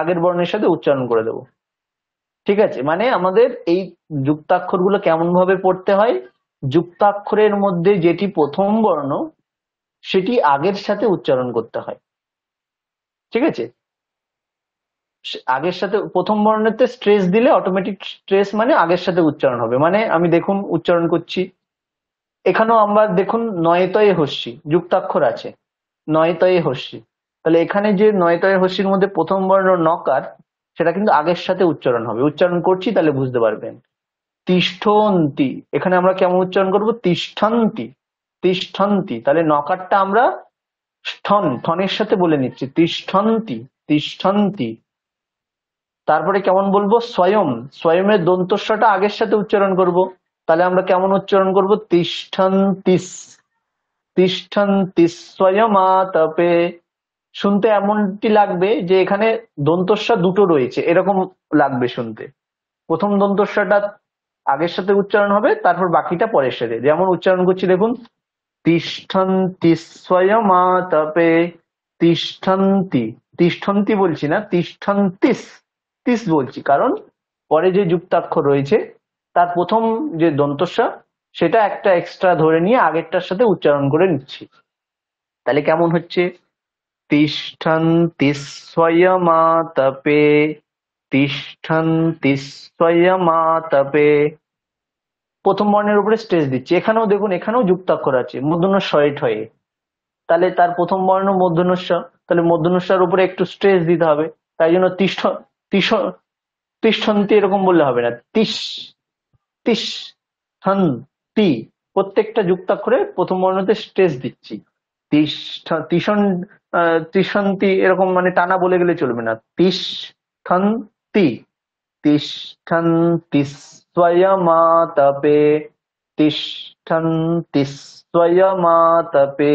আগের বর্ণের সাথে উচ্চারণ করে দেব ঠিক আছে মানে আমাদের এই যুক্তাক্ষর গুলো কেমন ভাবে পড়তে হয় যুক্তাক্ষরের মধ্যে যেটি প্রথম বর্ণ সেটি আগের সাথে উচ্চারণ করতে হয় ঠিক আছে আগের সাথে প্রথম বর্ণেতে স্ট্রেস দিলে অটোমেটিক স্ট্রেস মানে আগের সাথে উচ্চারণ হবে মানে আমি দেখুন উচ্চারণ করছি এখানেও আমরা দেখুন নয়তয়ে হসছি যুক্তাক্ষর আছে নয়তয়ে হসছি তাহলে এখানে যে নয়তয় হস্যির মধ্যে প্রথম বর্ণ নকার সেটা কিন্তু আগের সাথে উচ্চারণ হবে উচ্চারণ করছি তাহলে বুঝতে পারবেন তিষ্ঠন্তি এখানে আমরা কেমন উচ্চারণ করব তিষ্ঠন্তি তিষ্ঠন্তি তাহলে নকারটা আমরা স্থন ঠনের সাথে বলে নিচ্ছি তিষ্ঠন্তি তিষ্ঠন্তি তারপরে কেমন বলবো স্বয়ং স্বয়মের দন্তস্বটা আগের সাথে উচ্চারণ করব তাহলে আমরা কেমন উচ্চারণ করব তিষ্ঠন্তিস তিষ্ঠন্তিস স্বয়মাতপে শুনতে এমনটি লাগবে যে এখানে দন্তস্বা দুটো রয়েছে এরকম লাগবে শুনতে প্রথম দন্তস্বাটা আগের সাথে উচ্চারণ হবে তারপর বাকিটা পরের সাথে যেমন উচ্চারণ করছি দেখুন তিষ্ঠন্তি স্বয়মাতপে তিষ্ঠন্তি তিষ্ঠন্তি বলছি না তিষ্ঠন্তিস তিস বলছি কারণ পরে যে যুক্তাক্ষর রয়েছে তার প্রথম যে দন্তস্বা সেটা একটা এক্সট্রা ধরে নিয়ে আগেরটার সাথে উচ্চারণ করে নিচ্ছি তাহলে কেমন হচ্ছে তিষ্ঠন্তি স্বয়মাতপে তিষ্ঠন্তি স্বয়মাতপে প্রথম বর্ণের উপরে স্টেজ দিচ্ছি এখানেও দেখুন এখানেও যুক্তাক্ষর আছে মধ্যনস্য এট হয়ে তাহলে তার প্রথম বর্ণ মধ্যনস্ব তাহলে মধ্যনস্বার উপরে একটু স্ট্রেস দিতে হবে তাই জন্য তিষ্ঠ তিস তিষ্ঠন্তি এরকম বললে হবে না তিস তিস প্রত্যেকটা যুক্তাক্ষরে প্রথম বর্ণতে স্ট্রেস দিচ্ছি তিষ্ঠ তিষণ তিসন্তি এরকম মানে টানা বলে গেলে চলবে না তিষ্ঠান্তি তিষ্ঠন্তি স্বয়মাতপে তিষ্ঠন্তি স্বয়মাতপে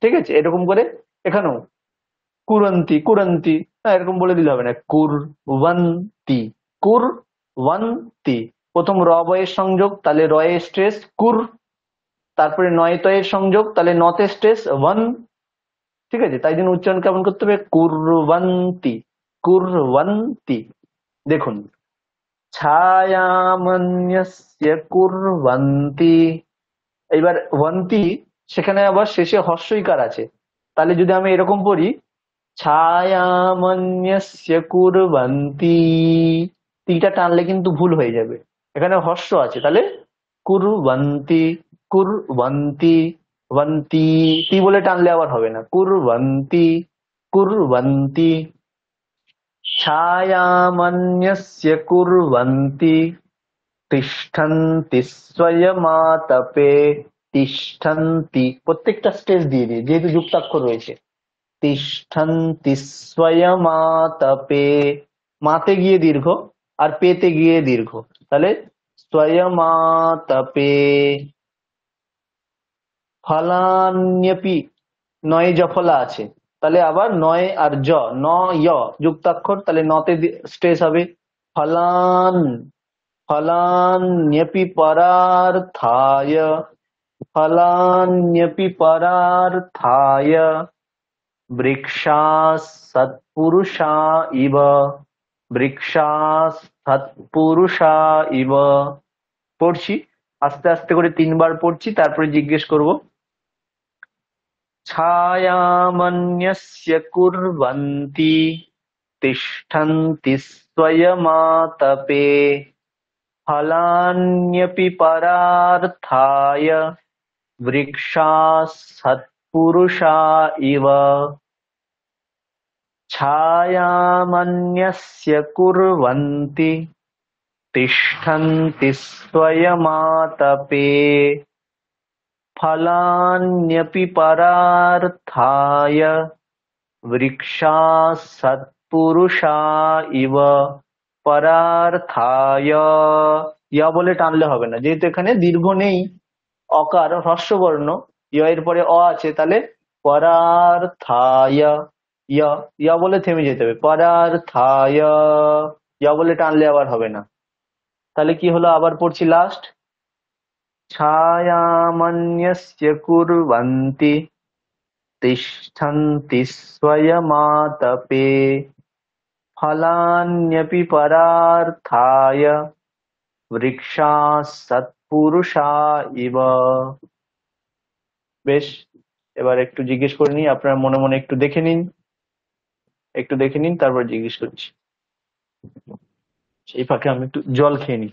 ঠিক আছে এরকম করে এখানেও কুরন্তি কুরন্তি হ্যাঁ, এরকম বলে দিলে হবে না কুরওয়ান্তি কুরওয়ান্তি প্রথম র বয়ের সংযোগ তাহলে রয়ে স্ট্রেস কুর তারপরে নয় তয়ের সংযোগ তাহলে নতে স্ট্রেস ওয়ান ঠিক আছে তাই জন্য উচ্চারণ কেমন করতে হবে কুরবান্তি কুরবন্তি দেখুন ছায়ামন্যস্য কুরবান্তি এবার ওয়ান্তি সেখানে আবার শেষে হস্যইকার আছে তাহলে যদি আমি এরকম পড়ি ছায়ামন্যস্য কুরবান্তি তিটা টানলে কিন্তু ভুল হয়ে যাবে এখানে হস্য আছে তাহলে কুরবান্তি কুরবান্তি ওয়ান্তি তি বলে টানলে আবার হবে না কুরবন্তি কুরবন্তি ছায়ামন্যস্য কুরবন্তি তিষ্ঠন্তি স্বয়মাতপে তিষ্ঠন্তি প্রত্যেকটা স্টেজ দিয়ে দিয়ে যেহেতু যুক্তাক্ষর রয়েছে তিষ্ঠন্তি স্বয়মাতপে মাতে গিয়ে দীর্ঘ আর পেতে গিয়ে দীর্ঘ তাহলে স্বয়মাতপে ফলান্যপি নয় জফলা আছে তাহলে আবার নয় আর জ ন যুক্তাক্ষর তাহলে নতে স্ট্রেস হবে ফলান ফলান্যপি পরার্থায় ফলান্যপি থায় বৃক্ষা সৎপুরুষা ইব বৃক্ষা সৎপুরুষা ইব পড়ছি আস্তে আস্তে করে তিনবার পড়ছি তারপরে জিজ্ঞেস করব छायामन्यस्य कुर्वन्ति तिष्ठन्ति स्वयमातपे फलान्यपि परार्थाय वृक्षाः सत्पुरुषा इव छायामन्यस्य कुर्वन्ति तिष्ठन्ति स्वयमातपे ফলান্যপি পরার্থায় বৃক্ষা সৎপুরুষা ইব পরার্থায় ইয়া বলে টানলে হবে না যেহেতু এখানে দীর্ঘ নেই অকার হ্রস্ববর্ণ ইয়া এর পরে অ আছে তাহলে পরার্থায় ইয়া ইয়া বলে থেমে যেতে হবে পরার্থায় ইয়া বলে টানলে আবার হবে না তাহলে কি হলো আবার পড়ছি লাস্ট छायामन्यस्य कुर्वन्ति तिष्ठन्ति स्वयमातपे ফলান্যপি परार्थाय বৃক্ষা সৎপুরুষা ইব বেশ এবার একটু জিজ্ঞেস করে নিই আপনার মনে মনে একটু দেখে নিন একটু দেখে নিন তারপর জিজ্ঞেস করছি সেই ফাঁকে আমি একটু জল খেয়ে নিই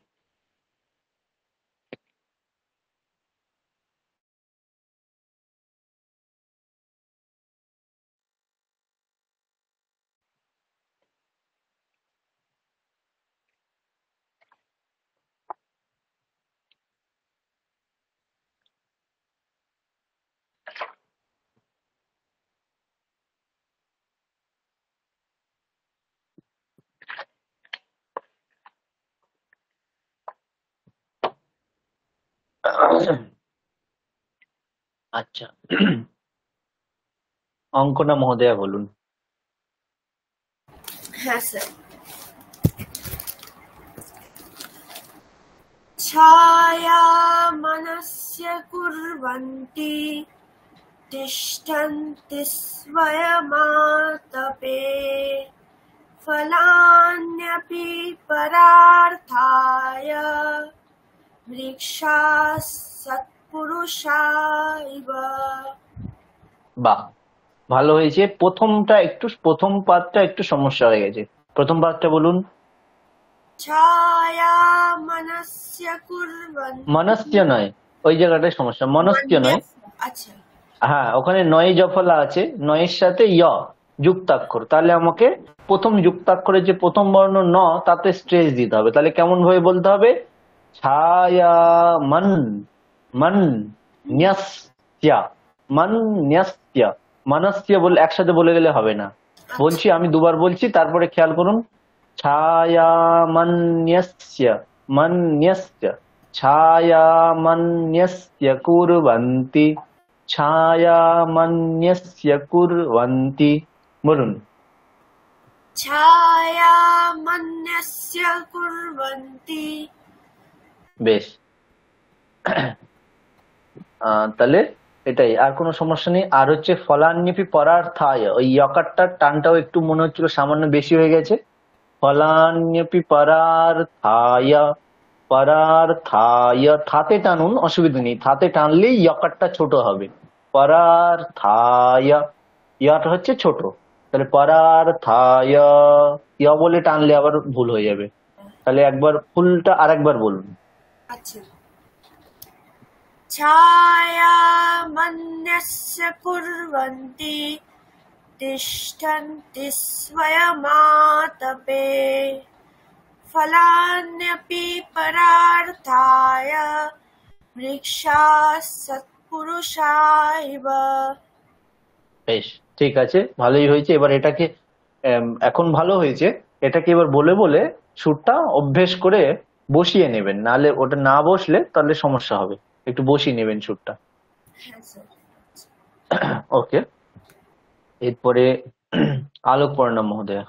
আচ্ছা অঙ্কনা মহোদয়া বলুন হ্যাঁ স্যার ছায়া মনস্য কুর্বন্তি तिष्ठन्ति स्वयमातपे फलान्यपि परार्थाय বাহ ভালো হয়েছে প্রথমটা একটু প্রথম পাঠটা একটু সমস্যা হয়ে গেছে প্রথম পাঠটা বলুন ছায়া মনস্য নয় ওই জায়গাটায় সমস্যা মনস্য নয় আচ্ছা হ্যাঁ ওখানে নয় জফলা আছে নয়ের সাথে ই যুক্তাক্ষর তাহলে আমাকে প্রথম যুক্তাক্ষরের যে প্রথম বর্ণ ন তাতে স্ট্রেস দিতে হবে তাহলে কেমন ভাবে বলতে হবে ছায়ামন মন ন্যস্যা মন ন্যস্যা মানস্যা বলে একসাথে বলে গেলে হবে না বলছি আমি দুবার বলছি তারপরে খেয়াল করুন ছায়ামন্যস্য মন্যস্য ছায়ামন্যস্য কুরবন্তি ছায়ামন্যস্য কুরবন্তি বলুন ছায়ামন্যস্য কুরবন্তি বেশ তাহলে এটাই আর কোনো সমস্যা নেই আর হচ্ছে ফলানিপি পরার থায় ওই ইয়কারটার টানটাও একটু মনে হচ্ছিল সামান্য বেশি হয়ে গেছে ফলানিপি পড়ার থায় পড়ার থায় থাতে টানুন অসুবিধা নেই থাতে টানলেই ইয়কারটা ছোট হবে পড়ার থায় ইয়াটা হচ্ছে ছোট তাহলে পড়ার থায় ইয়া বলে টানলে আবার ভুল হয়ে যাবে তাহলে একবার ফুলটা আরেকবার বলুন আচ্ছা ছায়ামন্যস্য কুর্বন্তি তিষ্ঠন্তি स्वयमातपे फलान्यपि परार्थाय वृक्षाः সৎপুরুষা বেশ ঠিক আছে ভালোই হয়েছে এবার এটাকে এখন ভালো হয়েছে এটাকে এবার বলে বলে সুরটা অভ্যেস করে বসিয়ে নেবেন নাহলে ওটা না বসলে তাহলে সমস্যা হবে একটু বসিয়ে নেবেন সুরটা হ্যাঁ, ওকে এরপরে আলোক পর্ণা মহোদয়া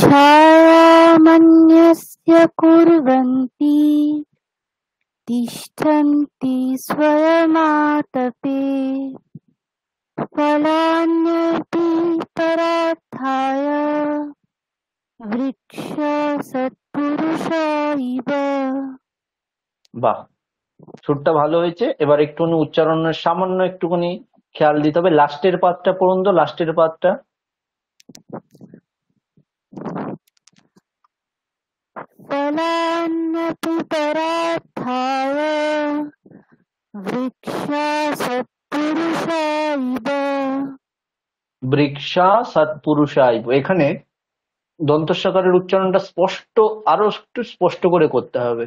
छायामन्यस्य कुर्वन्ति तिष्ठन्ति स्वयमातपे फलान्यपि परार्थाय वृक्ष সৎপুরুষাইব বাহ সুরটা ভালো হয়েছে এবার একটুখানি উচ্চারণের সামান্য একটুখানি খেয়াল দিতে হবে লাস্টের পাতটা পর্যন্ত লাস্টের পাতটা ফলান্নপি পরার্থায় বৃক্ষা সৎ বৃক্ষা সৎপুরুষাইব এখানে দন্তশাকারের উচ্চারণটা স্পষ্ট আরো একটু স্পষ্ট করে করতে হবে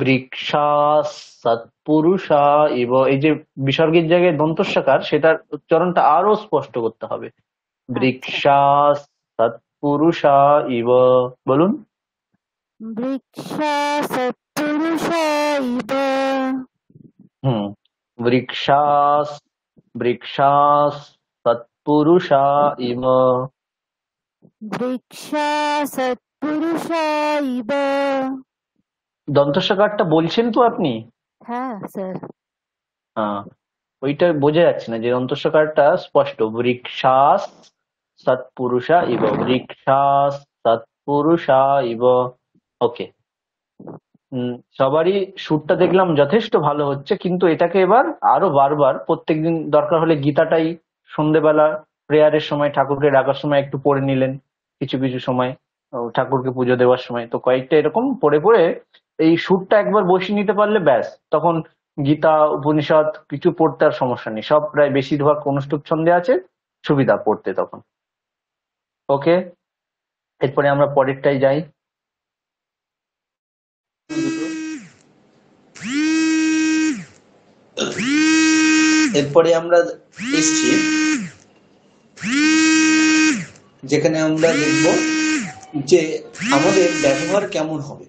বৃক্ষা সৎপুরুষা ইব এই যে বিসর্গের জায়গায় দন্তস্বাকার সেটার উচ্চারণটা আরো স্পষ্ট করতে হবে আচ্ছা। বৃক্ষা সৎপুরুষা ইব বলুন বৃক্ষা সৎপুরুষা ইব হুম वृक्षास् वृक्षास्तत्पुरुषा इव বৃক্ষা সৎপুরুষা ইব দন্তস্বকারটা বলছেন তো আপনি হ্যাঁ স্যার হ্যাঁ ওইটা বোঝা যাচ্ছে না যে দন্তসাকারটা স্পষ্ট বৃক্ষাস সৎপুরুষা ইব বৃক্ষাস সৎপুরুষা ইব ওকে সবারই সুরটা দেখলাম যথেষ্ট ভালো হচ্ছে কিন্তু এটাকে এবার আরো বারবার প্রত্যেকদিন দরকার হলে গীতাটাই সন্ধেবেলা প্রেয়ারের সময় ঠাকুরকে ডাকার সময় একটু পড়ে নিলেন কিছু কিছু সময় ঠাকুরকে পুজো দেওয়ার সময় তো কয়েকটা এরকম পড়ে পড়ে এই সুরটা একবার বসিয়ে নিতে পারলে ব্যাস তখন গীতা উপনিষদ কিছু পড়তে আর সমস্যা নেই সব প্রায় বেশিরভাগ অনুষ্ঠুপ ছন্দে আছে সুবিধা পড়তে তখন ওকে এরপরে আমরা পরেরটাই যাই এরপরে আমরা এসছি যেখানে আমরা দেখব যে আমাদের ব্যবহার কেমন হবে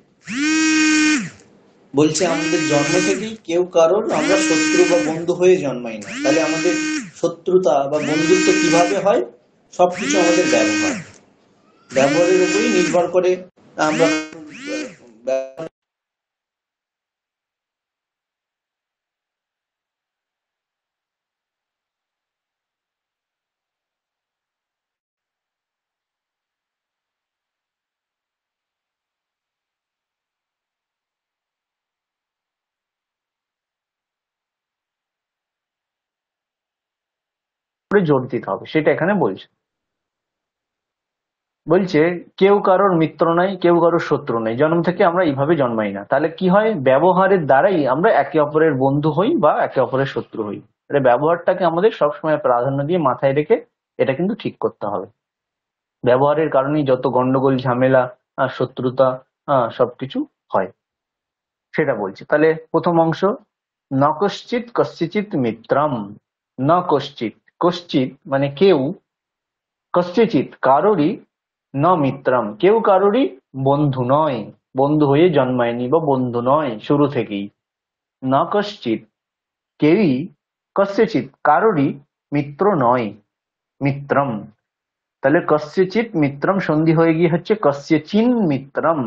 বলছে আমাদের জন্ম থেকেই কেউ কারোর আমরা শত্রু বা বন্ধু হয়ে জন্মাই না তাহলে আমাদের শত্রুতা বা বন্ধুত্ব কিভাবে হয় সবকিছু আমাদের ব্যবহার ব্যবহারের উপরই নির্ভর করে আমরা উপরে জোর দিতে হবে সেটা এখানে বলছে বলছে কেউ কারোর মিত্র নাই কেউ কারোর শত্রু নাই জন্ম থেকে আমরা এইভাবে জন্মাই না তাহলে কি হয় ব্যবহারের দ্বারাই আমরা একে অপরের বন্ধু হই বা একে অপরের শত্রু হই তাহলে ব্যবহারটাকে আমাদের সবসময় প্রাধান্য দিয়ে মাথায় রেখে এটা কিন্তু ঠিক করতে হবে ব্যবহারের কারণেই যত গন্ডগোল ঝামেলা শত্রুতা সবকিছু হয় সেটা বলছে তাহলে প্রথম অংশ নকশ্চিত কশ্চিচিত মিত্রম নকশ্চিত কশ্চিৎ মানে কেউ কশ্চিচিত কারোরই ন মিত্রম কেউ কারোরই বন্ধু নয় বন্ধু হয়ে জন্মায়নি বা বন্ধু নয় শুরু থেকেই ন কশ্চিৎ কেউই কস্যচিৎ কারোরই মিত্র নয় মিত্রম তাহলে কস্যচিৎ মিত্রম সন্ধি হয়ে গিয়ে হচ্ছে কস্যচিন মিত্রম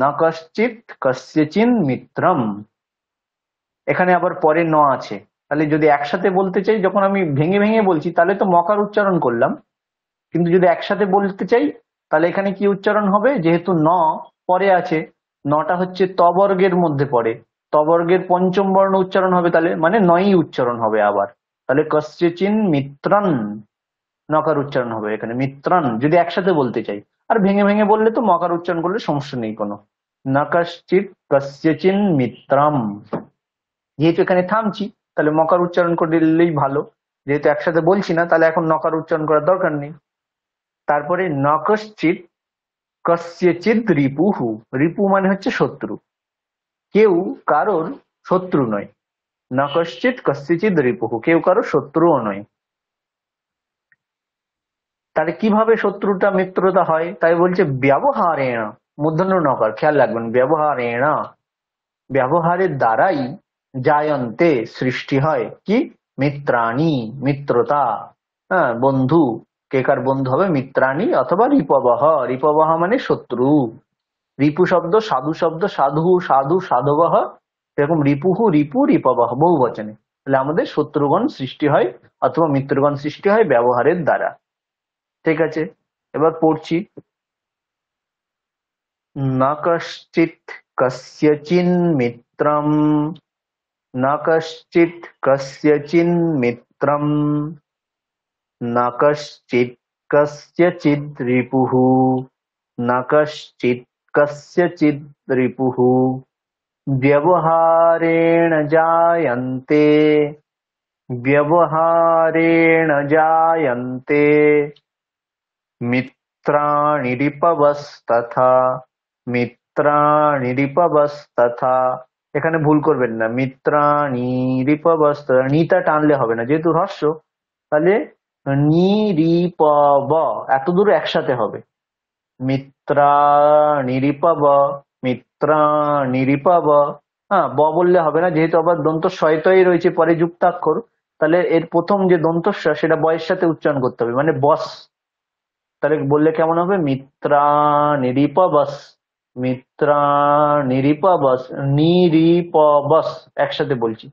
ন কশ্চিৎ কস্যচিন মিত্রম এখানে আবার পরে ন আছে তাহলে যদি একসাথে বলতে চাই যখন আমি ভেঙে ভেঙে বলছি তাহলে তো মকার উচ্চারণ করলাম কিন্তু যদি একসাথে বলতে চাই তাহলে এখানে কি উচ্চারণ হবে যেহেতু ন পরে আছে নটা হচ্ছে তবর্গের মধ্যে পড়ে তবর্গের পঞ্চম বর্ণ উচ্চারণ হবে তাহলে মানে নয়ই উচ্চারণ হবে আবার তাহলে কশ্চিন মিত্রন নকার উচ্চারণ হবে এখানে মিত্রন যদি একসাথে বলতে চাই আর ভেঙে ভেঙে বললে তো মকার উচ্চারণ করলে সমস্যা নেই কোনো নকশ্চিত কশ্চিন মিত্রম যেহেতু এখানে থামছি তাহলে মকার উচ্চারণ করে দিলেই ভালো যেহেতু একসাথে বলছি না তাহলে এখন নকার উচ্চারণ করার দরকার নেই তারপরে নকশ্চিত কস্যচিত রিপুহু রিপু মানে হচ্ছে শত্রু কেউ কারোর শত্রু নয় নকশ্চিত কস্যচিত রিপুহু কেউ কারোর শত্রুও নয় তাহলে কিভাবে শত্রুটা মিত্রতা হয় তাই বলছে ব্যবহারে মূর্ধন্য নকার খেয়াল রাখবেন ব্যবহারে ব্যবহারের দ্বারাই জায়ন্তে সৃষ্টি হয় কি মিত্রাণী মিত্রতা হ্যাঁ বন্ধু কে কার বন্ধু হবে মিত্রাণী অথবা রিপবহ রিপবহ মানে শত্রু রিপু শব্দ সাধু শব্দ সাধু সাধু সাধবহ এরকম রিপুহু রিপু রিপবহ বহু বচনে তাহলে আমাদের শত্রুগণ সৃষ্টি হয় অথবা মিত্রগণ সৃষ্টি হয় ব্যবহারের দ্বারা ঠিক আছে এবার পড়ছি না কশ্চিৎ কস্যচিন মিত্রম न कश्चित्कस्यचिन्मित्रम् न कश्चित् रिपुः न रिपुः व्यवहारेण जायन्ते व्यवहारेण जायन्ते मित्राणि रिपवस्तथा मित्राणि रिपवस्तथा এখানে ভুল করবেন না মিত্রাণী রিপবস্ত্র নিতা টানলে হবে না যেহেতু হ্রস্ব তাহলে নি রিপ এত দূর একসাথে হবে মিত্রা নিরিপব মিত্রা নিরিপব হ্যাঁ ব বললে হবে না যেহেতু আবার দন্ত শয়তই রয়েছে পরে যুক্তাক্ষর তাহলে এর প্রথম যে দন্তস্ব সেটা বয়ের সাথে উচ্চারণ করতে হবে মানে বস তাহলে বললে কেমন হবে মিত্রা নিরিপবস मित्रा निरीपबस् निरीपबस् एक्षते बोल्चि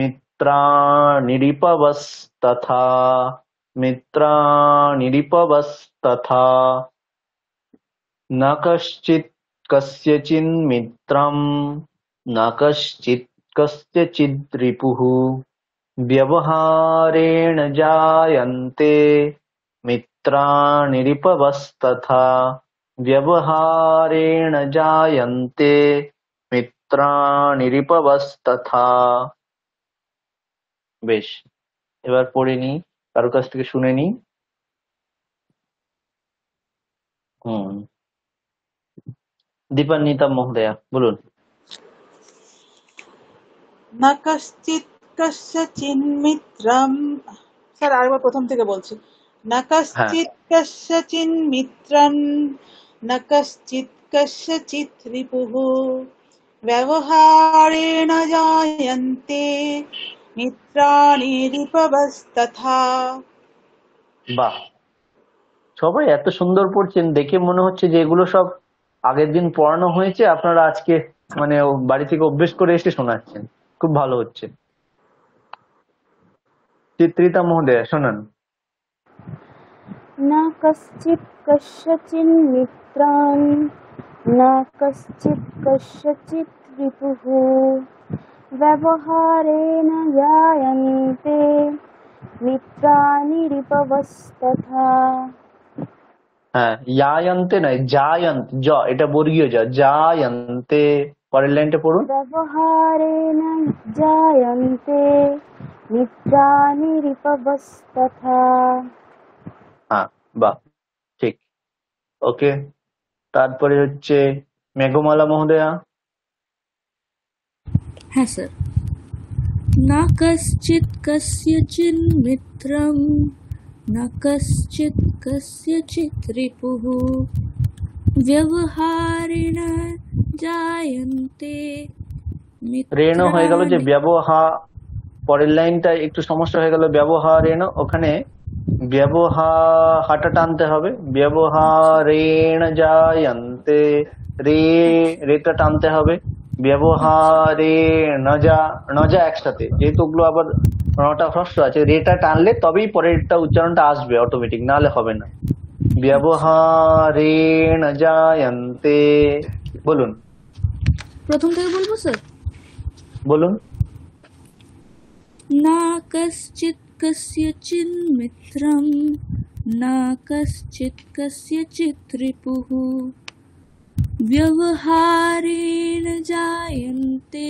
मित्रा तथा मित्रा तथा न कश्चित् व्यवहारेण जायन्ते मित्राणि रिपवस्तथा व्यवहारेण जायन्ते মিত্রাণি বেশ এবার পড়ে নি কারো কাছ থেকে শুনে নি হুম দীপান্বিতা মহোদয়া বলুন না কশ্চিৎ কশ্চিন্মিত্রম স্যার আরেকবার প্রথম থেকে বলছি না কশ্চিৎ কশ্চিন্মিত্রম न कश्चित् कस्यचित् रिपुः মিত্রাণী রিপবস্তথা বাহ সবাই এত সুন্দর পড়ছেন দেখে মনে হচ্ছে যে এগুলো সব আগের দিন পড়ানো হয়েছে আপনারা আজকে মানে বাড়ি থেকে অভ্যেস করে এসে শোনাচ্ছেন খুব ভালো হচ্ছে চিত্রিতা মহোদয় শোনান না কশ্চিৎ पुत्रान् न कश्चित् कस्यचित् ऋतुः व्यवहारेण जायन्ते मित्राणि रिपवस्तथा হ্যাঁ জায়ন্তে নয় জায়ন্ত জ এটা বর্গীয় জ জায়ন্তে পরের লাইনটা পড়ুন ব্যবহারেণ জায়ন্তে মিত্রাণি রিপবস্তথা হ্যাঁ বাহ ঠিক ওকে তারপরে হচ্ছে মেঘমালা মহোদয়া হ্যাঁ স্যার না কশ্চিত কশ্যচিন মিত্রম না কশ্চিত কশ্যচিত রিপুহ ব্যবহারিণ জায়ন্তে রেণ হয়ে গেল যে ব্যবহার পরের লাইনটা একটু সমস্যা হয়ে গেল ব্যবহারেণ ওখানে ব্যবহারটা টানতে হবে ব্যবহারেণ জায়ন্তে রে রেটা টানতে হবে ব্যবহারে নজা নজা একসাথে যেহেতু ওগুলো আবার নটা ফ্রস্ট আছে রেটা টানলে তবেই পরেরটা উচ্চারণটা আসবে অটোমেটিক নাহলে হবে না ব্যবহারেণ জায়ন্তে বলুন প্রথম থেকে বলবো স্যার বলুন না কশ্চিত कस्यचिन्मित्रं न कश्चित् कस्यचित् रिपुः व्यवहारेण জায়ন্তে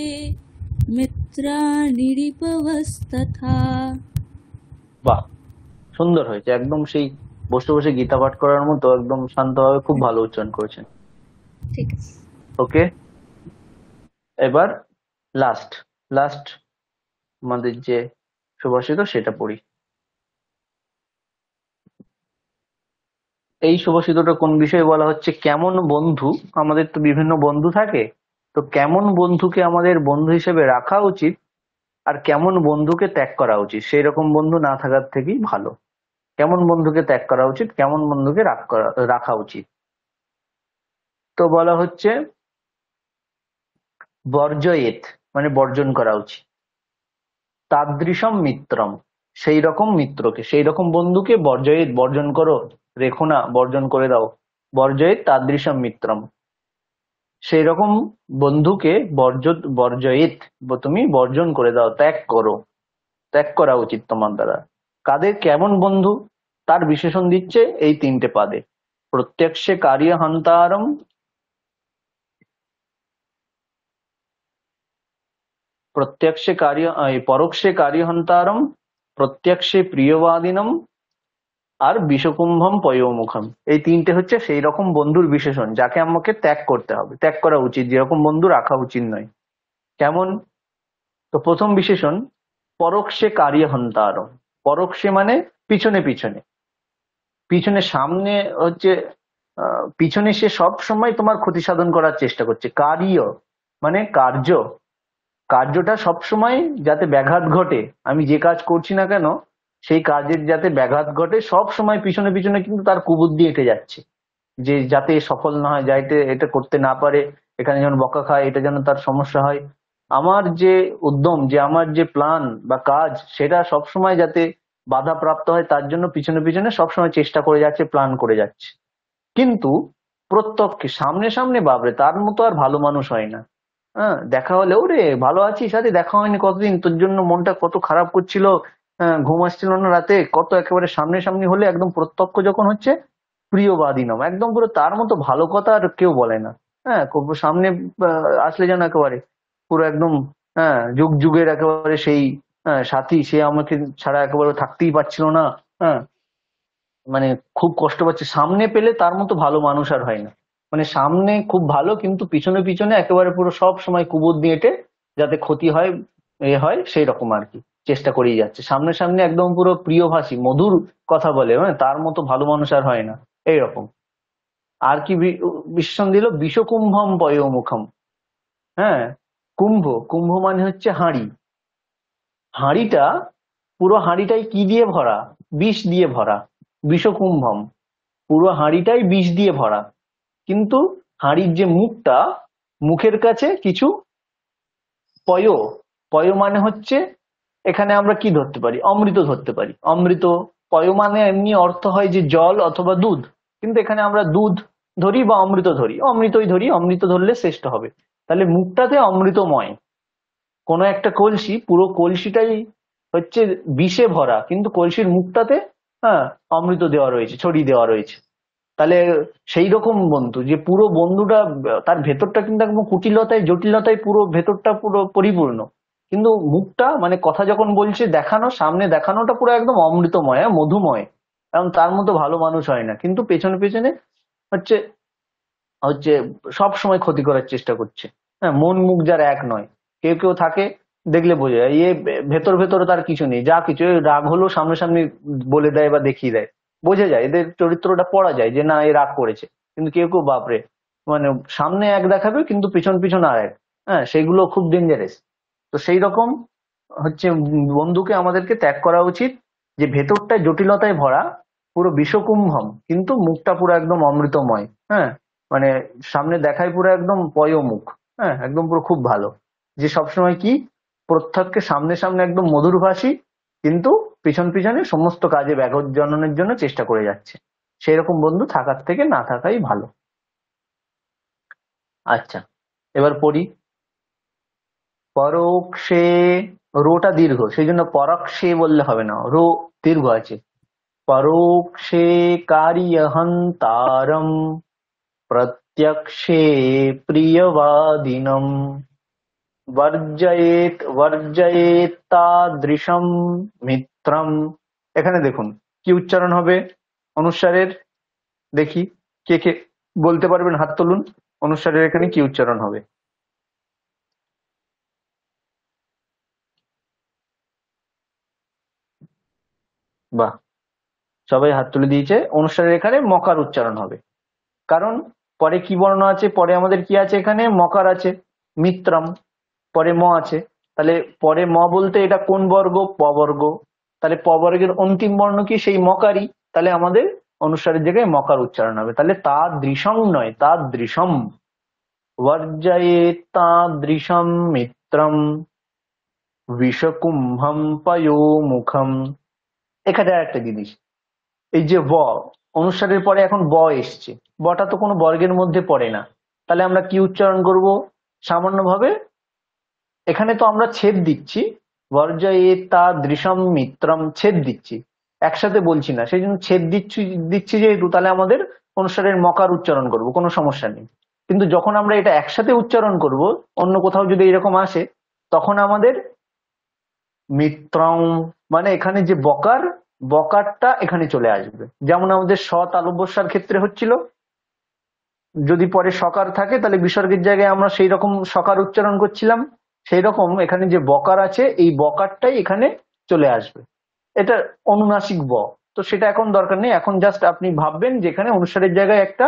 মিত্রাণি রিপবস্তথা বাহ সুন্দর হয়েছে একদম সেই বসে বসে গীতা পাঠ করার মতো একদম শান্তভাবে খুব ভালো উচ্চারণ করেছেন ঠিক ওকে এবার লাস্ট লাস্ট আমাদের যে সুভাষিত সেটা পড়ি। এই সুভাষিতটা কোন বিষয়ে বলা হচ্ছে কেমন বন্ধু আমাদের তো বিভিন্ন বন্ধু থাকে তো কেমন বন্ধুকে আমাদের বন্ধু হিসেবে রাখা উচিত আর কেমন বন্ধুকে ত্যাগ করা উচিত সেই রকম বন্ধু না থাকার থেকেই ভালো কেমন বন্ধুকে ত্যাগ করা উচিত কেমন বন্ধুকে রাখা উচিত তো বলা হচ্ছে বর্জয়েত মানে বর্জন করা উচিত তাদৃশম মিত্রম সেই রকম মিত্রকে সেই রকম বন্ধুকে বর্জয়িত বর্জন করো রেখো না বর্জন করে দাও বর্জয়িত তাদৃশম মিত্রম সেই রকম বন্ধুকে বর্জ বর্জয়িত তুমি বর্জন করে দাও ত্যাগ করো ত্যাগ করা উচিত তোমার দ্বারা কাদের কেমন বন্ধু তার বিশেষণ দিচ্ছে এই তিনটে পাদে প্রত্যক্ষে কারিয়া হন্তারম प्रत्यक्षे कार्य পরোক্ষে কার্যহন্তারম প্রত্যক্ষে প্রিয়বাদিনম আর বিষকুম্ভম পয়োমুখম এই তিনটে হচ্ছে সেই রকম বন্ধুর বিশেষণ যাকে আমাকে ত্যাগ করতে হবে ত্যাগ করা উচিত যেরকম বন্ধু রাখা উচিত নয় কেমন তো প্রথম বিশেষণ পরোক্ষে কার্যহন্তারম পরোক্ষে মানে পিছনে পিছনে পিছনে সামনে হচ্ছে পিছনে সে সব সময় তোমার ক্ষতি সাধন করার চেষ্টা করছে কার্য মানে কার্য কার্যটা সবসময় যাতে ব্যাঘাত ঘটে আমি যে কাজ করছি না কেন সেই কাজের যাতে ব্যাঘাত ঘটে সব সময় পিছনে পিছনে কিন্তু তার কুবুদ্ধি এঁটে যাচ্ছে যে যাতে সফল না হয় যাইতে এটা করতে না পারে এখানে যেন বকা খায় এটা যেন তার সমস্যা হয় আমার যে উদ্যম যে আমার যে প্ল্যান বা কাজ সেটা সবসময় যাতে বাধা প্রাপ্ত হয় তার জন্য পিছনে পিছনে সবসময় চেষ্টা করে যাচ্ছে প্ল্যান করে যাচ্ছে কিন্তু প্রত্যক্ষে সামনে সামনে বাবরে তার মতো আর ভালো মানুষ হয় না হ্যাঁ দেখা হলে ওরে ভালো আছিস আরে দেখা হয়নি কতদিন তোর জন্য মনটা কত খারাপ করছিল হ্যাঁ ঘুম আসছিল না রাতে কত একেবারে সামনে সামনে হলে একদম প্রত্যক্ষ যখন হচ্ছে প্রিয় বাদিনম একদম পুরো তার মতো ভালো কথা আর কেউ বলে না হ্যাঁ সামনে আসলে যেন একেবারে পুরো একদম হ্যাঁ যুগ যুগের একেবারে সেই হ্যাঁ, সাথী সে আমাকে ছাড়া একেবারে থাকতেই পারছিল না হ্যাঁ মানে খুব কষ্ট পাচ্ছে সামনে পেলে তার মতো ভালো মানুষ আর হয় না মানে সামনে খুব ভালো কিন্তু পিছনে পিছনে একেবারে পুরো সব সময় কুবুর দিয়ে এটে যাতে ক্ষতি হয় এ হয় সেই রকম আর কি চেষ্টা করেই যাচ্ছে সামনে সামনে একদম পুরো প্রিয়ভাষী মধুর কথা বলে মানে তার মতো ভালো মানুষ আর হয় না এইরকম আর কি বিশ্বাস দিল বিষকুম্ভম পয়োমুখম হ্যাঁ কুম্ভ কুম্ভ মানে হচ্ছে হাঁড়ি হাঁড়িটা পুরো হাঁড়িটাই কি দিয়ে ভরা বিষ দিয়ে ভরা বিষকুম্ভম পুরো হাঁড়িটাই বিষ দিয়ে ভরা কিন্তু হাঁড়ির যে মুখটা মুখের কাছে কিছু পয় পয় মানে হচ্ছে এখানে আমরা কি ধরতে পারি অমৃত ধরতে পারি অমৃত পয় মানে এমনি অর্থ হয় যে জল অথবা দুধ কিন্তু এখানে আমরা দুধ ধরি বা অমৃত ধরি অমৃতই ধরি অমৃত ধরলে শ্রেষ্ঠ হবে তাহলে মুখটাতে অমৃতময় কোনো একটা কলসি পুরো কলসিটাই হচ্ছে বিষে ভরা কিন্তু কলসির মুখটাতে হ্যাঁ অমৃত দেওয়া রয়েছে ছড়িয়ে দেওয়া রয়েছে তাহলে সেই রকম বন্ধু যে পুরো বন্ধুটা তার ভেতরটা কিন্তু একদম কুটিলতায় জটিলতায় পুরো ভেতরটা পুরো পরিপূর্ণ কিন্তু মুখটা মানে কথা যখন বলছে দেখানো সামনে দেখানোটা পুরো একদম অমৃতময় হ্যাঁ, মধুময় কারণ তার মতো ভালো মানুষ হয় না কিন্তু পেছনে পেছনে হচ্ছে হচ্ছে সব সময় ক্ষতি করার চেষ্টা করছে হ্যাঁ মন মুখ যার এক নয় কেউ কেউ থাকে দেখলে বোঝা যায় ইয়ে ভেতর ভেতর তার কিছু নেই যা কিছু রাগ হলো সামনে সামনে বলে দেয় বা দেখিয়ে দেয় বোঝা যায় এদের চরিত্রটা পড়া যায় যে না এ রাগ করেছে কিন্তু কেউ কেউ বাপরে মানে সামনে এক দেখাবে কিন্তু পিছন পিছন আর এক হ্যাঁ সেগুলো খুব ডেঞ্জারেস তো সেই রকম হচ্ছে বন্ধুকে আমাদেরকে ত্যাগ করা উচিত যে ভেতরটা জটিলতায় ভরা পুরো বিশ্বকুম্ভম কিন্তু মুখটা পুরো একদম অমৃতময় হ্যাঁ মানে সামনে দেখায় পুরো একদম মুখ হ্যাঁ একদম পুরো খুব ভালো যে সবসময় কি প্রত্যেককে সামনে সামনে একদম মধুরভাষী কিন্তু পিছন পিছনে সমস্ত কাজে ব্যাঘত জননের জন্য চেষ্টা করে যাচ্ছে সেই রকম বন্ধু থাকার থেকে না থাকাই ভালো আচ্ছা এবার পড়ি পরোক্ষে রোটা দীর্ঘ সেই জন্য পরক্ষে বললে হবে না রো দীর্ঘ আছে পরোক্ষে কারিয়হন্তারম প্রত্যক্ষে প্রিয়বাদিনম বর্জয়েত তাদৃশম মিত্রম এখানে দেখুন কি উচ্চারণ হবে অনুসারের দেখি কে কে বলতে পারবেন হাত তুলুন অনুসারের এখানে কি উচ্চারণ হবে বাহ সবাই হাত তুলে দিয়েছে অনুসারের এখানে মকার উচ্চারণ হবে কারণ পরে কি বর্ণ আছে পরে আমাদের কি আছে এখানে মকার আছে মিত্রম পরে ম আছে তাহলে পরে ম বলতে এটা কোন বর্গ পবর্গ তাহলে পবর্গের অন্তিম বর্ণ কি সেই মকারই তাহলে আমাদের অনুসারের জায়গায় মকার উচ্চারণ হবে তাহলে তা দৃশম নয় তা দৃশম বর্জয়ে তা দৃশম মিত্রম বিষকুম্ভম মুখম এখানে একটা জিনিস এই যে ব অনুসারের পরে এখন ব এসছে বটা তো কোনো বর্গের মধ্যে পড়ে না তাহলে আমরা কি উচ্চারণ করব সামান্যভাবে এখানে তো আমরা ছেদ দিচ্ছি বর্জয়ে তা দৃশম মিত্রম ছেদ দিচ্ছি একসাথে বলছি না সেই জন্য ছেদ দিচ্ছি দিচ্ছি যেহেতু তাহলে আমাদের অনুসারের মকার উচ্চারণ করব কোনো সমস্যা নেই কিন্তু যখন আমরা এটা একসাথে উচ্চারণ করব অন্য কোথাও যদি এরকম আসে তখন আমাদের মিত্রং মানে এখানে যে বকার বকারটা এখানে চলে আসবে যেমন আমাদের সৎ আলব্যসার ক্ষেত্রে হচ্ছিল যদি পরে সকার থাকে তাহলে বিসর্গের জায়গায় আমরা সেই রকম সকার উচ্চারণ করছিলাম সেই রকম এখানে যে বকার আছে এই বকারটাই এখানে চলে আসবে এটা অনুনাসিক ব তো সেটা এখন দরকার নেই এখন জাস্ট আপনি ভাববেন যেখানে অনুসারের জায়গায় একটা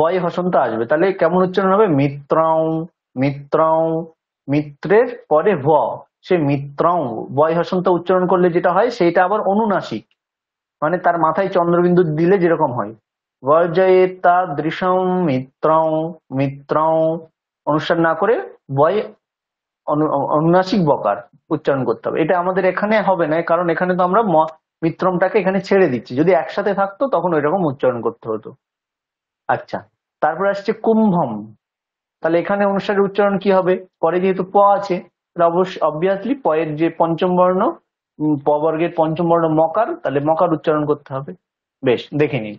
বয় হসন্ত আসবে তাহলে কেমন উচ্চারণ হবে মিত্রাও মিত্রাও মিত্রের পরে ভ সে মিত্রাও বয় হসন্ত উচ্চারণ করলে যেটা হয় সেটা আবার অনুনাসিক মানে তার মাথায় চন্দ্রবিন্দু দিলে যেরকম হয় জয়ে তা দৃশম মিত্রাও মিত্রাও অনুষ্ঠান না করে বয় অনুনাসিক বকার উচ্চারণ করতে হবে এটা আমাদের এখানে হবে না কারণ এখানে তো আমরা মিত্রমটাকে এখানে ছেড়ে দিচ্ছি যদি একসাথে থাকতো তখন ওই রকম উচ্চারণ করতে হতো আচ্ছা তারপর আসছে কুম্ভম তাহলে এখানে অনুসারে উচ্চারণ কি হবে পরে যেহেতু প আছে অবশ্য অবভিয়াসলি পয়ের যে পঞ্চম বর্ণ প বর্গের পঞ্চম বর্ণ মকার তাহলে মকার উচ্চারণ করতে হবে বেশ দেখে নিন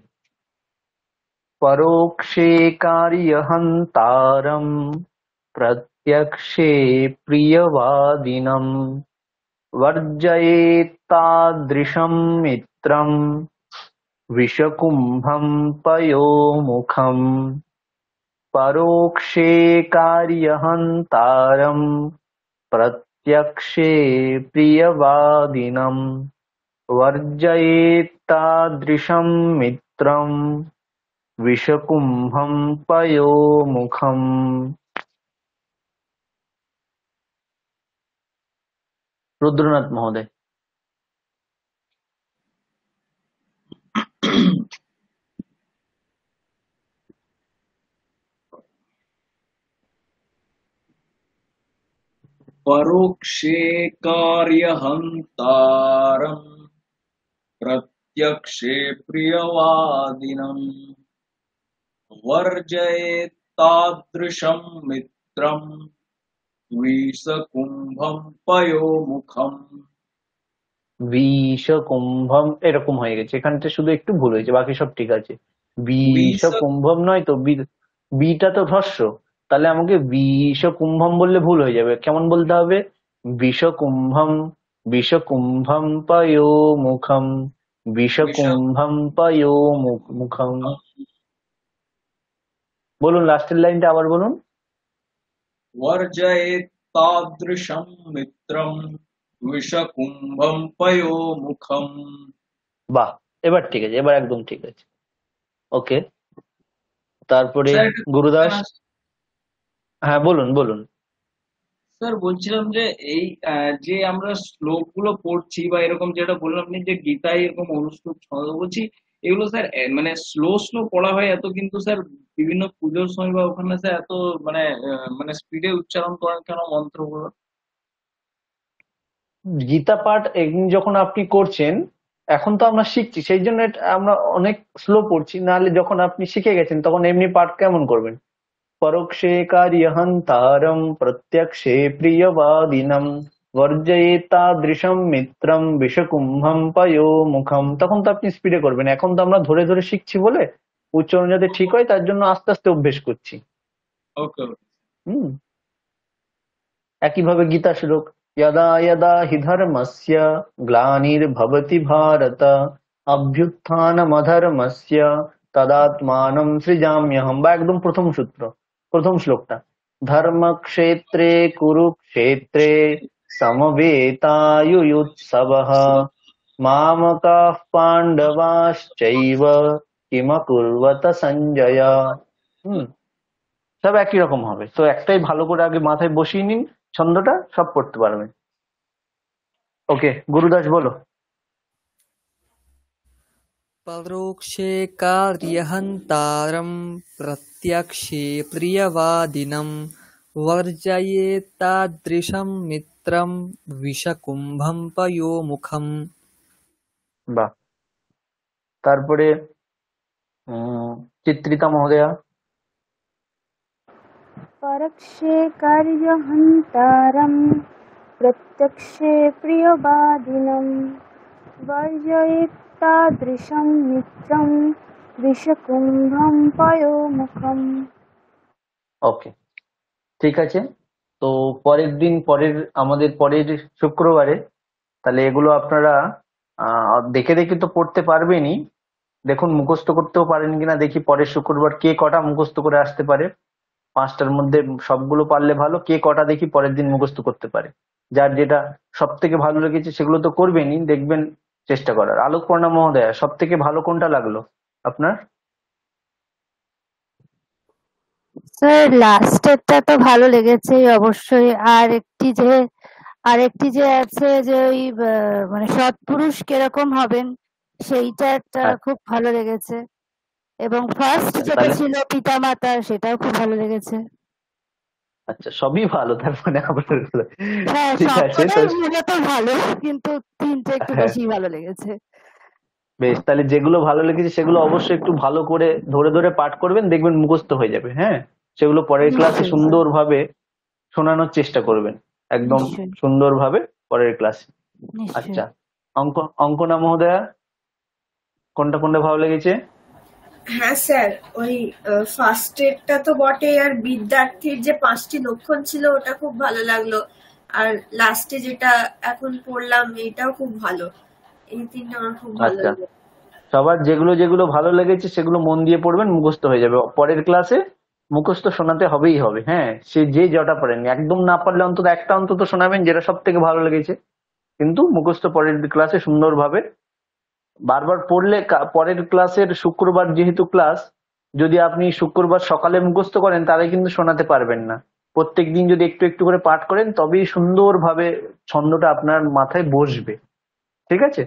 পরোক্ষে কারিয়হন্তারম यक्षे प्रियवादिनम् वर्जयेत्तादृशम् मित्रम् विषकुम्भम् पयोमुखम् परोक्षे कार्यहन्तारम् प्रत्यक्षे प्रियवादिनम् वर्जयेत्तादृशं मित्रं विषकुम्भं पयोमुखम् रुद्रनाथ महोदय परोक्षे कार्यहन्तारम् प्रत्यक्षे प्रियवादिनम् वर्जयेत्तादृशम् मित्रम् কুম্ভম পয়োমুখম বিষ কুম্ভম এরকম হয়ে গেছে এখানটা শুধু একটু ভুল হয়েছে বাকি সব ঠিক আছে বিষ কুম্ভম নয় তো বিটা তো হ্রস্ব তাহলে আমাকে বিষ কুম্ভম বললে ভুল হয়ে যাবে কেমন বলতে হবে বিষ কুম্ভম বিষ কুম্ভম পয়ো মুখম বিষ কুম্ভম পয়ো মুখম বলুন লাস্টের লাইনটা আবার বলুন वर्जयेत् तादृशं মিত্রম কুম্ভম পয়োমুখম বাহ এবার ঠিক আছে এবার একদম ঠিক আছে ওকে তারপরে গুরুদাস হ্যাঁ বলুন বলুন স্যার বলছিলাম যে এই যে আমরা শ্লোক গুলো পড়ছি বা এরকম যেটা বললাম আপনি যে গীতায় এরকম অনুষ্ঠিত বলছি এগুলো স্যার মানে স্লো স্লো পড়া হয় এত কিন্তু স্যার বিভিন্ন পুজোর সময় বা ওখানে সে এত মানে মানে স্পিডে উচ্চারণ করেন কেন মন্ত্রগুলো গীতা পাঠ যখন আপনি করছেন এখন তো আমরা শিখছি সেই জন্য আমরা অনেক স্লো পড়ছি নাহলে যখন আপনি শিখে গেছেন তখন এমনি পাঠ কেমন করবেন পরোক্ষে কার্যহন্তারম প্রত্যক্ষে প্রিয়বাদিনম বর্জয়ে তাদৃশম মিত্রম বিষকুম্ভম পয়ো মুখম তখন তো আপনি স্পিডে করবেন এখন তো আমরা ধরে ধরে শিখছি বলে উচ্চারণ যাতে ঠিক হয় তার জন্য আস্তে আস্তে অভ্যেস করছি ওকে হুম একইভাবে গীতা শ্লোক यदा यदा हि धर्मस्य ग्लानिर्भवति भारत অভ্যুত্থানমধর্মস্য তদাত্মানম সৃজাম্যহম বা একদম প্রথম সূত্র প্রথম শ্লোকটা ধর্মক্ষেত্রে কুরুক্ষেত্রে সমবেতায়ুয়ুৎসব মামকাহ পাণ্ডবাশ্চৈব কিমা কুরবাতা সঞ্জয়া হম সব একই রকম হবে তো একটাই ভালো করে আগে মাথায় বসিয়ে নিন ছন্দটা সব পড়তে পারবেন ওকে গুরুদাস বলো পরোক্ষে কার্যহন্তারম প্রত্যক্ষে প্রিয়বাদিনম वर्जये তাদৃশম মিত্রম বিষকুম্ভম মুখম বা তারপরে चित्रिता महोदया परक्षे कार्यहन्तारं प्रत्यक्षे प्रियवादिनं वर्जयेत्तादृशं मित्रं বিষকুম্ভম পয়োমুখম ওকে ঠিক আছে তো পরের দিন পরের আমাদের পরের শুক্রবারে তাহলে এগুলো আপনারা দেখে দেখে তো পড়তে পারবেনই দেখুন মুখস্থ করতেও পারেন কিনা দেখি পরের শুক্রবার কে কটা মুখস্থ করে আসতে পারে পাঁচটার মধ্যে সবগুলো পারলে ভালো কে কটা দেখি পরের দিন মুখস্থ করতে পারে যার যেটা সব থেকে ভালো লেগেছে সেগুলো তো করবেনই দেখবেন চেষ্টা করার আলোকপর্ণা মহোদয় সব থেকে ভালো কোনটা লাগলো আপনার লাস্টেরটা তো ভালো লেগেছে অবশ্যই আর একটি যে একটি যে আছে যে ওই মানে সৎপুরুষ কিরকম হবেন সেইটা একটা হ্যাঁ। খুব ভালো লেগেছে এবং ফার্স্ট আচ্ছা, যেটা ছিল পিতা মাতা সেটাও খুব ভালো লেগেছে। আচ্ছা সবই ভালো তার মানে আপনার হ্যাঁ, ঠিক আছে ভালো কিন্তু তিনটা একটু হ্যাঁ। বেশি ভালো লেগেছে। বেশ তাহলে যেগুলো ভালো লেগেছে সেগুলো অবশ্যই একটু ভালো করে ধরে ধরে পাঠ করবেন দেখবেন মুখস্থ হয়ে যাবে হ্যাঁ সেগুলো পরের ক্লাসে সুন্দর ভাবে সুন্দরভাবে শোনানোর চেষ্টা করবেন একদম সুন্দরভাবে পরের ক্লাসে আচ্ছা অঙ্ক অঙ্কনা মহোদয়া কোনটা কোনটা ভালো লেগেছে হ্যাঁ স্যার ওই ফার্স্ট এডটা তো বটে আর বিদ্যার্থীর যে পাঁচটি লক্ষণ ছিল ওটা খুব ভালো লাগলো আর লাস্টে যেটা এখন পড়লাম এটাও খুব ভালো এই তিনটা আমার খুব ভালো আচ্ছা। লাগলো সবার যেগুলো যেগুলো ভালো লেগেছে সেগুলো মন দিয়ে পড়বেন মুখস্থ হয়ে যাবে পরের ক্লাসে মুখস্থ শোনাতে হবেই হবে হ্যাঁ সে যে যটা পারেন একদম না পারলে অন্তত একটা অন্তত শোনাবেন যেটা সব থেকে ভালো লেগেছে কিন্তু মুখস্থ পরের ক্লাসে সুন্দরভাবে বারবার পড়লে পরের ক্লাসের শুক্রবার যেহেতু ক্লাস যদি আপনি শুক্রবার সকালে মুখস্থ করেন তাহলে কিন্তু শোনাতে পারবেন না প্রত্যেক দিন যদি একটু একটু করে পাঠ করেন তবেই সুন্দরভাবে ছন্দটা আপনার মাথায় বসবে ঠিক আছে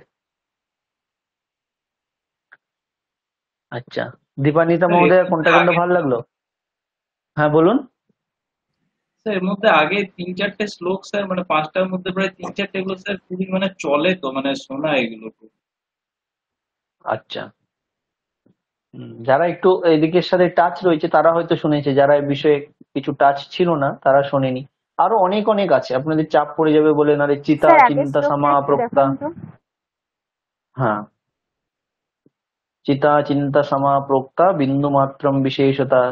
আচ্ছা দীপানিতা মহোদয় কোনটা কোনটা ভালো লাগলো হ্যাঁ বলুন স্যার মধ্যে আগে তিন চারটে শ্লোক স্যার মানে পাঁচটার মধ্যে প্রায় তিন চারটে এগুলো স্যার খুবই মানে চলে তো মানে শোনা এগুলো খুব আচ্ছা যারা একটু এদিকের সাথে টাচ রয়েছে তারা হয়তো শুনেছে যারা বিষয়ে কিছু টাচ ছিল না তারা শোনেনি আরো অনেক অনেক আছে আপনাদের চাপ পড়ে যাবে বলে নারে চিতা চিন্তা সামা প্রক্তা হ্যাঁ চিতা চিন্তা সামা প্রক্তা বিন্দু মাত্রম বিশেষতা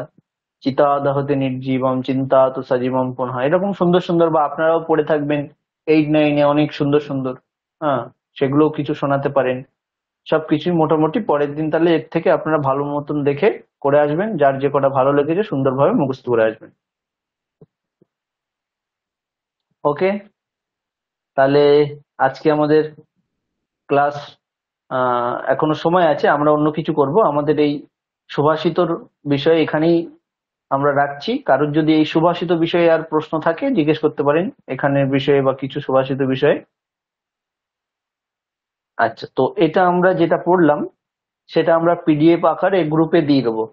চিতা দাহতে নির্জীবম চিন্তা তো সজীবম পুনঃ এরকম সুন্দর সুন্দর বা আপনারাও পড়ে থাকবেন এইট নাইনে অনেক সুন্দর সুন্দর হ্যাঁ সেগুলোও কিছু শোনাতে পারেন সবকিছুই মোটামুটি পরের দিন তাহলে এর থেকে আপনারা ভালো মতন দেখে করে আসবেন যার যে কটা ভালো লেগেছে সুন্দরভাবে মুখস্থ করে আসবেন ওকে তাহলে আজকে আমাদের ক্লাস এখনো সময় আছে আমরা অন্য কিছু করব আমাদের এই সুভাষিতর বিষয়ে এখানেই আমরা রাখছি কারোর যদি এই সুভাষিত বিষয়ে আর প্রশ্ন থাকে জিজ্ঞেস করতে পারেন এখানের বিষয়ে বা কিছু সুভাষিত বিষয়ে আচ্ছা তো এটা আমরা যেটা পড়লাম সেটা আমরা পিডিএফ আকারে গ্রুপে দিয়ে দেবো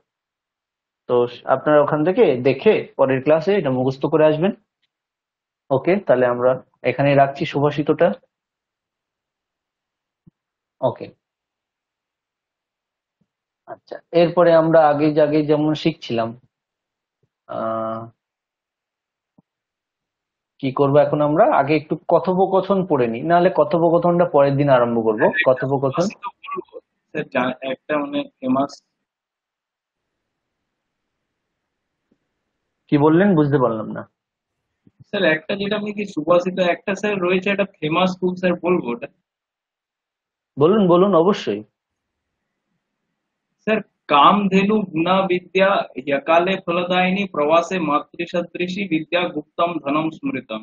তো আপনারা ওখান থেকে দেখে পরের ক্লাসে এটা মুখস্থ করে আসবেন ওকে তাহলে আমরা এখানে রাখছি সুভাষিতটা ওকে আচ্ছা এরপরে আমরা আগে আগে যেমন শিখছিলাম আহ কি করব এখন আমরা আগে একটু কথোপকথন পড়ে নি নাহলে কথোপকথনটা পরের দিন আরম্ভ করব হ্যাঁ, কথোপকথন একটা মানে ফেমাস কি বললেন বুঝতে পারলাম না স্যার একটা যেটা আমি কি সুভাষিত একটা স্যার রয়েছে একটা ফেমাস বুক স্যার বলবো ওটা বলুন বলুন অবশ্যই স্যার গুণা বিদ্যা ह्यकाले फलदायिनी প্রবাসে মাতৃসদৃশী বিদ্যা গুপ্তম ধনম স্মৃতম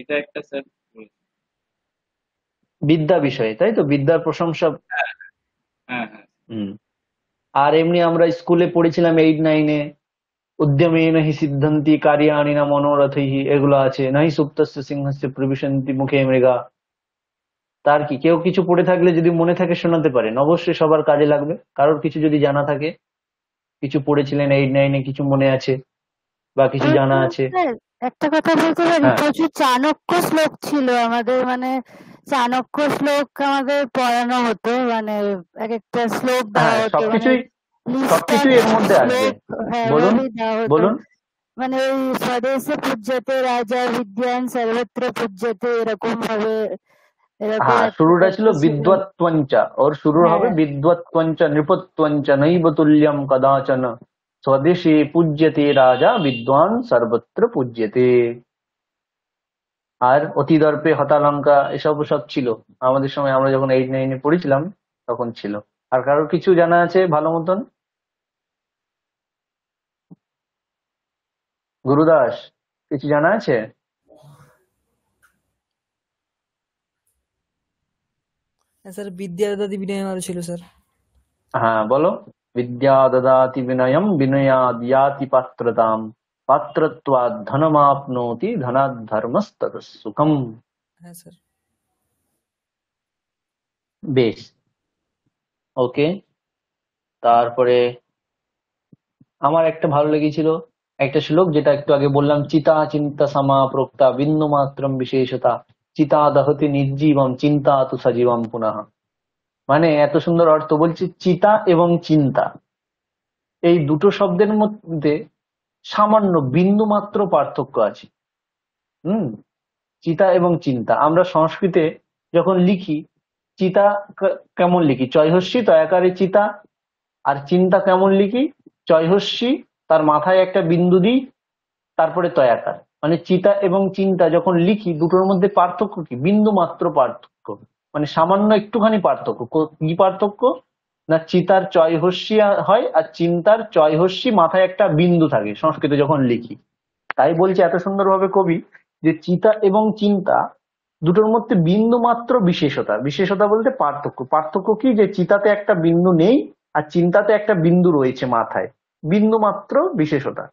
এটা একটা স্যার বিদ্যা বিষয়ে তাই তো বিদ্যার প্রশংসা হ্যাঁ, হ্যাঁ, হ্যাঁ। আর এমনি আমরা স্কুলে পড়েছিলাম এইট নাইনে উদ্যমেন হি সিদ্ধান্তি কারিয়ানি না মনোরথ এগুলো আছে নাহি সুপ্তস্য সিংহস্য প্রবিশন্তি মুখে মৃগা তার কি কেউ কিছু পড়ে থাকলে যদি মনে থাকে শোনাতে পারেন অবশ্যই সবার কাজে লাগবে কারোর কিছু যদি জানা থাকে কিছু পড়েছিলেন এইট নাইনে কিছু মনে আছে বা কিছু জানা আচ্ছা, আছে হ্যাঁ, একটা কথা বলতে পারি হ্যাঁ। প্রচুর চাণক্য শ্লোক ছিল আমাদের মানে চাণক্য শ্লোক আমাদের পড়ানো হতো মানে এক একটা শ্লোক হ্যাঁ, মানে, মানে ওই স্বদেশে পূজ্যতে রাজা বিদ্যান সর্বত্র পূজ্যতে এরকম ভাবে হ্যাঁ শুরুটা ছিল বিদ্বত্বঞ্চা ওর শুরু হ্যাঁ। হবে বিদ্বত্বঞ্চা নৃপত্বঞ্চা নৈব তুল্যম কদাচন স্বদেশে পূজ্যতে রাজা বিদ্বান সর্বত্র পূজ্যতে আর অতি দর্পে হতালঙ্কা এসব সব ছিল আমাদের সময় আমরা যখন এইট নাইনে পড়েছিলাম তখন ছিল আর কারোর কিছু জানা আছে ভালো মতন গুরুদাস কিছু জানা আছে স্যার বিদ্যা দাদি ছিল স্যার হ্যাঁ বলো বিদ্যা দদাতি বিনয়ম পাত্রতাম সুখম হ্যাঁ স্যার বেশ ওকে তারপরে আমার একটা ভালো লেগেছিল একটা শ্লোক যেটা একটু আগে বললাম চিতা চিন্তা সমা প্রোক্তা বিন্দু মাত্রম বিশেষতা চিতা দহতি নির্জীবম চিন্তা তু সজীবম পুনঃ মানে এত সুন্দর অর্থ বলছি চিতা এবং চিন্তা এই দুটো শব্দের মধ্যে সামান্য বিন্দু মাত্র পার্থক্য আছে হুম চিতা এবং চিন্তা আমরা সংস্কৃতে যখন লিখি চিতা কেমন লিখি চয়হস্যি তয়াকারে চিতা আর চিন্তা কেমন লিখি চয়হস্যি তার মাথায় একটা বিন্দু দিই তারপরে তয়াকার মানে চিতা এবং চিন্তা যখন লিখি দুটোর মধ্যে পার্থক্য কি বিন্দু মাত্র পার্থক্য মানে সামান্য একটুখানি পার্থক্য কি পার্থক্য না চিতার চয়হস্যি হয় আর চিন্তার চয়হস্যি মাথায় একটা বিন্দু থাকে সংস্কৃতে যখন লিখি তাই বলছে এত সুন্দরভাবে কবি যে চিতা এবং চিন্তা দুটোর মধ্যে বিন্দু মাত্র বিশেষতা বিশেষতা বলতে পার্থক্য পার্থক্য কি যে চিতাতে একটা বিন্দু নেই আর চিন্তাতে একটা বিন্দু রয়েছে মাথায় বিন্দু মাত্র বিশেষতা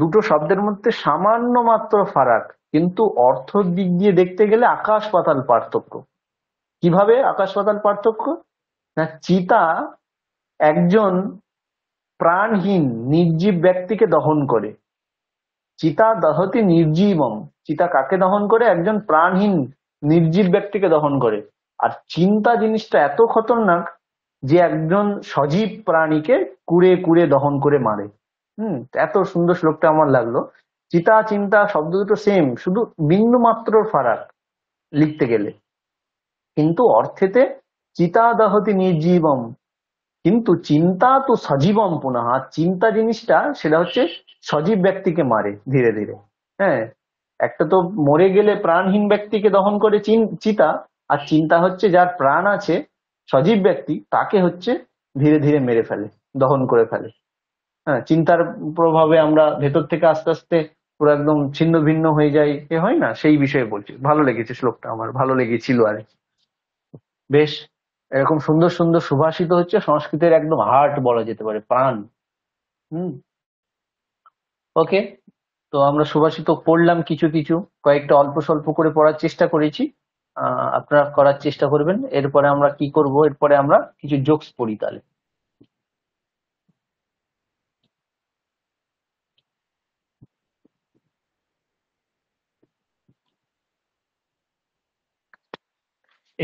দুটো শব্দের মধ্যে সামান্য মাত্র ফারাক কিন্তু অর্থর দিক দিয়ে দেখতে গেলে আকাশ পাতাল পার্থক্য কিভাবে আকাশ পাতাল পার্থক্য না চিতা একজন প্রাণহীন নির্জীব ব্যক্তিকে দহন করে চিতা দহতি নির্জীবম চিতা কাকে দহন করে একজন প্রাণহীন নির্জীব ব্যক্তিকে দহন করে আর চিন্তা জিনিসটা এত খতরনাক যে একজন সজীব প্রাণীকে কুড়ে কুড়ে দহন করে মারে হুম এত সুন্দর শ্লোকটা আমার লাগলো চিতা চিন্তা শব্দ দুটো সেম শুধু বিন্দু মাত্র ফারাক লিখতে গেলে কিন্তু অর্থেতে চিতা দাহতি নির্জীবম কিন্তু চিন্তা তো সজীবম পুনঃ চিন্তা জিনিসটা সেটা হচ্ছে সজীব ব্যক্তিকে মারে ধীরে ধীরে হ্যাঁ একটা তো মরে গেলে প্রাণহীন ব্যক্তিকে দহন করে চিতা আর চিন্তা হচ্ছে যার প্রাণ আছে সজীব ব্যক্তি তাকে হচ্ছে ধীরে ধীরে মেরে ফেলে দহন করে ফেলে হ্যাঁ চিন্তার প্রভাবে আমরা ভেতর থেকে আস্তে আস্তে পুরো একদম ছিন্ন ভিন্ন হয়ে যাই এ হয় না সেই বিষয়ে বলছি ভালো লেগেছে শ্লোকটা আমার ভালো লেগেছিল আর কি বেশ এরকম সুন্দর সুন্দর সুভাষিত হচ্ছে সংস্কৃতের একদম হার্ট বলা যেতে পারে প্রাণ হুম ওকে তো আমরা সুভাষিত পড়লাম কিছু কিছু কয়েকটা অল্প স্বল্প করে পড়ার চেষ্টা করেছি আপনারা করার চেষ্টা করবেন এরপরে আমরা কি করব এরপরে আমরা কিছু জোকস পড়ি তাহলে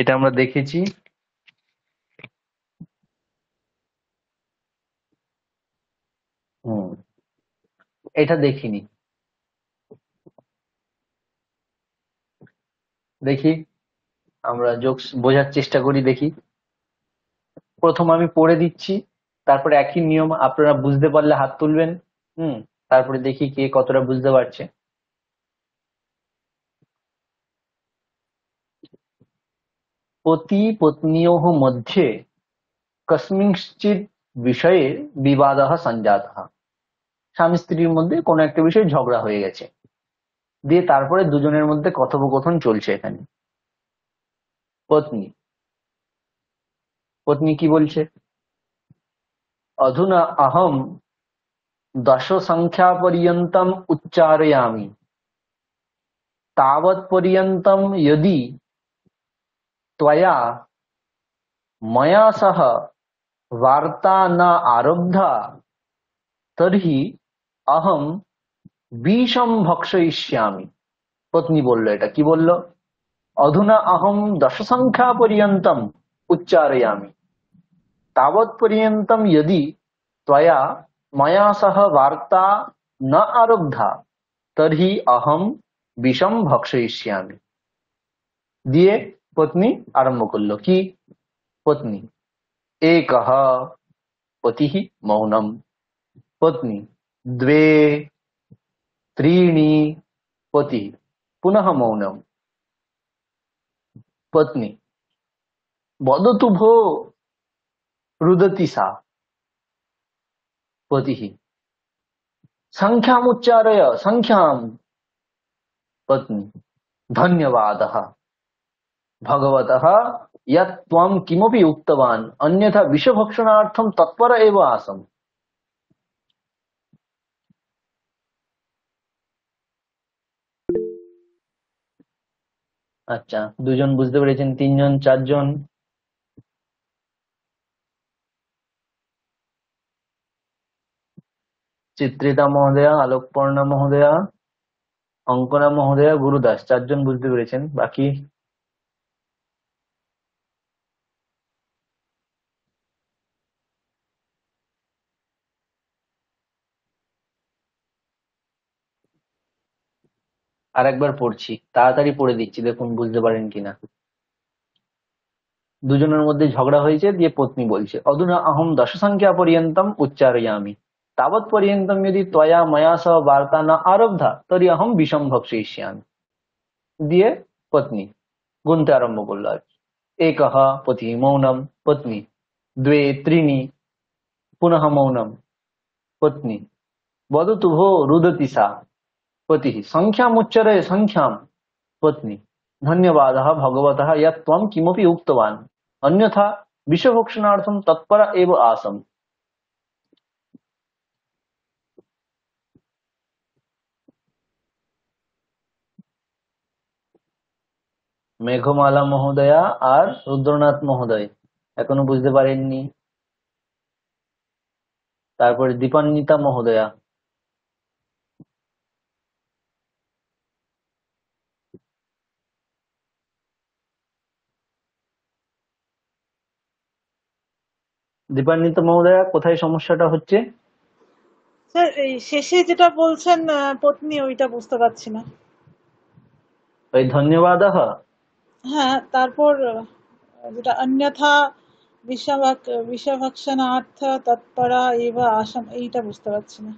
এটা আমরা দেখেছি হুম এটা দেখিনি দেখি আমরা জোকস বোঝার চেষ্টা করি দেখি প্রথম আমি পড়ে দিচ্ছি তারপরে একই নিয়ম আপনারা বুঝতে পারলে হাত তুলবেন হুম তারপরে দেখি কে কতটা বুঝতে পারছে पतिपत्न्योः মধ্যে কস্মিঁশ্চিৎ বিষয়ে বিবাদঃ সঞ্জাতঃ স্বামী স্ত্রীর মধ্যে কোনো একটা বিষয়ে ঝগড়া হয়ে গেছে দিয়ে তারপরে দুজনের মধ্যে কথোপকথন চলছে এখানে পত্নী পত্নী কি বলছে অধুনা আহম দশ সংখ্যা পর্যন্তম উচ্চারয়ামি তাবৎ পর্যন্তম যদি त्वया मया सह वार्ता न आरब्धा तर्हि अहम বিষম ভক্ষয়িষ্যামি পত্নী বলল এটা কি বলল অধুনা অহম দশ সংখ্যা পর্যন্তম উচ্চারয়ামি তাবৎ পর্যন্তম যদি ত্বয়া ময়া সহ বার্তা ন আরব্ধা তর্হি অহম বিষম ভক্ষয়িষ্যামি দিয়ে पत्नी आरम्भ করলো কি पत्नी एक পতি मौनम पत्नी द्वे त्रीणी पति पुनः मौनम पत्नी वदतु भो रुदति सा पति संख्या उच्चारय संख्या पत्नी धन्यवाद ভগবত ইয়াম কিমপি উক্তবান অন্যথা বিষভক্ষণার্থম তৎপর এব আসম আচ্ছা দুজন বুঝতে পেরেছেন তিনজন চারজন চিত্রিতা মহোদয়া আলোকপর্ণা মহোদয়া অঙ্কনা মহোদয়া গুরুদাস চারজন বুঝতে পেরেছেন বাকি আরেকবার পড়ছি তাড়াতাড়ি পড়ে দিচ্ছি দেখুন বুঝতে পারেন কিনা দুজনের মধ্যে ঝগড়া হয়েছে দিয়ে পত্নী বলছে অধুনা আহম দশ সংখ্যা পর্যন্তম উচ্চারয়ামি তাবৎ পর্যন্তম যদি তয়া মায়া সহ বার্তা না আরব্ধা তরি আহম বিষম ভক্ষয়িষ্যামি দিয়ে পত্নী গুনতে আরম্ভ করলো আর এক পতি মৌনম পত্নী দ্বে ত্রিনি পুনঃ মৌনম পত্নী বদতু ভো রুদতি সা पति संख्या मुच्चरे संख्या पत्नी धन्यवाद भगवत यम कि उक्तवान अन्यथा विषभक्षणार्थम तत्पर एव आसम মেঘমালা মহোদয়া আর রুদ্রনাথ মহোদয় এখনো বুঝতে পারেননি তারপরে দীপান্বিতা মহোদয়া দীপান্বিত মহোদয়া কোথায় সমস্যাটা হচ্ছে স্যার এই শেষে যেটা বলছেন পত্নী ওইটা বুঝতে পারছি না ওই ধন্যবাদ হ্যাঁ তারপর যেটা অন্যথা বিষাভাক বিষাভাক্ষণার্থ তৎপরা এব আসাম এইটা বুঝতে পারছি না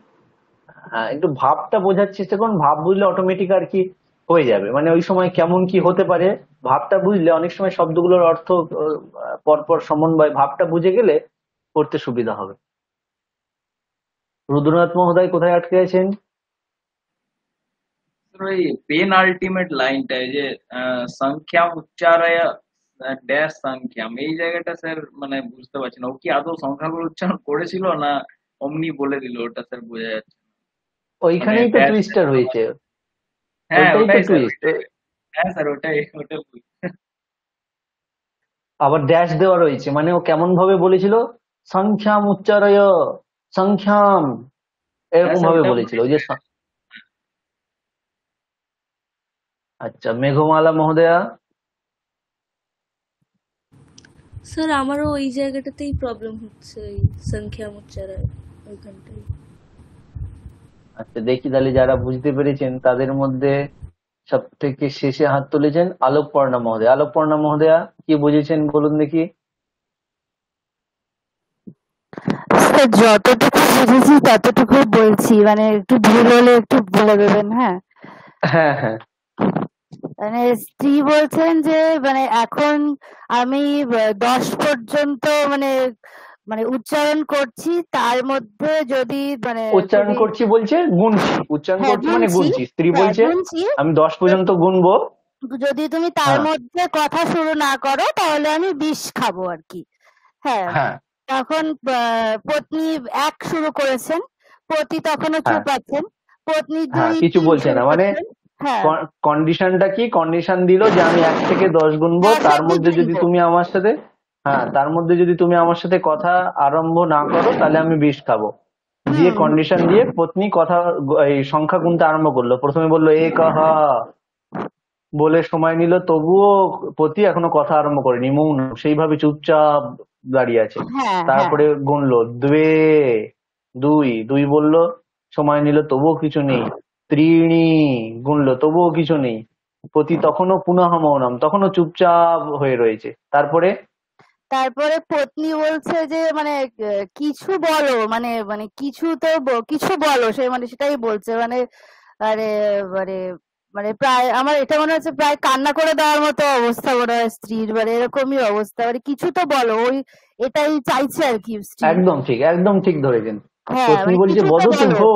হ্যাঁ একটু ভাবটা বোঝার চেষ্টা করুন ভাব বুঝলে অটোমেটিক আর কি হয়ে যাবে মানে ওই সময় কেমন কি হতে পারে ভাবটা বুঝলে অনেক সময় শব্দগুলোর অর্থ পরপর সমন্বয় ভাবটা বুঝে গেলে করতে সুবিধা হবে রুদ্রনাথ মহোদয় কোথায় আটকে আছেন পেন আল্টিমেট লাইনটা যে সংখ্যা উচ্চারয় ড্যাশ সংখ্যা এই জায়গাটা স্যার মানে বুঝতে পারছি না ও কি আদৌ সংখ্যাগুলো উচ্চারণ করেছিল না অমনি বলে দিল ওটা স্যার বোঝা যাচ্ছে ওইখানেই তো টুইস্টার মানে হয়েছে হ্যাঁ ওটাই হ্যাঁ স্যার ওটাই ওটা আবার ড্যাশ দেওয়া রয়েছে মানে ও কেমন ভাবে বলেছিল সংখ্যাম উচ্চারয় সংখ্যাম এরকম হ্যাঁ, ভাবে বলেছিল ওই যে আচ্ছা মেঘমালা মহোদয়া স্যার আমারও ওই জায়গাটাতেই প্রবলেম হচ্ছে ওই সংখ্যাম উচ্চারয় ওইখানটাই আচ্ছা দেখি তাহলে যারা বুঝতে পেরেছেন তাদের মধ্যে সব থেকে শেষে হাত তুলেছেন আলোকপর্ণা মহোদয় আলোকপর্ণা মহোদয়া কি বুঝেছেন বলুন দেখি যতটুকু বুঝেছি ততটুকু বলছি মানে একটু ভুল হলে একটু বলে দেবেন হ্যাঁ হ্যাঁ হ্যাঁ মানে স্ত্রী বলছেন যে মানে এখন আমি দশ পর্যন্ত মানে মানে উচ্চারণ করছি তার মধ্যে যদি মানে উচ্চারণ করছি বলছে গুনছি উচ্চারণ হ্যাঁ, করছি মানে গুনছি স্ত্রী হ্যাঁ, বলছে আমি দশ পর্যন্ত গুনবো যদি তুমি তার হ্যাঁ। মধ্যে কথা শুরু না করো তাহলে আমি বিষ খাবো আর কি হ্যাঁ তখন পত্নী এক শুরু করেছেন পতি তখনও হ্যাঁ। চুপ আছেন পত্নী হ্যাঁ, দুই কিছু বলছে না মানে হ্যাঁ। কন্ডিশনটা কি কন্ডিশন দিল যে আমি এক থেকে দশ গুনবো তার মধ্যে যদি তুমি আমার সাথে হ্যাঁ তার মধ্যে যদি তুমি আমার সাথে কথা আরম্ভ না করো তাহলে আমি বিষ খাবো দিয়ে কন্ডিশন দিয়ে পত্নী কথা এই সংখ্যা গুনতে আরম্ভ করলো প্রথমে বললো এ কহ বলে সময় নিল তবুও পতি এখনো কথা আরম্ভ করেনি মৌন সেইভাবে চুপচাপ দাঁড়িয়ে আছে হ্যাঁ, হ্যাঁ। তারপরে গুনলো দ্বে দুই দুই বললো সময় নিল তবুও কিছু নেই ত্রিণী গুনলো তবুও কিছু নেই প্রতি তখনও পুনঃ মৌনম তখনও চুপচাপ হয়ে রয়েছে তারপরে তারপরে পত্নী বলছে যে মানে কিছু বলো মানে মানে কিছু তো কিছু বলো সে মানে সেটাই বলছে মানে আরে মানে মানে প্রায় আমার এটা মনে হচ্ছে প্রায় কান্না করে দেওয়ার মতো অবস্থা মনে হয় স্ত্রীর মানে এরকমই অবস্থা মানে কিছু তো বলো ওই এটাই চাইছে আর কি একদম ঠিক একদম ঠিক ধরেছেন হ্যাঁ, মানে পত্নী বলছে বদতু তো ভো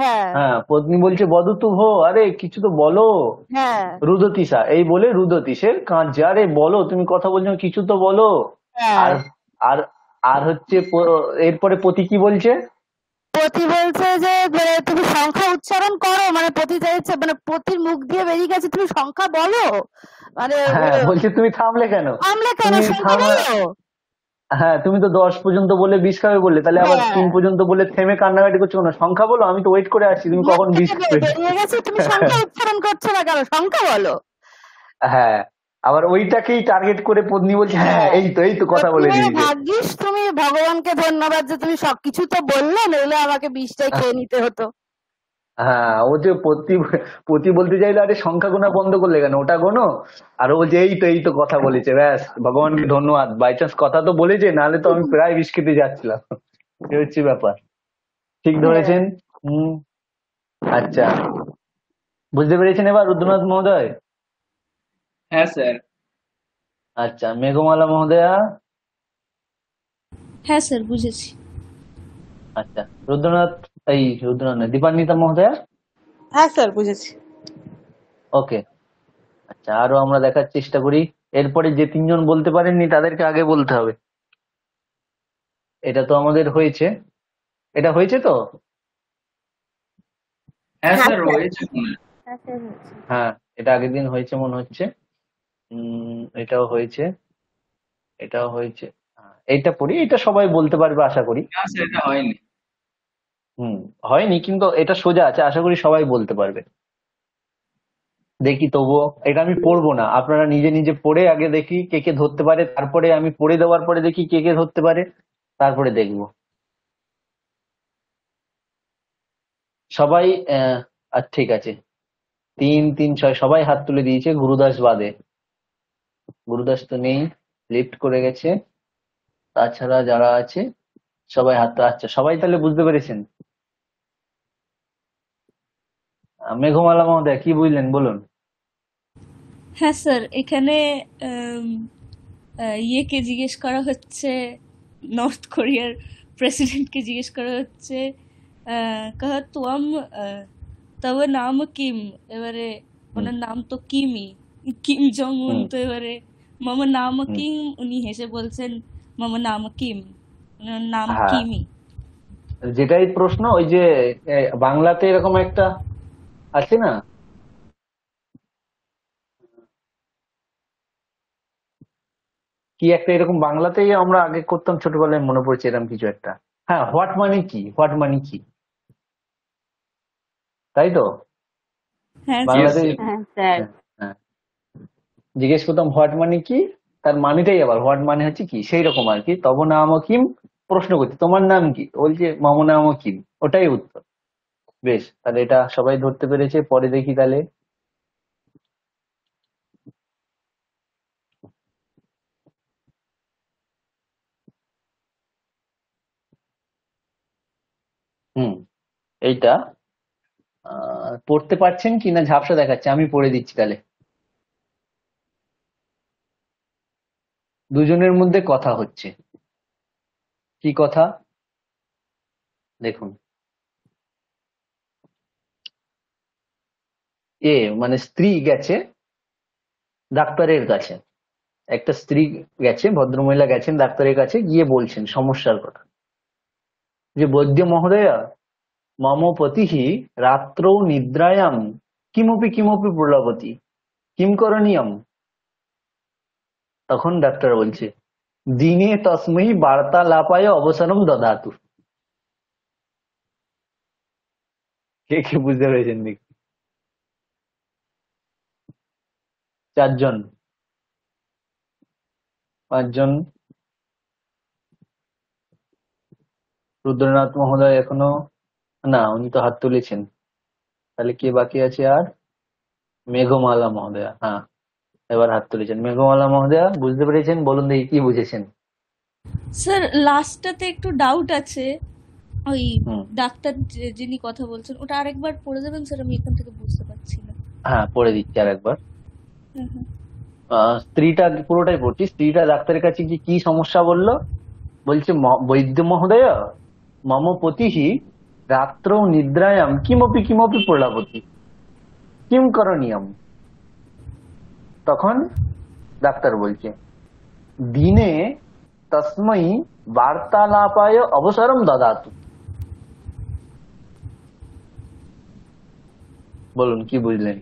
হ্যাঁ।, হ্যাঁ পত্নী বলছে বদতু তু ভো আরে কিছু তো বলো হ্যাঁ। রুদতিসা এই বলে রুদতিসের কাঁদছে আরে বলো তুমি কথা বলছো কিছু তো বলো আর আর আর হচ্ছে এরপরে পতি কি বলছে পথি বলছে যে মানে তুমি সংখ্যা উচ্চারণ করো মানে পথি চাইছে মানে পথির মুখ দিয়ে বেরিয়ে গেছে তুমি সংখ্যা বলো মানে, হ্যাঁ, মানে বলছি তুমি থামলে কেন থামলে কেন সংখ্যা বলো হ্যাঁ তুমি তো দশ পর্যন্ত বলে বিশ খাবে বললে তাহলে আবার হ্যাঁ। তিন পর্যন্ত বলে থেমে কান্নাকাটি করছো না সংখ্যা বলো আমি তো ওয়েট করে আসছি তুমি কখন বিশ বেরিয়ে গেছে তুমি সংখ্যা উচ্চারণ করছো না কেন সংখ্যা বলো হ্যাঁ আবার ওইটাকেই টার্গেট করে পত্নী বলছে হ্যাঁ, হ্যাঁ এই তো এই তো কথা বলে দিয়েছে ভাগ্যিস তুমি ভগবানকে ধন্যবাদ যে তুমি সবকিছু তো বললে নইলে আমাকে বিষটাই খেয়ে নিতে হতো হ্যাঁ ও যে পতি পতি বলতে চাইলে আরে সংখ্যা গোনা বন্ধ করলে কেন ওটা গোনো আর ও যে এই তো এই তো কথা বলেছে ব্যাস ভগবানকে ধন্যবাদ বাই চান্স কথা তো বলেছে নাহলে তো আমি প্রায় বিষ খেতে যাচ্ছিলাম এ হচ্ছে ব্যাপার ঠিক হ্যাঁ। ধরেছেন হুম আচ্ছা বুঝতে পেরেছেন এবার রুদ্রনাথ মহোদয় হ্যাঁ স্যার আচ্ছা মেঘমালা মহোদয়া হ্যাঁ স্যার বুঝেছি আচ্ছা রুদ্রনাথ এই রুদ্রনাথ দীপান্বিতা মহোদয়া হ্যাঁ স্যার বুঝেছি ওকে আচ্ছা আরো আমরা দেখার চেষ্টা করি এরপরে যে তিনজন বলতে পারেননি তাদেরকে আগে বলতে হবে এটা তো আমাদের হয়েছে এটা হয়েছে তো হ্যাঁ স্যার হ্যাঁ, হ্যাঁ, হয়েছে হ্যাঁ এটা আগের দিন হয়েছে মনে হচ্ছে উম এটাও হয়েছে এটাও হয়েছে এটা পড়ি এটা সবাই বলতে পারবে আশা করি এটা হয়নি হুম হয়নি কিন্তু এটা সোজা আছে আশা করি সবাই বলতে পারবে দেখি তবুও এটা আমি পড়বো না আপনারা নিজে নিজে পড়ে আগে দেখি কে কে ধরতে পারে তারপরে আমি পড়ে দেওয়ার পরে দেখি কে কে ধরতে পারে তারপরে দেখব সবাই ঠিক আছে তিন তিন ছয় সবাই হাত তুলে দিয়েছে গুরুদাস বাদে গুরুদাস তো নেই লিফট করে গেছে তাছাড়া যারা আছে সবাই হাত আচ্ছা সবাই তাহলে বুঝতে পেরেছেন মেঘমালা মহোদয় কি বুঝলেন বলুন হ্যাঁ স্যার এখানে ইয়েকে জিজ্ঞেস করা হচ্ছে নর্থ কোরিয়ার প্রেসিডেন্টকে জিজ্ঞেস করা হচ্ছে কাহা তোয়াম তবে নাম কিম এবারে ওনার নাম তো কিমই কিম জং উন তো এবারে মামা নাম কিম উনি হেসে বলছেন মামা নাম কিম নাম কিমি হ্যাঁ। যেটাই প্রশ্ন ওই যে বাংলাতে এরকম একটা আছে না কি একটা এরকম বাংলাতেই আমরা আগে করতাম ছোটবেলায় মনে পড়ছে এরকম কিছু একটা হ্যাঁ হোয়াট মানে কি হোয়াট মানে কি তাই তো হ্যাঁ, বাংলাতে হ্যাঁ, জিজ্ঞেস করতাম হোয়াট মানে কি তার মানেটাই আবার হোয়াট মানে হচ্ছে কি সেই রকম আর কি তব নাম কিম প্রশ্ন করছি তোমার নাম কি বলছে মম নাম কিম ওটাই উত্তর বেশ তাহলে এটা সবাই ধরতে পেরেছে পরে দেখি তাহলে হুম এইটা পড়তে পারছেন কিনা ঝাপসা দেখাচ্ছে আমি পড়ে দিচ্ছি তাহলে দুজনের মধ্যে কথা হচ্ছে কি কথা দেখুন এ মানে স্ত্রী গেছে ডাক্তারের কাছে একটা স্ত্রী গেছে ভদ্রমহিলা গেছেন ডাক্তারের কাছে গিয়ে বলছেন সমস্যার কথা যে বৈদ্য মহোদয়া মম রাত্র রাত্রৌ নিদ্রায়াম কিমপি কিমপি প্রলাপতি কিম করণীয়ম তখন ডাক্তার বলছে দিনে বার্তা লাপায় অবসানম দধাতু কে কে বুঝতে পেরেছেন দেখি চারজন পাঁচজন রুদ্রনাথ মহোদয় এখনো না উনি তো হাত তুলেছেন তাহলে কে বাকি আছে আর মেঘমালা মহোদয় হ্যাঁ এবার হাত তুলেছেন মেঘমালা মহোদয়া বুঝতে পেরেছেন বলুন দেখি কি বুঝেছেন স্যার লাস্টটাতে একটু ডাউট আছে ওই ডাক্তার যিনি কথা বলছেন ওটা আরেকবার পড়ে দেবেন স্যার আমি এখান থেকে বুঝতে পারছি না হ্যাঁ পড়ে দিচ্ছি আরেকবার স্ত্রীটা পুরোটাই পড়ছি স্ত্রীটা ডাক্তারের কাছে কি কি সমস্যা বলল বলছে বৈদ্য মহোদয় মম পতিহি রাত্র নিদ্রায়াম কিমপি কিমপি প্রলাপতি কিম করণীয় তখন ডাক্তার বলছে দিনে তসময় বার্তালাপায় অবসরম দাদাতু বলুন কি বুঝলেন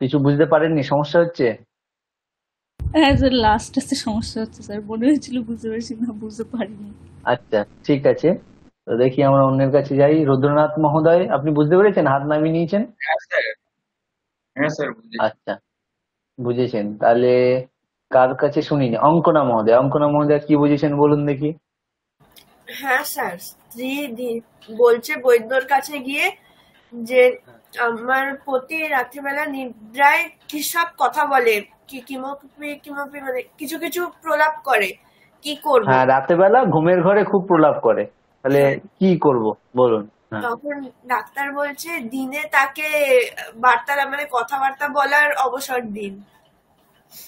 কিছু বুঝতে পারেননি সমস্যা হচ্ছে হ্যাঁ স্যার লাস্ট আছে সমস্যা হচ্ছে স্যার মনে হয়েছিল বুঝতে পারছি না বুঝতে পারিনি আচ্ছা ঠিক আছে তো দেখি আমরা অন্যের কাছে যাই রুদ্রনাথ মহোদয় আপনি বুঝতে পেরেছেন হাত নামিয়ে নিয়েছেন হ্যাঁ স্যার আচ্ছা বুঝেছেন তাহলে কার কাছে শুনিনি অঙ্কনা মহোদয় অঙ্কনা মহোদয় কি বুঝেছেন বলুন দেখি হ্যাঁ স্যার স্ত্রী বলছে বৈদ্যর কাছে গিয়ে যে আমার প্রতি রাত্রিবেলা নিদ্রায় কি সব কথা বলে কিমোপি কিমোপি মানে কিছু কিছু প্রলাপ করে কি করব হ্যাঁ রাতে বেলা ঘুমের ঘরে খুব প্রলাপ করে তাহলে হ্যাঁ। কি করব বলুন হ্যাঁ। তখন ডাক্তার বলছে দিনে তাকে বার্তা মানে কথাবার্তা বলার অবসর দিন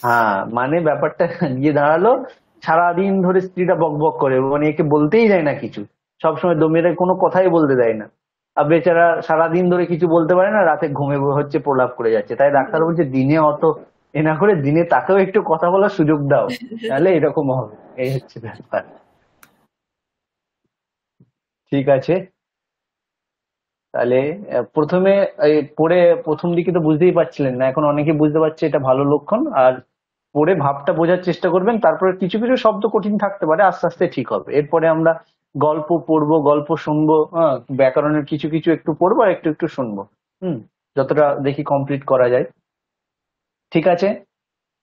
হ্যাঁ মানে ব্যাপারটা গিয়ে দাঁড়ালো সারাদিন ধরে স্ত্রীটা বকবক করে মানে একে বলতেই দেয় না কিছু সবসময় দমিয়ে কোনো কথাই বলতে দেয় না আর বেচারা সারাদিন ধরে কিছু বলতে পারে না রাতে ঘুমে হচ্ছে প্রলাপ করে যাচ্ছে তাই ডাক্তার বলছে দিনে অত এ না করে দিনে তাকেও একটু কথা বলার সুযোগ দাও তাহলে এরকম হবে এই হচ্ছে ব্যাপার ঠিক আছে তাহলে প্রথমে এই পড়ে প্রথম দিকে তো বুঝতেই পারছিলেন না এখন অনেকে বুঝতে পারছে এটা ভালো লক্ষণ আর পড়ে ভাবটা বোঝার চেষ্টা করবেন তারপরে কিছু কিছু শব্দ কঠিন থাকতে পারে আস্তে আস্তে ঠিক হবে এরপরে আমরা গল্প পড়ব গল্প শুনবো হ্যাঁ, ব্যাকরণের কিছু কিছু একটু পড়বো আর একটু একটু শুনবো হুম যতটা দেখি কমপ্লিট করা যায় ঠিক আছে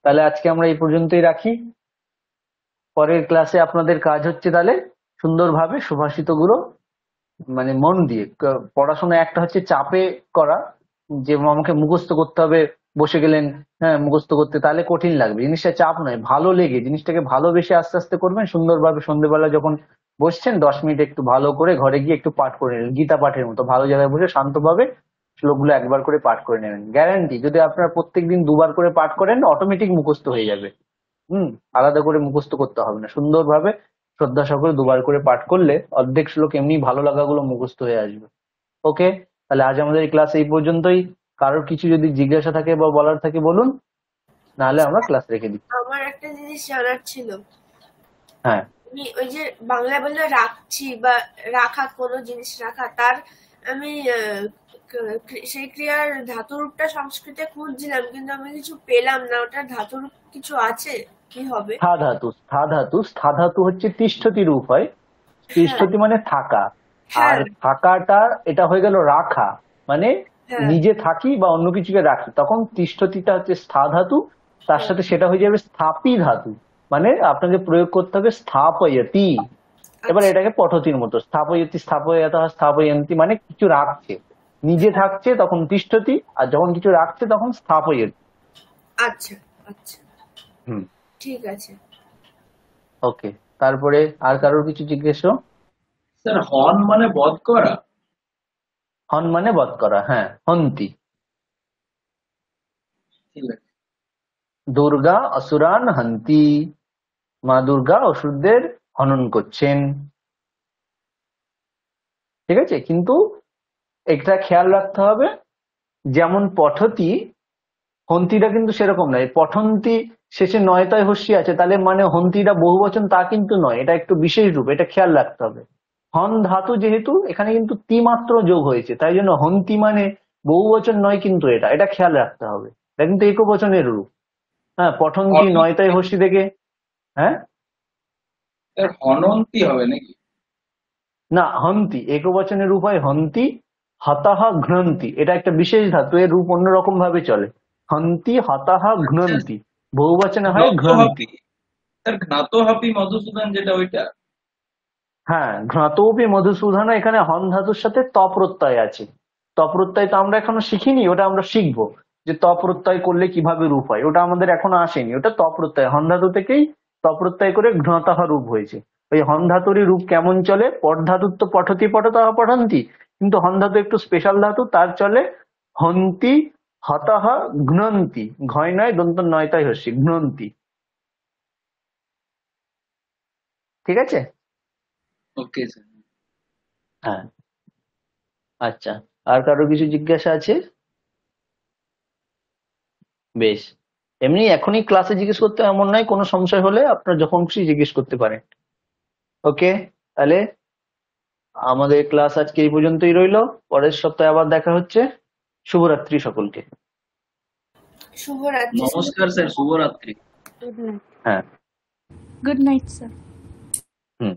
তাহলে আজকে আমরা এই পর্যন্তই রাখি পরের ক্লাসে আপনাদের কাজ হচ্ছে তাহলে সুন্দরভাবে সুভাষিত গুলো মানে মন দিয়ে পড়াশোনা একটা হচ্ছে চাপে করা যে আমাকে মুখস্থ করতে হবে বসে গেলেন হ্যাঁ মুখস্থ করতে তাহলে কঠিন লাগবে জিনিসটা চাপ নয় ভালো লেগে জিনিসটাকে ভালোবেসে আস্তে আস্তে করবেন সুন্দরভাবে সন্ধ্যেবেলা যখন বসছেন দশ মিনিট একটু ভালো করে ঘরে গিয়ে একটু পাঠ করে নিলেন গীতা পাঠের মতো ভালো জায়গায় বসে শান্তভাবে শ্লোকগুলো একবার করে পাঠ করে নেবেন গ্যারান্টি যদি আপনারা প্রত্যেক দিন দুবার করে পাঠ করেন অটোমেটিক মুখস্থ হয়ে যাবে হুম আলাদা করে মুখস্থ করতে হবে না সুন্দরভাবে শ্রদ্ধা সকলে দুবার করে পাঠ করলে অর্ধেক শ্লোক এমনি ভালো লাগাগুলো মুখস্থ হয়ে আসবে ওকে তাহলে আজ আমাদের ক্লাস এই পর্যন্তই কারোর কিছু যদি জিজ্ঞাসা থাকে বা বলার থাকে বলুন নাহলে আমরা ক্লাস রেখে দিই আমার একটা জিনিস জানার ছিল হ্যাঁ আমি ওই যে বাংলা বলে রাখছি বা রাখা কোনো জিনিস রাখা তার আমি সেই ক্রিয়ার ধাতুরূপটা সংস্কৃতে খুঁজছিলাম কিন্তু আমি কিছু পেলাম না ওটা ধাতুরূপ কিছু আছে কি হবে স্থা ধাতু স্থা ধাতু স্থা ধাতু হচ্ছে তিষ্ঠতি রূপ হয় হ্যাঁ। তিষ্ঠতি মানে থাকা হ্যাঁ। আর থাকাটা এটা হয়ে গেল রাখা মানে হ্যাঁ। নিজে থাকি বা অন্য কিছুকে রাখি তখন তিষ্ঠতিটা হচ্ছে স্থা ধাতু তার সাথে সেটা হয়ে যাবে স্থাপি ধাতু মানে আপনাকে প্রয়োগ করতে হবে স্থাপয়তি এবার আচ্ছা। এটাকে পঠতির মতো স্থাপয়তি স্থাপয়তা স্থাপয়ন্তী মানে কিছু রাখছে নিজে থাকছে তখন তিষ্ঠতি আর যখন কিছু রাখছে তখন স্থাপ আচ্ছা আচ্ছা ঠিক আছে ওকে তারপরে আর কারোর কিছু জিজ্ঞেস স্যার হন মানে বধ করা হন মানে বধ করা হ্যাঁ হন্তি দুর্গা অসুরান হন্তি মা দুর্গা অসুরদের হনন করছেন ঠিক আছে কিন্তু এটা খেয়াল রাখতে হবে যেমন পঠতি হন্তিটা কিন্তু সেরকম নয় পঠন্তি শেষে নয়তায় হস্যি আছে তাহলে মানে হন্তিটা বহু বচন তা কিন্তু নয় এটা একটু বিশেষ রূপ এটা খেয়াল রাখতে হবে হন ধাতু যেহেতু এখানে কিন্তু তি মাত্র যোগ হয়েছে তাই জন্য হন্তি মানে বহু বচন নয় কিন্তু এটা এটা খেয়াল রাখতে হবে এটা কিন্তু একবচনের রূপ হ্যাঁ পঠন্তি নয়তায় হস্যি থেকে হ্যাঁ হনন্তি হবে নাকি না হন্তি একবচনের রূপ হয় হন্তি হতাহা ঘ্নন্তি এটা একটা বিশেষ ধাতু এর রূপ অন্যরকম ভাবে চলে হন্তি হতাহা ঘ্নন্তি বহুবচনে হয় ঘ্নন্তি হ্যাঁ ঘ্নাতোপি মধুসূদনা এখানে হন ধাতুর সাথে ত আছে ত তো আমরা এখনো শিখিনি ওটা আমরা শিখবো যে তপ্রত্যয় করলে কিভাবে রূপ হয় ওটা আমাদের এখনো আসেনি ওটা ত হন ধাতু থেকেই তপ্রত্যয় করে ঘ্নতাহা রূপ হয়েছে ওই হন ধাতুরই রূপ কেমন চলে পট ধাতুর তো পঠতি পঠতাহ পঠন্তি কিন্তু হন ধাতু একটু স্পেশাল ধাতু তার চলে হন্তি হতাহ ঘ্নন্তি ঘয় নয় দন্ত নয় তাই হস্যি ঘ্নন্তি ঠিক আছে ওকে হ্যাঁ আচ্ছা আর কারো কিছু জিজ্ঞাসা আছে বেশ এমনি এখনই ক্লাসে জিজ্ঞেস করতে এমন নয় কোনো সংশয় হলে আপনার যখন খুশি জিজ্ঞেস করতে পারেন ওকে তাহলে আমাদের ক্লাস আজকে এই পর্যন্তই রইল পরের সপ্তাহে আবার দেখা হচ্ছে শুভরাত্রি সকলকে শুভরাত্রি নমস্কার স্যার শুভরাত্রি হ্যাঁ গুড নাইট স্যার হুম